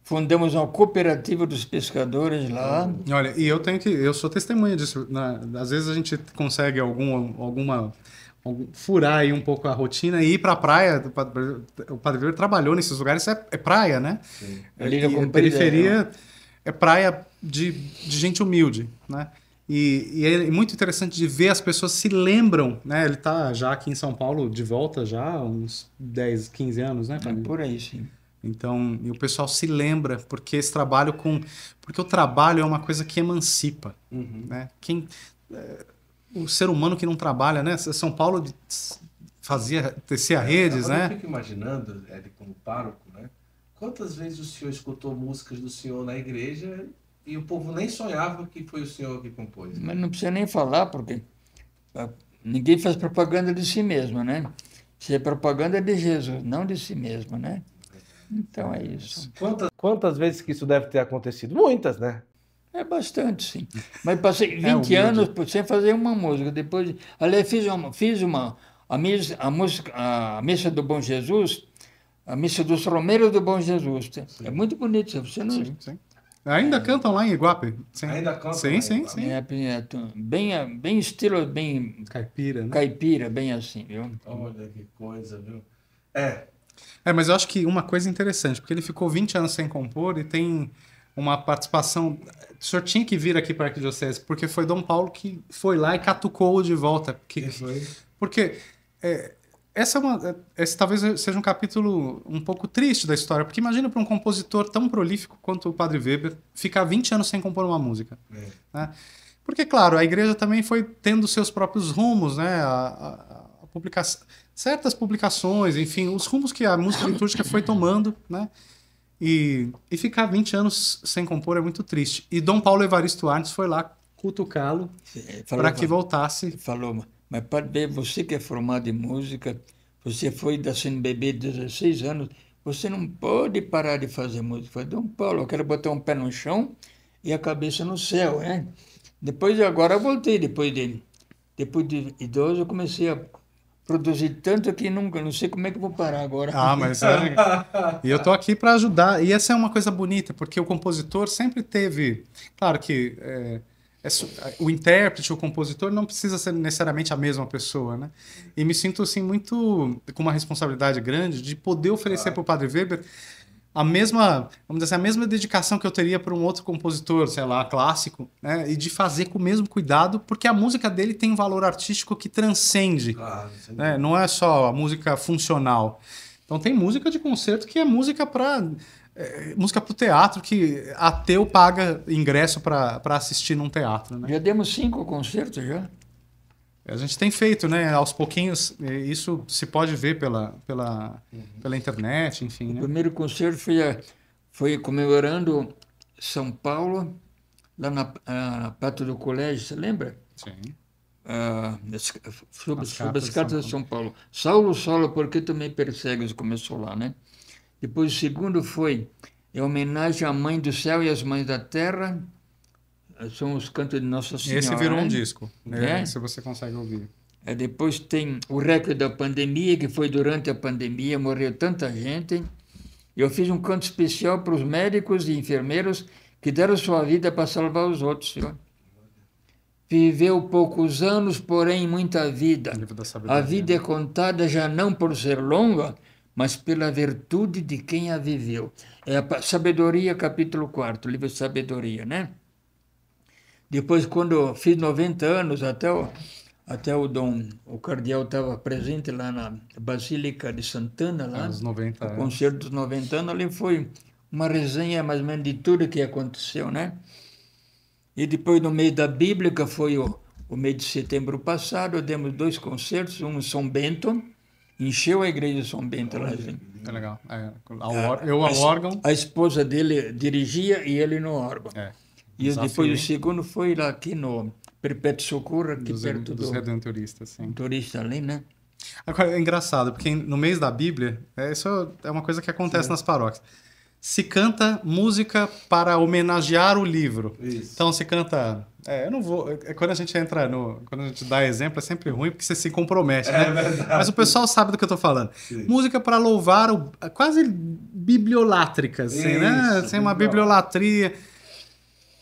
fundamos uma cooperativa dos pescadores lá. Olha, e eu tenho que, eu sou testemunha disso. Né? Às vezes a gente consegue algum, alguma furar aí um pouco a rotina e ir para a praia. O Padre Vieira trabalhou nesses lugares, é, é praia, né? é, periferia né? é praia de, de gente humilde, né? E, e, é muito interessante de ver as pessoas se lembram, né? Ele está já aqui em São Paulo de volta já uns 10, 15 anos, né? É, por aí, sim. Então, o pessoal se lembra, porque esse trabalho com. Porque o trabalho é uma coisa que emancipa. Uhum. Né? Quem, é, o ser humano que não trabalha, né? São Paulo fazia, tecia é, redes, né? Eu fico imaginando, ele como pároco, né? Quantas vezes o senhor escutou músicas do senhor na igreja e o povo nem sonhava que foi o senhor que compôs? Mas não precisa nem falar, porque ah, ninguém faz propaganda de si mesmo, né? Se é propaganda é de Jesus, não de si mesmo, né? Então é, é isso. Quantas, quantas vezes que isso deve ter acontecido? Muitas, né? É bastante, sim. Mas passei 20 é anos sem fazer uma música. Depois, ali fiz uma, fiz uma a, missa, a, música, a missa do Bom Jesus, a missa dos Romeiros do Bom Jesus. Sim. É muito bonito, você não. Sim, sim. Ainda é. cantam lá em Iguape? Sim. Ainda cantam? Sim, sim, sim. É, bem, é, é, bem estilo, bem... Caipira, né? Caipira, bem assim, viu? Olha que coisa, viu? É, é, mas eu acho que uma coisa interessante, porque ele ficou 20 anos sem compor e tem uma participação. O senhor tinha que vir aqui para a Arquidiocese, porque foi Dom Paulo que foi lá e catucou de volta. Porque, que foi? Porque é, essa é uma, é, esse talvez seja um capítulo um pouco triste da história, porque imagina para um compositor tão prolífico quanto o Padre Weber ficar 20 anos sem compor uma música. É. Né? Porque, claro, a igreja também foi tendo seus próprios rumos, né? A, a, a publicação certas publicações, enfim, os rumos que a música litúrgica foi tomando, né? E, e ficar 20 anos sem compor é muito triste. E Dom Paulo Evaristo Arnes foi lá cutucá-lo é, para que voltasse. Falou, mas pode ver, você que é formado em música, você foi da CNBB 16 anos, você não pode parar de fazer música. Falei, Dom Paulo, eu quero botar um pé no chão e a cabeça no céu, né? Depois, agora eu voltei, depois de, depois de idoso, eu comecei a produzi tanto que nunca, não sei como é que vou parar agora. Ah, mas é. e eu tô aqui para ajudar. E essa é uma coisa bonita, porque o compositor sempre teve. Claro que é, é, é, o intérprete, o compositor, não precisa ser necessariamente a mesma pessoa, né? E me sinto, assim, muito. com uma responsabilidade grande de poder oferecer para o Padre Weber a mesma, vamos dizer assim, a mesma dedicação que eu teria para um outro compositor, sei lá, clássico, né? E de fazer com o mesmo cuidado, porque a música dele tem um valor artístico que transcende. né? Não é só a música funcional. Então tem música de concerto que é música para é, música para o teatro que ateu paga ingresso para assistir num teatro. Né? Já demos cinco concertos já. A gente tem feito, né? Aos pouquinhos, é, isso se pode ver pela, pela, uhum. pela internet, enfim. Né? O primeiro concerto foi, a, foi comemorando São Paulo, lá na, na Pátio do Colégio, você lembra? Sim. Ah, sobre as, sobre as cartas de São Paulo. Paulo. Saulo, Saulo, porque também persegue? Começou lá, né? Depois o segundo foi em homenagem à Mãe do Céu e às Mães da Terra, são os cantos de Nossa Senhora. Esse virou um né? disco, né? É? Se você consegue ouvir. É, depois tem o recorde da pandemia, que foi durante a pandemia, morreu tanta gente. Eu fiz um canto especial para os médicos e enfermeiros que deram sua vida para salvar os outros, senhor. Viveu poucos anos, porém muita vida. A vida né? é contada já não por ser longa, mas pela virtude de quem a viveu. É a Sabedoria, capítulo 4, livro de Sabedoria, né? Depois, quando fiz 90 anos, até o, até o Dom, o Cardeal estava presente lá na Basílica de Santana, lá. Anos 90 anos. É. Concerto dos 90 anos, ali foi uma resenha mais ou menos de tudo que aconteceu, né? E depois, no meio da Bíblica, foi o, o mês de setembro passado, demos dois concertos, um em São Bento, encheu a igreja de São Bento lá. Assim. É legal. É, ao, eu ao a, órgão. A esposa dele dirigia e ele no órgão. É. E depois o segundo foi lá aqui no Perpétuo Socorro, aqui dos, perto dos do... Redentoristas, sim. Redentorista ali, né? Agora, é engraçado, porque no mês da Bíblia, é, isso é uma coisa que acontece sim. nas paróquias. Se canta música para homenagear o livro. Isso. Então se canta é, eu não vou. É, é quando a gente entra no. Quando a gente dá exemplo, é sempre ruim porque você se compromete, é né? verdade. Mas o pessoal sabe do que eu tô falando. Música para louvar o. quase bibliolátrica, assim, né? Isso, né? Sem assim, uma bibliolatria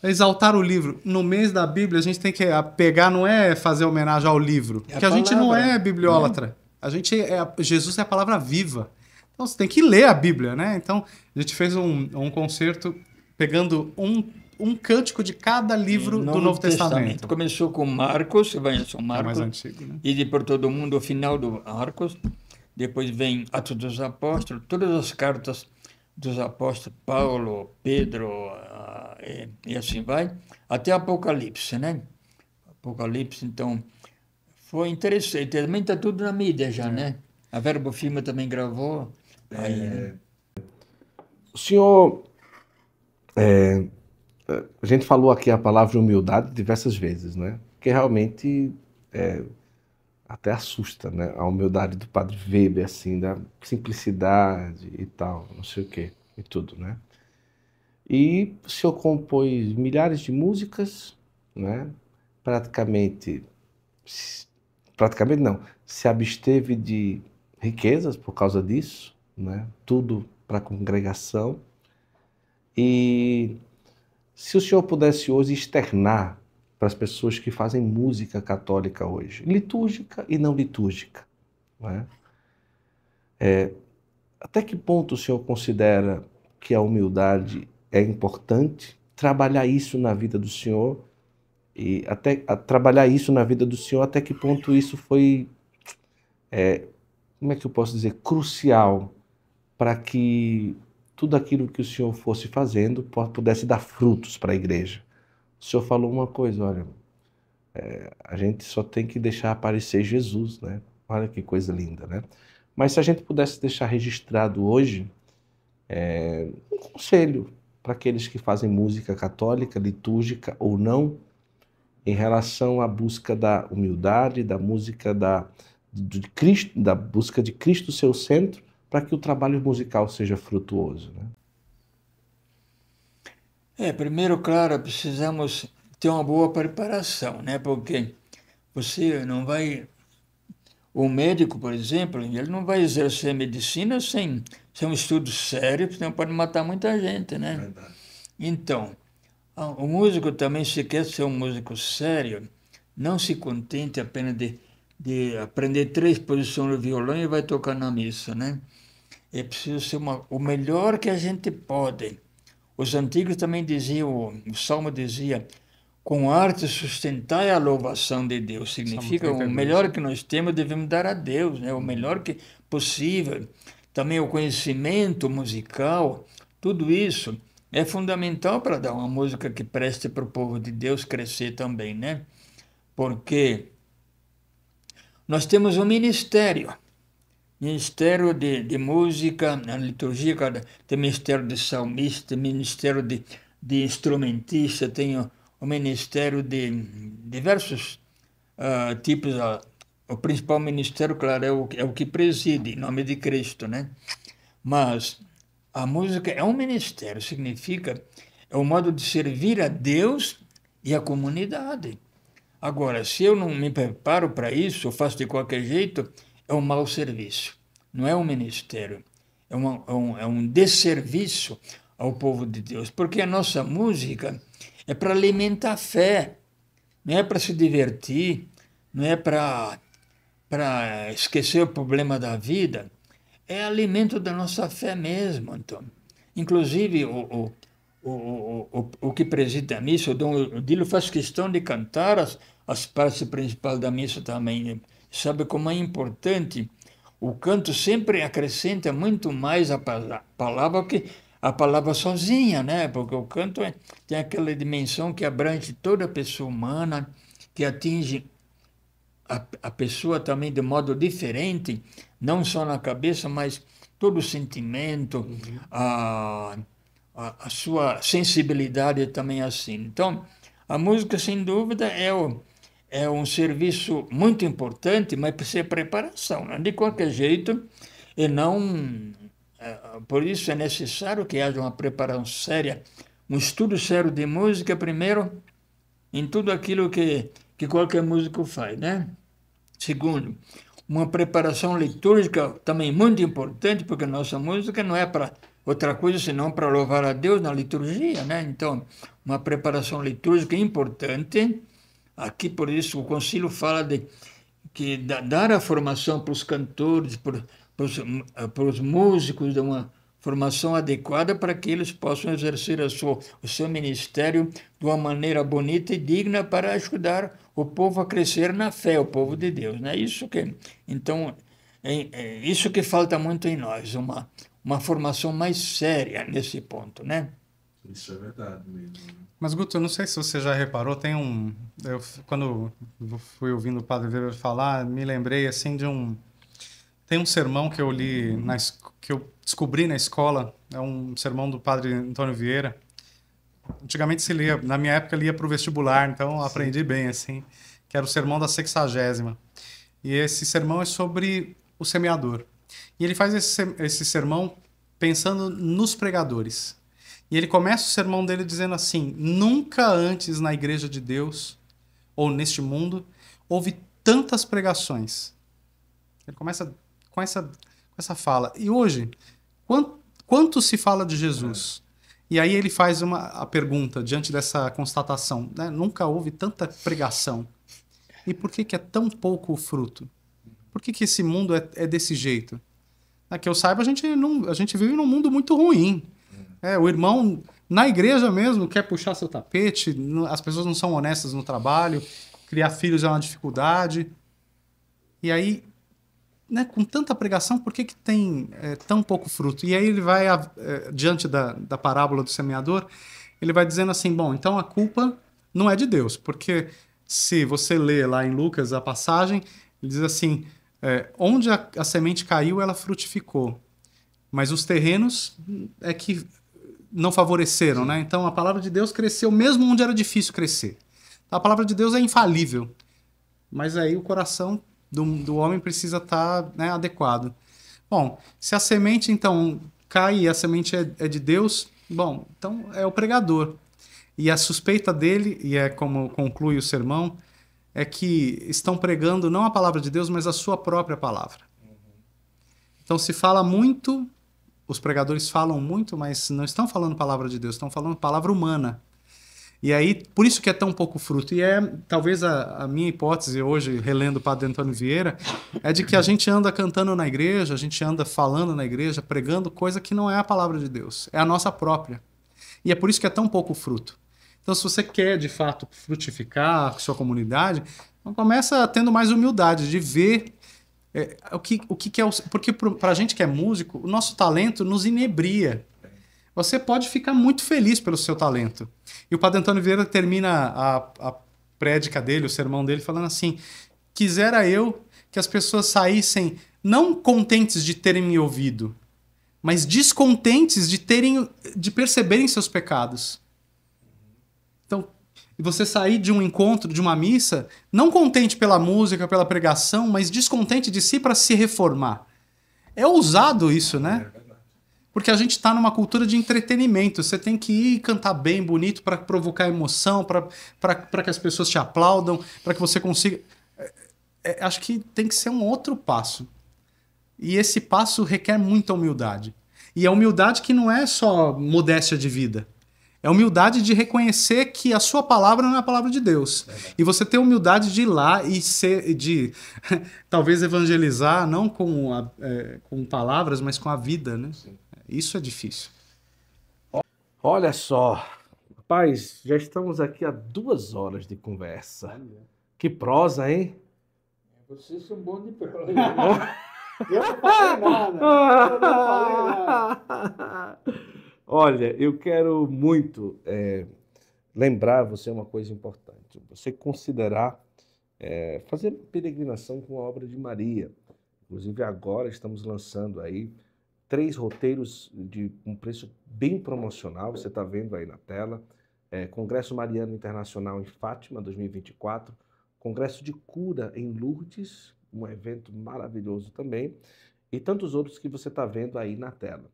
exaltar o livro. No mês da Bíblia, a gente tem que pegar, não é fazer homenagem ao livro. É porque a, gente não é bibliólatra. A gente é, Jesus é a palavra viva. Então você tem que ler a Bíblia, né? Então a gente fez um, um concerto pegando um, um cântico de cada livro do Novo Testamento. Testamento. Começou com Marcos, vai São Marcos. É mais antigo, né? E de por todo mundo, o final do Marcos. Depois vem Atos dos Apóstolos, todas as cartas dos apóstolos, Paulo, Pedro, e, é, e assim vai, até Apocalipse, né? Apocalipse, então, foi interessante. Também está tudo na mídia já, é. né? A Verbo também gravou. É, Aí, é... né? O senhor. É, a gente falou aqui a palavra humildade diversas vezes, né? Que realmente é, até assusta, né? A humildade do Padre Weber, assim, da simplicidade e tal, não sei o quê, e tudo, né? E o senhor compôs milhares de músicas, né? praticamente, praticamente não, se absteve de riquezas por causa disso, né? tudo para a congregação. E se o senhor pudesse hoje externar para as pessoas que fazem música católica hoje, litúrgica e não litúrgica, né? é, até que ponto o senhor considera que a humildade é importante trabalhar isso na vida do Senhor e até trabalhar isso na vida do Senhor até que ponto isso foi é, como é que eu posso dizer crucial para que tudo aquilo que o Senhor fosse fazendo pudesse dar frutos para a igreja. O Senhor falou uma coisa, olha, é, a gente só tem que deixar aparecer Jesus, né? Olha que coisa linda, né? Mas se a gente pudesse deixar registrado hoje é, um conselho para aqueles que fazem música católica, litúrgica ou não, em relação à busca da humildade, da música da, de Cristo, da busca de Cristo seu centro, para que o trabalho musical seja frutuoso. Né? É, primeiro, claro, precisamos ter uma boa preparação, né? Porque você não vai o médico, por exemplo, ele não vai exercer medicina sem, sem um estudo sério, porque senão pode matar muita gente, né? Verdade. Então, o músico também, se quer ser um músico sério, não se contente apenas de, de aprender três posições no violão e vai tocar na missa, né? É preciso ser uma, o melhor que a gente pode. Os antigos também diziam, o Salmo dizia, com arte sustentar a louvação de Deus. Significa o melhor que nós temos devemos dar a Deus, né? o uhum. melhor que possível. Também o conhecimento musical, tudo isso é fundamental para dar uma música que preste para o povo de Deus crescer também, né? Porque nós temos um ministério, ministério de, de música, na liturgia, tem ministério de salmista, ministério de, de instrumentista, tem o Ministério de diversos uh, tipos. Uh, o principal ministério, claro, é o, é o que preside, em nome de Cristo, né? Mas a música é um ministério, significa é um modo de servir a Deus e a comunidade. Agora, se eu não me preparo para isso, eu faço de qualquer jeito, é um mau serviço. Não é um ministério, é, uma, é um, é um desserviço ao povo de Deus, porque a nossa música é para alimentar a fé, não é para se divertir, não é para esquecer o problema da vida, é alimento da nossa fé mesmo, Antônio. Inclusive, o, o, o, o, o que preside a missa, o Dom Odilo faz questão de cantar as, as partes principais da missa também. Né? Sabe como é importante? O canto sempre acrescenta muito mais a palavra, que a palavra sozinha, né? Porque o canto é, tem aquela dimensão que abrange toda a pessoa humana, que atinge a, a pessoa também de modo diferente, não só na cabeça, mas todo o sentimento, uhum. a, a, a, sua sensibilidade é também assim. Então, a música, sem dúvida, é, o, é um serviço muito importante, mas precisa de preparação. Né? De qualquer jeito, e não é, por isso é necessário que haja uma preparação séria, um estudo sério de música primeiro, em tudo aquilo que, que qualquer músico faz, né? Segundo, uma preparação litúrgica também muito importante, porque nossa música não é para outra coisa senão para louvar a Deus na liturgia, né? Então, uma preparação litúrgica importante. Aqui, por isso, o concílio fala de que dar a formação para os cantores, para eh, para os músicos de uma formação adequada para que eles possam exercer a sua, o seu ministério de uma maneira bonita e digna para ajudar o povo a crescer na fé, o povo de Deus. Né? Isso que, então, é, é isso que falta muito em nós, uma, uma formação mais séria nesse ponto, né? Isso é verdade mesmo. Né? Mas, Guto, eu não sei se você já reparou, tem um... Eu, quando fui ouvindo o Padre Weber falar, me lembrei, assim, de um tem um sermão que eu li, na, que eu descobri na escola, é um sermão do padre Antônio Vieira. Antigamente se lia, na minha época lia para o vestibular, então aprendi bem, assim, que era o sermão da sexagésima. E esse sermão é sobre o semeador. E ele faz esse, esse sermão pensando nos pregadores. E ele começa o sermão dele dizendo assim: Nunca antes na igreja de Deus, ou neste mundo, houve tantas pregações. Ele começa com essa, com essa fala. E hoje, quanto, quanto se fala de Jesus? É. E aí ele faz uma a pergunta diante dessa constatação, né? Nunca houve tanta pregação. E por que que é tão pouco o fruto? Por que que esse mundo é, é desse jeito? É que eu saiba, a gente não, a gente vive num mundo muito ruim. É, o irmão na igreja mesmo quer puxar seu tapete, as pessoas não são honestas no trabalho, criar filhos é uma dificuldade. E aí né, com tanta pregação, por que, que tem é, tão pouco fruto? E aí ele vai, a, é, diante da, da parábola do semeador, ele vai dizendo assim: bom, então a culpa não é de Deus, porque se você lê lá em Lucas a passagem, ele diz assim: é, onde a, a semente caiu, ela frutificou, mas os terrenos é que não favoreceram, né? Então a palavra de Deus cresceu mesmo onde era difícil crescer. A palavra de Deus é infalível, mas aí o coração do, do homem precisa estar tá, né, adequado. Bom, se a semente então cai e a semente é, é de Deus, bom, então é o pregador. E a suspeita dele, e é como conclui o sermão, é que estão pregando não a palavra de Deus, mas a sua própria palavra. Então se fala muito, os pregadores falam muito, mas não estão falando palavra de Deus, estão falando palavra humana. E aí, por isso que é tão pouco fruto. E é, talvez, a, a minha hipótese hoje, relendo o Padre Antônio Vieira, é de que a gente anda cantando na igreja, a gente anda falando na igreja, pregando coisa que não é a palavra de Deus, é a nossa própria. E é por isso que é tão pouco fruto. Então, se você quer, de fato, frutificar a sua comunidade, então começa tendo mais humildade de ver é, o que, o que, que é o, porque para a gente que é músico, o nosso talento nos inebria você pode ficar muito feliz pelo seu talento. E o Padre Antônio Vieira termina a, a prédica dele, o sermão dele, falando assim: Quisera eu que as pessoas saíssem não contentes de terem me ouvido, mas descontentes de terem de perceberem seus pecados. Então, você sair de um encontro, de uma missa, não contente pela música, pela pregação, mas descontente de si para se reformar. É ousado isso, né? É porque a gente está numa cultura de entretenimento. Você tem que ir cantar bem, bonito, para provocar emoção, para que as pessoas te aplaudam, para que você consiga. É, é, acho que tem que ser um outro passo. E esse passo requer muita humildade. E a é humildade que não é só modéstia de vida. É humildade de reconhecer que a sua palavra não é a palavra de Deus. É. E você ter humildade de ir lá e ser, de <laughs> talvez evangelizar, não com, a, é, com palavras, mas com a vida, né? Sim. Isso é difícil. Olha só, rapaz, já estamos aqui há duas horas de conversa. Que prosa, hein? Vocês são bons de prosa. eu não falei nada. Eu não falei nada. Olha, eu quero muito é, lembrar você uma coisa importante. Você considerar é, fazer peregrinação com a obra de Maria. Inclusive agora estamos lançando aí três roteiros de um preço bem promocional, você está vendo aí na tela. É, Congresso Mariano Internacional em Fátima, 2024. Congresso de Cura em Lourdes, um evento maravilhoso também. E tantos outros que você está vendo aí na tela.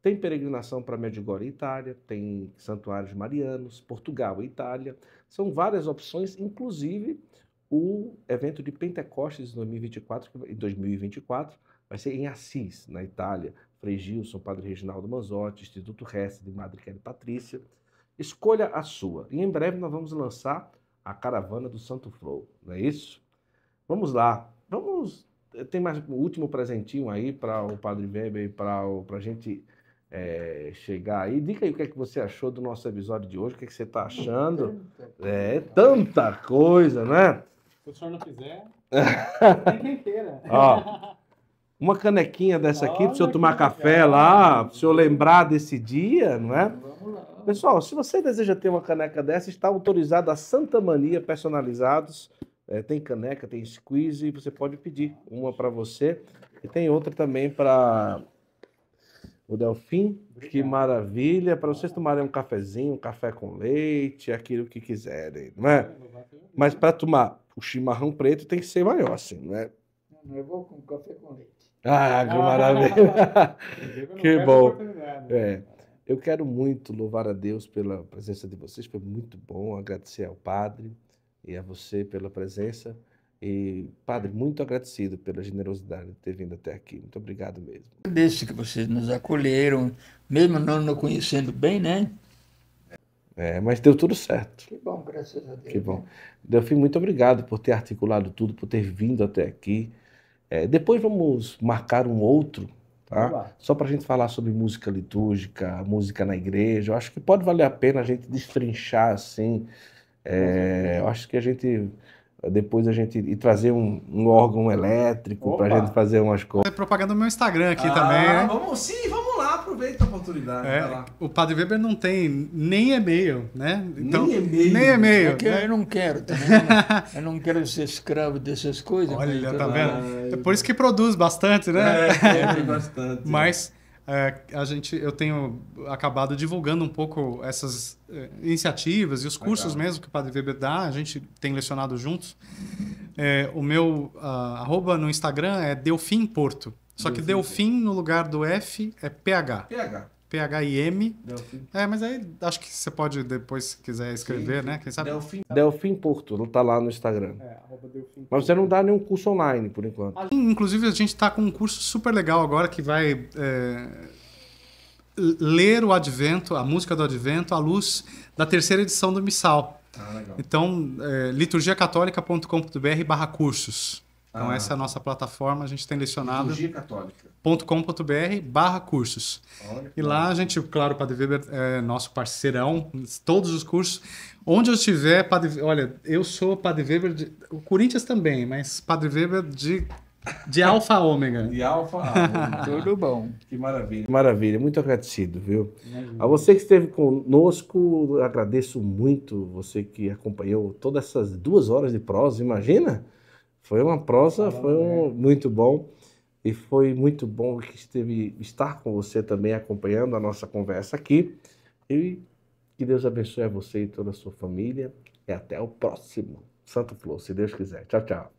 Tem peregrinação para Medjugorje, Itália, tem santuários marianos, Portugal e Itália. São várias opções, inclusive o evento de Pentecostes 2024, em 2024 vai ser em Assis, na Itália. Frei Gilson, Padre Reginaldo Manzotti, Instituto Reste de Madre Kelly Patrícia. Escolha a sua. E em breve nós vamos lançar a caravana do Santo Flow, não é isso? Vamos lá. Vamos. Eh, tem mais um último presentinho aí para o Padre Weber e para a gente é, chegar aí. dica aí o que é que você achou do nosso episódio de hoje, o que, é que você está achando. É tanta coisa, né? Se o senhor não fizer, <laughs> tem quem queira. Ó, uma canequinha dessa aqui para o senhor tomar café lá, para o senhor lembrar desse dia, não é? Pessoal, se você deseja ter uma caneca dessa, está autorizado a Santa Mania personalizados. É, tem caneca, tem squeeze, e você pode pedir uma para você. E tem outra também para o Delfim. Obrigado. Que maravilha! Para vocês tomarem um cafezinho, um café com leite, aquilo que quiserem, não é? Mas para tomar o chimarrão preto tem que ser maior, assim, não é? Não, eu vou com café com leite. Ah, ah, que maravilha! <laughs> que bom. Né? É. Eu quero muito louvar a Deus pela presença de vocês, foi muito bom. Agradecer ao Padre e a você pela presença. E, Padre, muito agradecido pela generosidade de ter vindo até aqui. Muito obrigado mesmo. Agradeço que vocês nos acolheram, mesmo não nos conhecendo bem, né? É, mas deu tudo certo. Que bom, graças a Deus. Que bom. Né? Delfim, muito obrigado por ter articulado tudo, por ter vindo até aqui. É, depois vamos marcar um outro, tá? Só para a gente falar sobre música litúrgica, música na igreja. Eu acho que pode valer a pena a gente destrinchar assim. É, eu acho que a gente depois a gente e trazer um, um órgão elétrico para a gente fazer umas coisas. Propaganda no meu Instagram aqui ah, também. Né? Vamos sim, vamos aproveita a oportunidade. É, lá. O Padre Weber não tem nem e-mail, né? Então, nem e-mail. Nem e-mail. É Eu é. não quero também. Né? <laughs> eu não quero ser escravo dessas coisas. Olha, né? tá então, vendo? Ah, é, é por isso que produz bastante, né? É, <laughs> bastante. Mas é. a gente, eu tenho acabado divulgando um pouco essas eh, iniciativas e os cursos Legal. mesmo que o Padre Weber dá. A gente tem lecionado juntos. o meu uh, arroba no Instagram é Delfim Porto. Só que Delfim no lugar do F é PH. PH. PHIM. É, mas aí acho que você pode depois, se quiser escrever, Sim. né? Quem sabe? Delfim. Delfim Porto, não tá lá no Instagram. É, Mas você não dá nenhum curso online, por enquanto. Ah, inclusive, a gente tá com um curso super legal agora que vai. É, ler o advento, a música do advento, à luz da terceira edição do Missal. Ah, legal. Então, é, liturgiacatólica.com.br barra cursos. Então, ah. essa é a nossa plataforma. A gente tem lecionado. .com.br barra cursos. Olha, e lá a gente, claro, o Padre Weber é nosso parceirão, todos os cursos. Onde eu estiver, Padre, olha, eu sou Padre Weber, de, o Corinthians também, mas Padre Weber de, de alfa ômega. De alfa ômega. <laughs> Tudo bom. Que maravilha. Maravilha, muito agradecido, viu? Maravilha. A você que esteve conosco, agradeço muito você que acompanhou todas essas duas horas de prosa, imagina? Foi uma prosa, foi um, né? muito bom. E foi muito bom que esteve estar com você também acompanhando a nossa conversa aqui. E que Deus abençoe a você e toda a sua família. E até o próximo Santo Flor, se Deus quiser. Tchau, tchau.